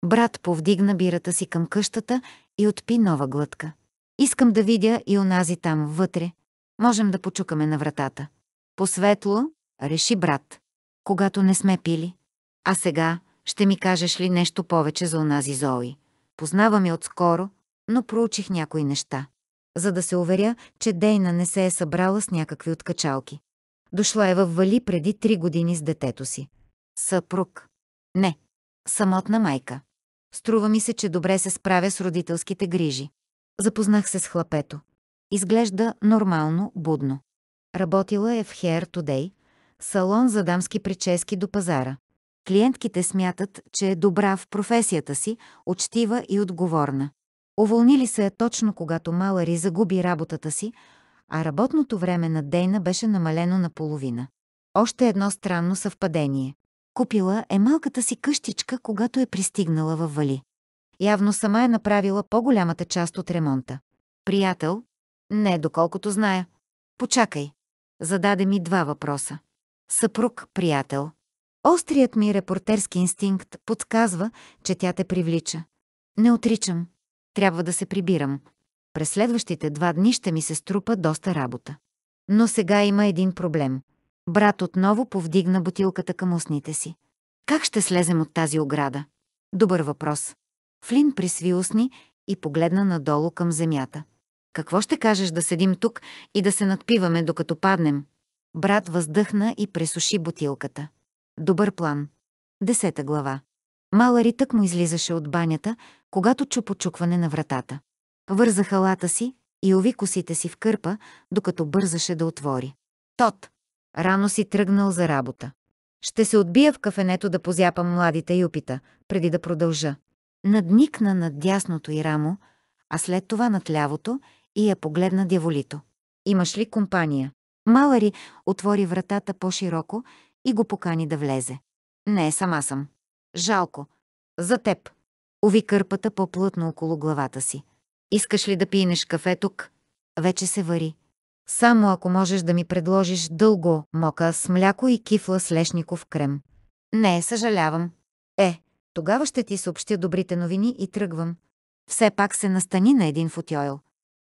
Брат повдигна бирата си към къщата и отпи нова глътка. Искам да видя и онази там вътре. Можем да почукаме на вратата. Посветло, реши брат, когато не сме пили. А сега, ще ми кажеш ли нещо повече за онази Зои? Познавам я отскоро, но проучих някои неща, за да се уверя, че Дейна не се е събрала с някакви откачалки. Дошла е във Вали преди три години с детето си. Съпруг. Не. Самотна майка. Струва ми се, че добре се справя с родителските грижи. Запознах се с хлапето. Изглежда нормално, будно. Работила е в Hair Today, салон за дамски прически до пазара. Клиентките смятат, че е добра в професията си, учтива и отговорна. Уволнили се е точно когато Малари загуби работата си, а работното време на Дейна беше намалено наполовина. Още едно странно съвпадение. Купила е малката си къщичка, когато е пристигнала във Вали. Явно сама е направила по-голямата част от ремонта. Приятел? Не, доколкото зная. Почакай. Зададе ми два въпроса. Съпруг, приятел. Острият ми репортерски инстинкт подсказва, че тя те привлича. Не отричам. Трябва да се прибирам. През следващите два дни ще ми се струпа доста работа. Но сега има един проблем. Брат отново повдигна бутилката към устните си. Как ще слезем от тази ограда? Добър въпрос. Флин присви устни и погледна надолу към земята. Какво ще кажеш да седим тук и да се надпиваме, докато паднем? Брат въздъхна и пресуши бутилката. Добър план. Десета глава. Малари тък му излизаше от банята, когато чу почукване на вратата. Върза халата си и ови косите си в кърпа, докато бързаше да отвори. Тот. Рано си тръгнал за работа. Ще се отбия в кафенето да позяпам младите юпита, преди да продължа. Надникна над дясното и рамо, а след това над лявото и я погледна дяволито. Имаш ли компания? Малари отвори вратата по-широко и го покани да влезе. Не, сама съм. Жалко. За теб. Ови кърпата по-плътно около главата си. Искаш ли да пинеш кафе тук? Вече се вари. Само ако можеш да ми предложиш дълго мока с мляко и кифла с лешников крем. Не, съжалявам. Е, тогава ще ти съобщя добрите новини и тръгвам. Все пак се настани на един футьойл.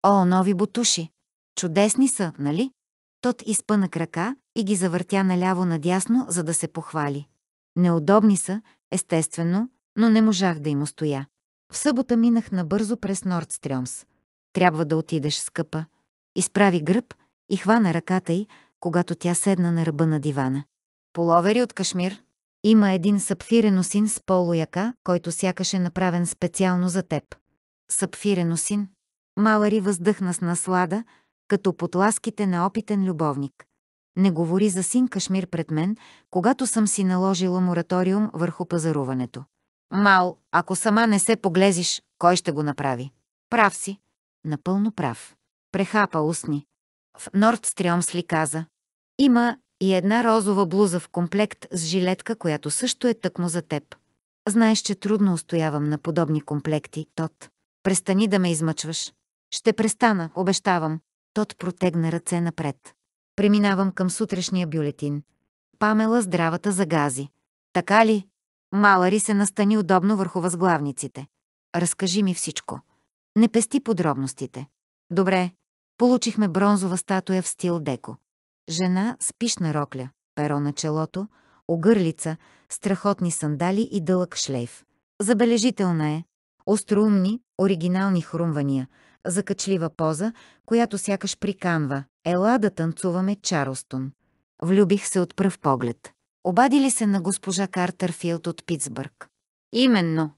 О, нови бутуши! Чудесни са, нали? Тот изпъна крака и ги завъртя наляво-надясно, за да се похвали. Неудобни са, естествено, но не можах да им устоя. В събота минах набързо през Нордстрёмс. Трябва да отидеш, скъпа. Изправи гръб и хвана ръката й, когато тя седна на ръба на дивана. Половери от Кашмир. Има един сапфирено син с полуяка, който сякаш е направен специално за теб. Сапфирено син, Малари въздъхна с наслада, като потласките на опитен любовник. Не говори за син Кашмир пред мен, когато съм си наложила мораториум върху пазаруването. Мал, ако сама не се поглезиш, кой ще го направи? Прав си. Напълно прав. Прехапа устни. В Нордстрёмс ли каза? Има и една розова блуза в комплект с жилетка, която също е тъкмо за теб. Знаеш, че трудно устоявам на подобни комплекти, Тот. Престани да ме измъчваш. Ще престана, обещавам. Тот протегна ръце напред. Преминавам към сутрешния бюлетин. Памела здравата загази. Така ли? Малари се настани удобно върху възглавниците. Разкажи ми всичко. Не пести подробностите. Добре. Получихме бронзова статуя в стил деко. Жена с пишна рокля, перо на челото, огърлица, страхотни сандали и дълъг шлейф. Забележителна е. Остроумни, оригинални хрумвания, закачлива поза, която сякаш приканва. Ела да танцуваме Чарлстон. Влюбих се от пръв поглед. Обади ли се на госпожа Картерфилд от Питсбърг. Именно.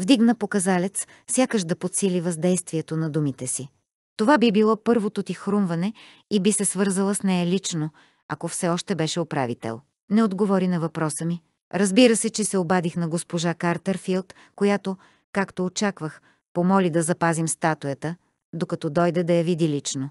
Вдигна показалец, сякаш да подсили въздействието на думите си. Това би било първото ти хрумване и би се свързала с нея лично, ако все още беше управител. Не отговори на въпроса ми. Разбира се, че се обадих на госпожа Картерфилд, която, както очаквах, помоли да запазим статуята, докато дойде да я види лично.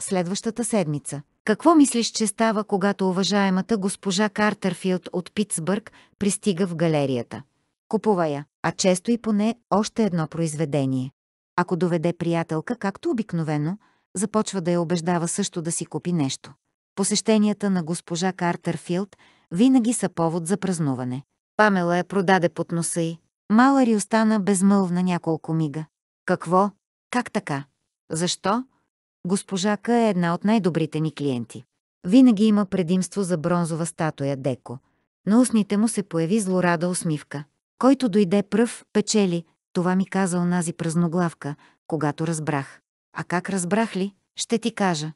Следващата седмица. Какво мислиш, че става, когато уважаемата госпожа Картерфилд от Питсбърг пристига в галерията? Купува я, а често и поне още едно произведение. Ако доведе приятелка, както обикновено, започва да я убеждава също да си купи нещо. Посещенията на госпожа Картерфилд винаги са повод за празнуване. Памела я продаде под носа й. Малари остана безмълвна няколко мига. Какво? Как така? Защо? Госпожака е една от най-добрите ни клиенти. Винаги има предимство за бронзова статуя Деко. На устните му се появи злорада усмивка. Който дойде пръв, печели, това ми каза онази празноглавка, когато разбрах. А как разбрах ли, ще ти кажа.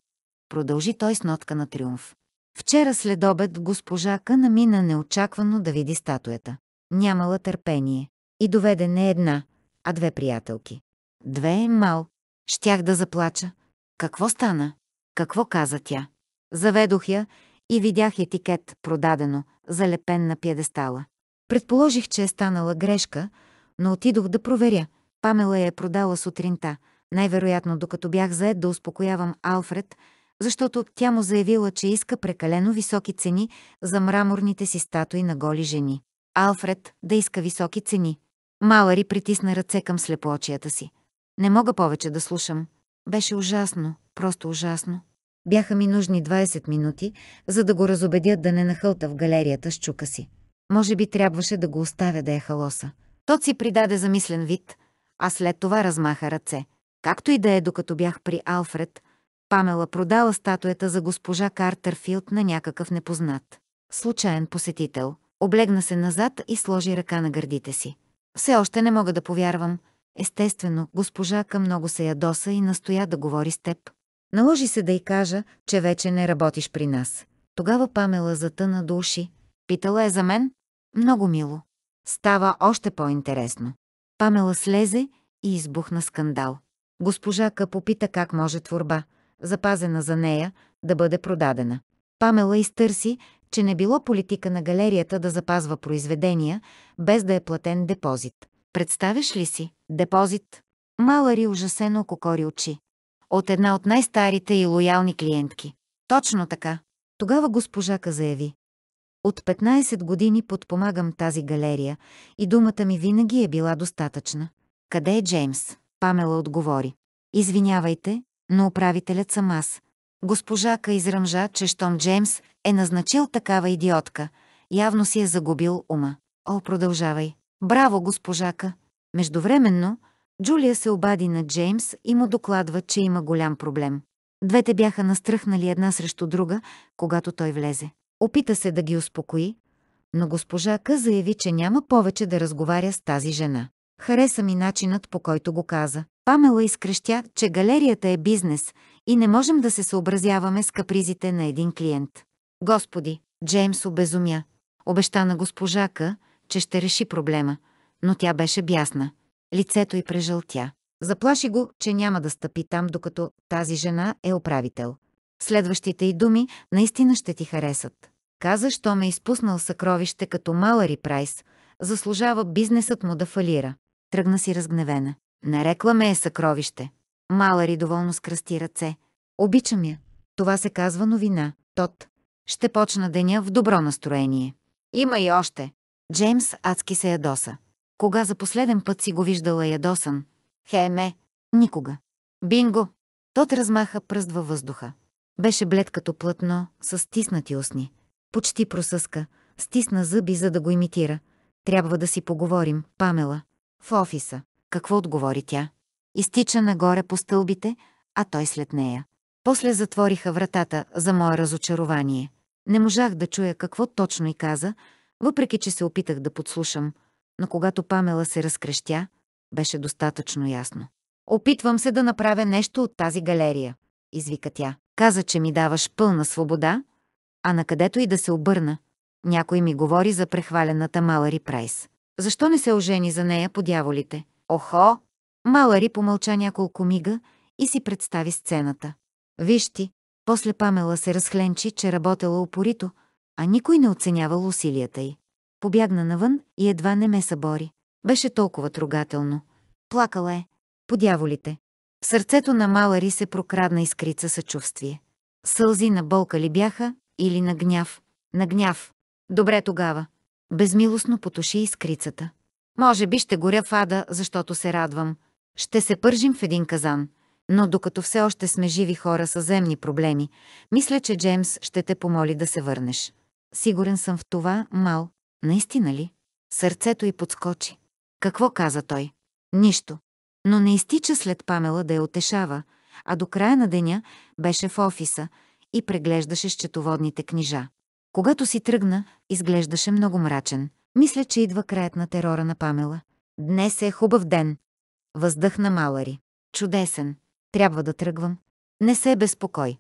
Продължи той с нотка на триумф. Вчера след обед госпожака намина неочаквано да види статуята. Нямала търпение. И доведе не една, а две приятелки. Две е мал, Щях да заплача. Какво стана? Какво каза тя? Заведох я и видях етикет, продадено, залепен на пьедестала. Предположих, че е станала грешка, но отидох да проверя. Памела я е продала сутринта, най-вероятно докато бях заед да успокоявам Алфред, защото тя му заявила, че иска прекалено високи цени за мраморните си статуи на голи жени. Алфред да иска високи цени. Малари притисна ръце към слепоочията си. Не мога повече да слушам. Беше ужасно, просто ужасно. Бяха ми нужни 20 минути, за да го разобедят да не нахълта в галерията с чука си. Може би трябваше да го оставя да е халоса. Тот си придаде замислен вид, а след това размаха ръце. Както и да е, докато бях при Алфред, Памела продала статуята за госпожа Картерфилд на някакъв непознат. Случайен посетител. Облегна се назад и сложи ръка на гърдите си. Все още не мога да повярвам, Естествено, госпожака много се ядоса и настоя да говори с теб. Наложи се да й кажа, че вече не работиш при нас. Тогава Памела затъна до уши. Питала е за мен? Много мило. Става още по-интересно. Памела слезе и избухна скандал. Госпожака попита как може творба, запазена за нея, да бъде продадена. Памела изтърси, че не било политика на галерията да запазва произведения, без да е платен депозит. Представяш ли си? Депозит. Малари ужасено кокори очи. От една от най-старите и лоялни клиентки. Точно така. Тогава госпожака заяви. От 15 години подпомагам тази галерия и думата ми винаги е била достатъчна. Къде е Джеймс? Памела отговори. Извинявайте, но управителят съм аз. Госпожака изръмжа, че щом Джеймс е назначил такава идиотка, явно си е загубил ума. О, продължавай. Браво, госпожака! Междувременно, Джулия се обади на Джеймс и му докладва, че има голям проблем. Двете бяха настръхнали една срещу друга, когато той влезе. Опита се да ги успокои, но госпожа К заяви, че няма повече да разговаря с тази жена. Хареса ми начинът, по който го каза. Памела изкрещя, че галерията е бизнес и не можем да се съобразяваме с капризите на един клиент. Господи, Джеймс обезумя. Обеща на госпожака, че ще реши проблема – но тя беше бясна. Лицето й прежълтя. Заплаши го, че няма да стъпи там, докато тази жена е управител. Следващите й думи наистина ще ти харесат. Каза, що ме изпуснал съкровище като Малари Прайс, заслужава бизнесът му да фалира. Тръгна си разгневена. Нарекла ме е съкровище. Малари доволно скръсти ръце. Обичам я. Това се казва новина. Тот. Ще почна деня в добро настроение. Има и още. Джеймс адски се ядоса. Кога за последен път си го виждала ядосан? Хеме, никога. Бинго! Тот размаха пръст във въздуха. Беше блед като плътно, с стиснати устни. Почти просъска, стисна зъби, за да го имитира. Трябва да си поговорим, Памела. В офиса. Какво отговори тя? Изтича нагоре по стълбите, а той след нея. После затвориха вратата за мое разочарование. Не можах да чуя какво точно и каза, въпреки че се опитах да подслушам – но когато Памела се разкрещя, беше достатъчно ясно. Опитвам се да направя нещо от тази галерия, извика тя. Каза, че ми даваш пълна свобода, а на където и да се обърна, някой ми говори за прехвалената Малари Прайс. Защо не се ожени за нея по дяволите? Охо! Малари помълча няколко мига и си представи сцената. Виж ти, после Памела се разхленчи, че работела упорито, а никой не оценявал усилията й. Побягна навън и едва не ме събори. Беше толкова трогателно. Плакала е. Подяволите. В сърцето на Малари се прокрадна искрица съчувствие. Сълзи на болка ли бяха или на гняв? На гняв. Добре тогава. Безмилостно потуши искрицата. Може би ще горя в ада, защото се радвам. Ще се пържим в един казан. Но докато все още сме живи хора с земни проблеми, мисля, че Джеймс ще те помоли да се върнеш. Сигурен съм в това, Мал. Наистина ли? Сърцето й подскочи. Какво каза той? Нищо. Но не изтича след Памела да я отешава, а до края на деня беше в офиса и преглеждаше счетоводните книжа. Когато си тръгна, изглеждаше много мрачен. Мисля, че идва краят на терора на Памела. Днес е хубав ден. Въздъхна Малари. Чудесен. Трябва да тръгвам. Не се е безпокой,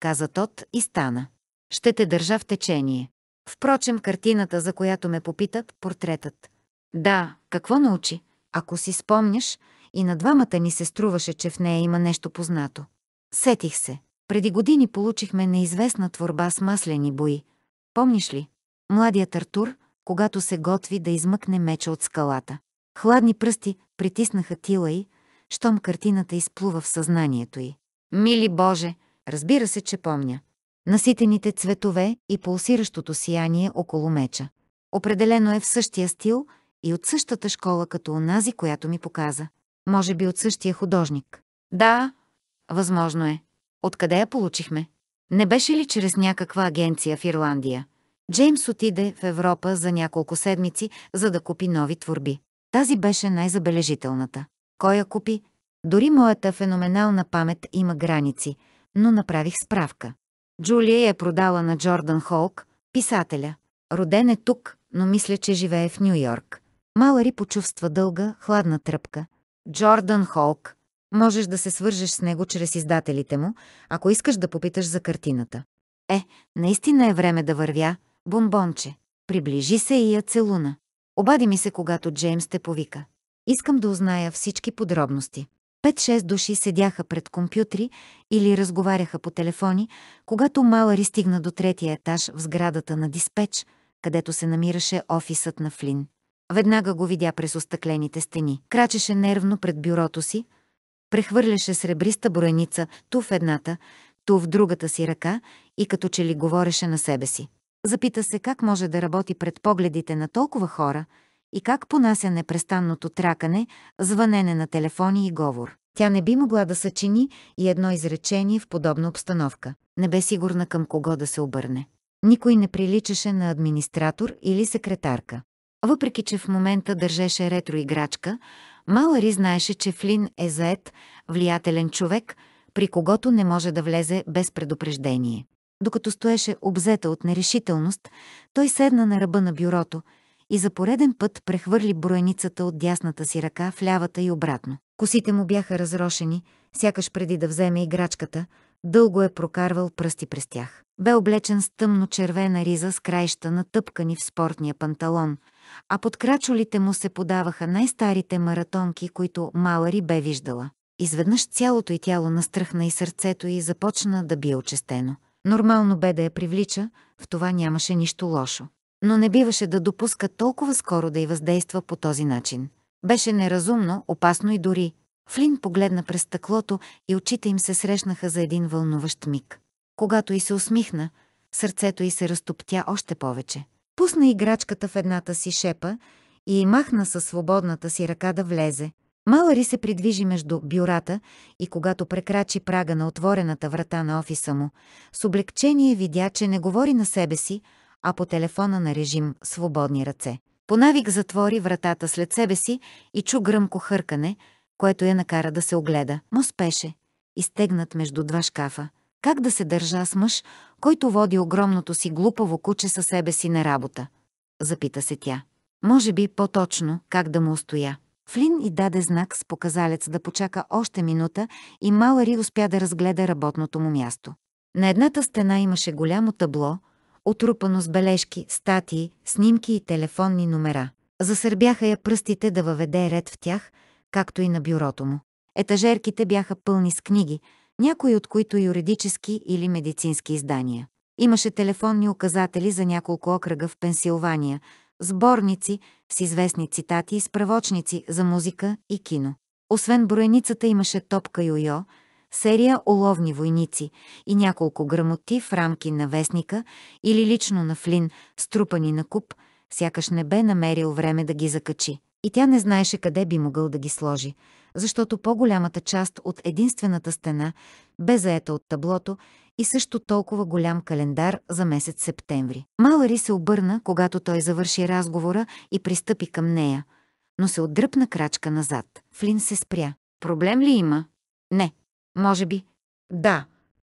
каза Тот и стана. Ще те държа в течение. Впрочем, картината, за която ме попитат портретът. Да, какво научи? Ако си спомняш, и на двамата ни се струваше, че в нея има нещо познато. Сетих се. Преди години получихме неизвестна творба с маслени бои. Помниш ли? Младият Артур, когато се готви да измъкне меча от скалата. Хладни пръсти притиснаха тила й, щом картината изплува в съзнанието й. Мили Боже, разбира се, че помня наситените цветове и пулсиращото сияние около меча. Определено е в същия стил и от същата школа като онази, която ми показа. Може би от същия художник. Да, възможно е. Откъде я получихме? Не беше ли чрез някаква агенция в Ирландия? Джеймс отиде в Европа за няколко седмици, за да купи нови творби. Тази беше най-забележителната. Кой я купи? Дори моята феноменална памет има граници, но направих справка. Джулия е продала на Джордан Холк, писателя. Роден е тук, но мисля, че живее в Нью Йорк. Малари почувства дълга, хладна тръпка. Джордан Холк. Можеш да се свържеш с него чрез издателите му, ако искаш да попиташ за картината. Е, наистина е време да вървя, бомбонче. Приближи се и я целуна. Обади ми се, когато Джеймс те повика. Искам да узная всички подробности. Пет-шест души седяха пред компютри или разговаряха по телефони, когато Малари стигна до третия етаж в сградата на диспетч, където се намираше офисът на Флин. Веднага го видя през остъклените стени. Крачеше нервно пред бюрото си, прехвърляше сребриста броеница ту в едната, ту в другата си ръка и като че ли говореше на себе си. Запита се как може да работи пред погледите на толкова хора – и как понася непрестанното тракане, звънене на телефони и говор. Тя не би могла да съчини и едно изречение в подобна обстановка. Не бе сигурна към кого да се обърне. Никой не приличаше на администратор или секретарка. Въпреки, че в момента държеше ретроиграчка, Малари знаеше, че Флин е заед, влиятелен човек, при когото не може да влезе без предупреждение. Докато стоеше обзета от нерешителност, той седна на ръба на бюрото, и за пореден път прехвърли броеницата от дясната си ръка в лявата и обратно. Косите му бяха разрошени, сякаш преди да вземе играчката, дълго е прокарвал пръсти през тях. Бе облечен с тъмно-червена риза с краища натъпкани в спортния панталон, а под крачолите му се подаваха най-старите маратонки, които Малари бе виждала. Изведнъж цялото й тяло настръхна и сърцето й започна да бие очестено. Нормално бе да я привлича, в това нямаше нищо лошо но не биваше да допуска толкова скоро да й въздейства по този начин. Беше неразумно, опасно и дори. Флин погледна през стъклото и очите им се срещнаха за един вълнуващ миг. Когато й се усмихна, сърцето й се разтоптя още повече. Пусна играчката в едната си шепа и махна със свободната си ръка да влезе. Малари се придвижи между бюрата и когато прекрачи прага на отворената врата на офиса му, с облегчение видя, че не говори на себе си, а по телефона на режим «Свободни ръце». Понавик затвори вратата след себе си и чу гръмко хъркане, което я накара да се огледа, но спеше, изтегнат между два шкафа. Как да се държа с мъж, който води огромното си глупаво куче със себе си на работа? Запита се тя. Може би по-точно как да му устоя. Флин и даде знак с показалец да почака още минута и Малари успя да разгледа работното му място. На едната стена имаше голямо табло, отрупано с бележки, статии, снимки и телефонни номера. Засърбяха я пръстите да въведе ред в тях, както и на бюрото му. Етажерките бяха пълни с книги, някои от които юридически или медицински издания. Имаше телефонни указатели за няколко окръга в Пенсилвания, сборници с известни цитати и справочници за музика и кино. Освен броеницата имаше топка йо-йо, серия «Оловни войници» и няколко грамоти в рамки на вестника или лично на Флин, струпани на куп, сякаш не бе намерил време да ги закачи. И тя не знаеше къде би могъл да ги сложи, защото по-голямата част от единствената стена бе заета от таблото и също толкова голям календар за месец септември. Малари се обърна, когато той завърши разговора и пристъпи към нея, но се отдръпна крачка назад. Флин се спря. Проблем ли има? Не, може би. Да.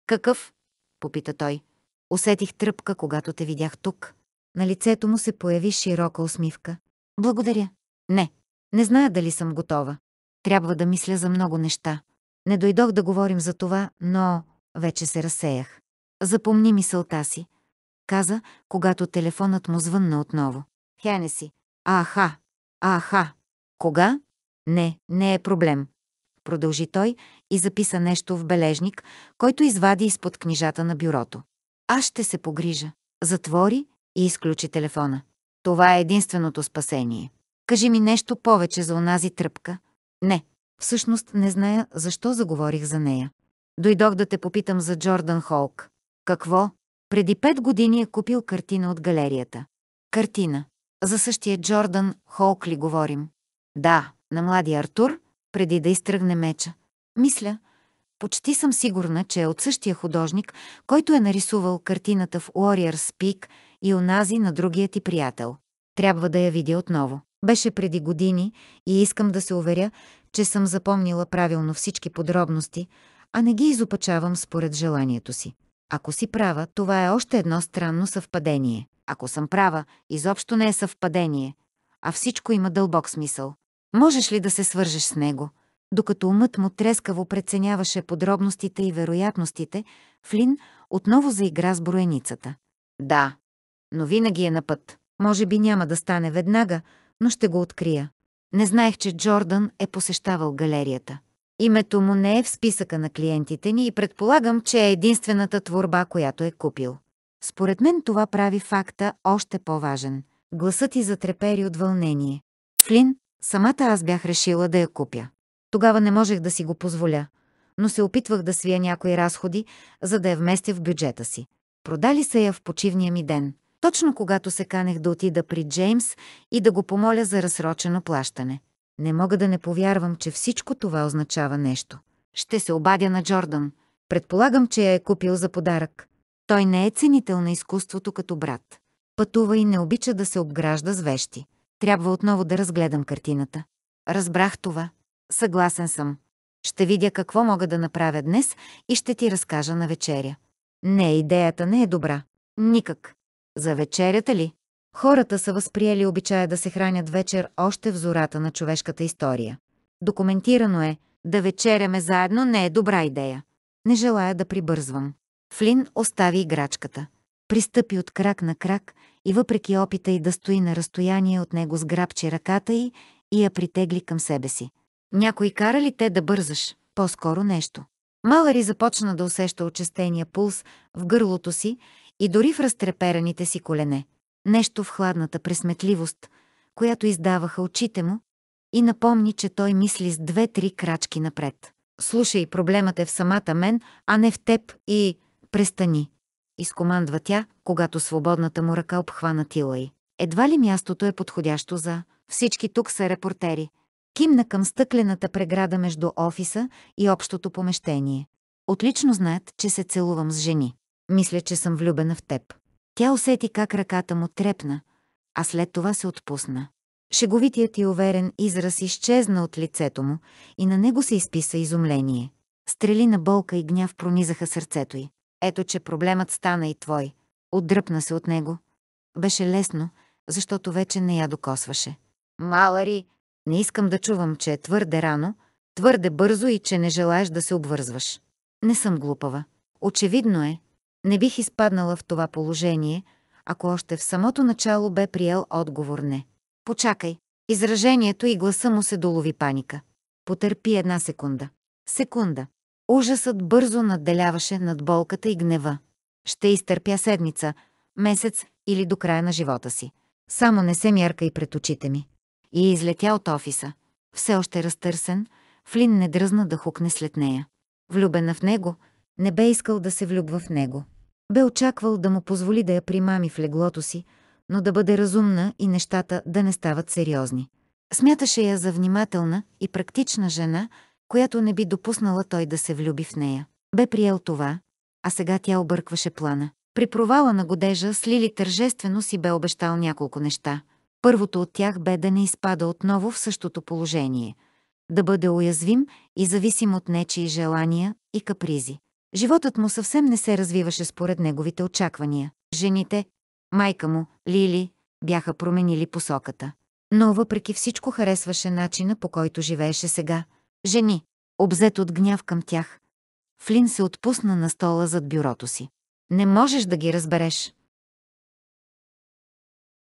Какъв? Попита той. Усетих тръпка, когато те видях тук. На лицето му се появи широка усмивка. Благодаря. Не. Не зная дали съм готова. Трябва да мисля за много неща. Не дойдох да говорим за това, но вече се разсеях. Запомни мисълта си. Каза, когато телефонът му звънна отново. Хене си. Аха. Аха. Кога? Не, не е проблем. Продължи той и записа нещо в бележник, който извади изпод книжата на бюрото. Аз ще се погрижа. Затвори и изключи телефона. Това е единственото спасение. Кажи ми нещо повече за онази тръпка. Не, всъщност не зная защо заговорих за нея. Дойдох да те попитам за Джордан Холк. Какво? Преди пет години е купил картина от галерията. Картина. За същия Джордан Холк ли говорим? Да, на младия Артур, преди да изтръгне меча. Мисля, почти съм сигурна, че е от същия художник, който е нарисувал картината в Warriors Peak и онази на другия ти приятел. Трябва да я видя отново. Беше преди години и искам да се уверя, че съм запомнила правилно всички подробности, а не ги изопачавам според желанието си. Ако си права, това е още едно странно съвпадение. Ако съм права, изобщо не е съвпадение, а всичко има дълбок смисъл. Можеш ли да се свържеш с него? Докато умът му трескаво преценяваше подробностите и вероятностите, Флин отново заигра с броеницата. Да, но винаги е на път. Може би няма да стане веднага, но ще го открия. Не знаех, че Джордан е посещавал галерията. Името му не е в списъка на клиентите ни и предполагам, че е единствената творба, която е купил. Според мен това прави факта още по-важен. Гласът ти затрепери от вълнение. Флин, самата аз бях решила да я купя. Тогава не можех да си го позволя, но се опитвах да свия някои разходи, за да я вместя в бюджета си. Продали се я в почивния ми ден, точно когато се канех да отида при Джеймс и да го помоля за разсрочено плащане. Не мога да не повярвам, че всичко това означава нещо. Ще се обадя на Джордан. Предполагам, че я е купил за подарък. Той не е ценител на изкуството като брат. Пътува и не обича да се обгражда с вещи. Трябва отново да разгледам картината. Разбрах това. Съгласен съм. Ще видя какво мога да направя днес и ще ти разкажа на вечеря. Не, идеята не е добра. Никак. За вечерята ли? Хората са възприели обичая да се хранят вечер още в зората на човешката история. Документирано е, да вечеряме заедно не е добра идея. Не желая да прибързвам. Флин остави играчката. Пристъпи от крак на крак и въпреки опита й да стои на разстояние от него сграбчи ръката й и я притегли към себе си. Някой кара ли те да бързаш? По-скоро нещо. Малари започна да усеща очестения пулс в гърлото си и дори в разтрепераните си колене. Нещо в хладната пресметливост, която издаваха очите му, и напомни, че той мисли с две-три крачки напред. «Слушай, проблемът е в самата мен, а не в теб и... престани!» изкомандва тя, когато свободната му ръка обхвана Тила й. Едва ли мястото е подходящо за... Всички тук са репортери. Кимна към стъклената преграда между офиса и общото помещение. Отлично знаят, че се целувам с жени. Мисля, че съм влюбена в теб. Тя усети как ръката му трепна, а след това се отпусна. Шеговитият и уверен израз изчезна от лицето му и на него се изписа изумление. Стрели на болка и гняв пронизаха сърцето й. Ето, че проблемът стана и твой. Отдръпна се от него. Беше лесно, защото вече не я докосваше. Малари, не искам да чувам, че е твърде рано, твърде бързо и че не желаеш да се обвързваш. Не съм глупава. Очевидно е, не бих изпаднала в това положение, ако още в самото начало бе приел отговор не. Почакай. Изражението и гласа му се долови паника. Потърпи една секунда. Секунда. Ужасът бързо надделяваше над болката и гнева. Ще изтърпя седмица, месец или до края на живота си. Само не се мярка и пред очите ми и е излетя от офиса. Все още разтърсен, Флин не дръзна да хукне след нея. Влюбена в него, не бе искал да се влюбва в него. Бе очаквал да му позволи да я примами в леглото си, но да бъде разумна и нещата да не стават сериозни. Смяташе я за внимателна и практична жена, която не би допуснала той да се влюби в нея. Бе приел това, а сега тя объркваше плана. При провала на годежа с Лили тържествено си бе обещал няколко неща – Първото от тях бе да не изпада отново в същото положение, да бъде уязвим и зависим от нечии желания и капризи. Животът му съвсем не се развиваше според неговите очаквания. Жените, майка му, Лили, бяха променили посоката. Но въпреки всичко харесваше начина, по който живееше сега. Жени, обзет от гняв към тях. Флин се отпусна на стола зад бюрото си. Не можеш да ги разбереш.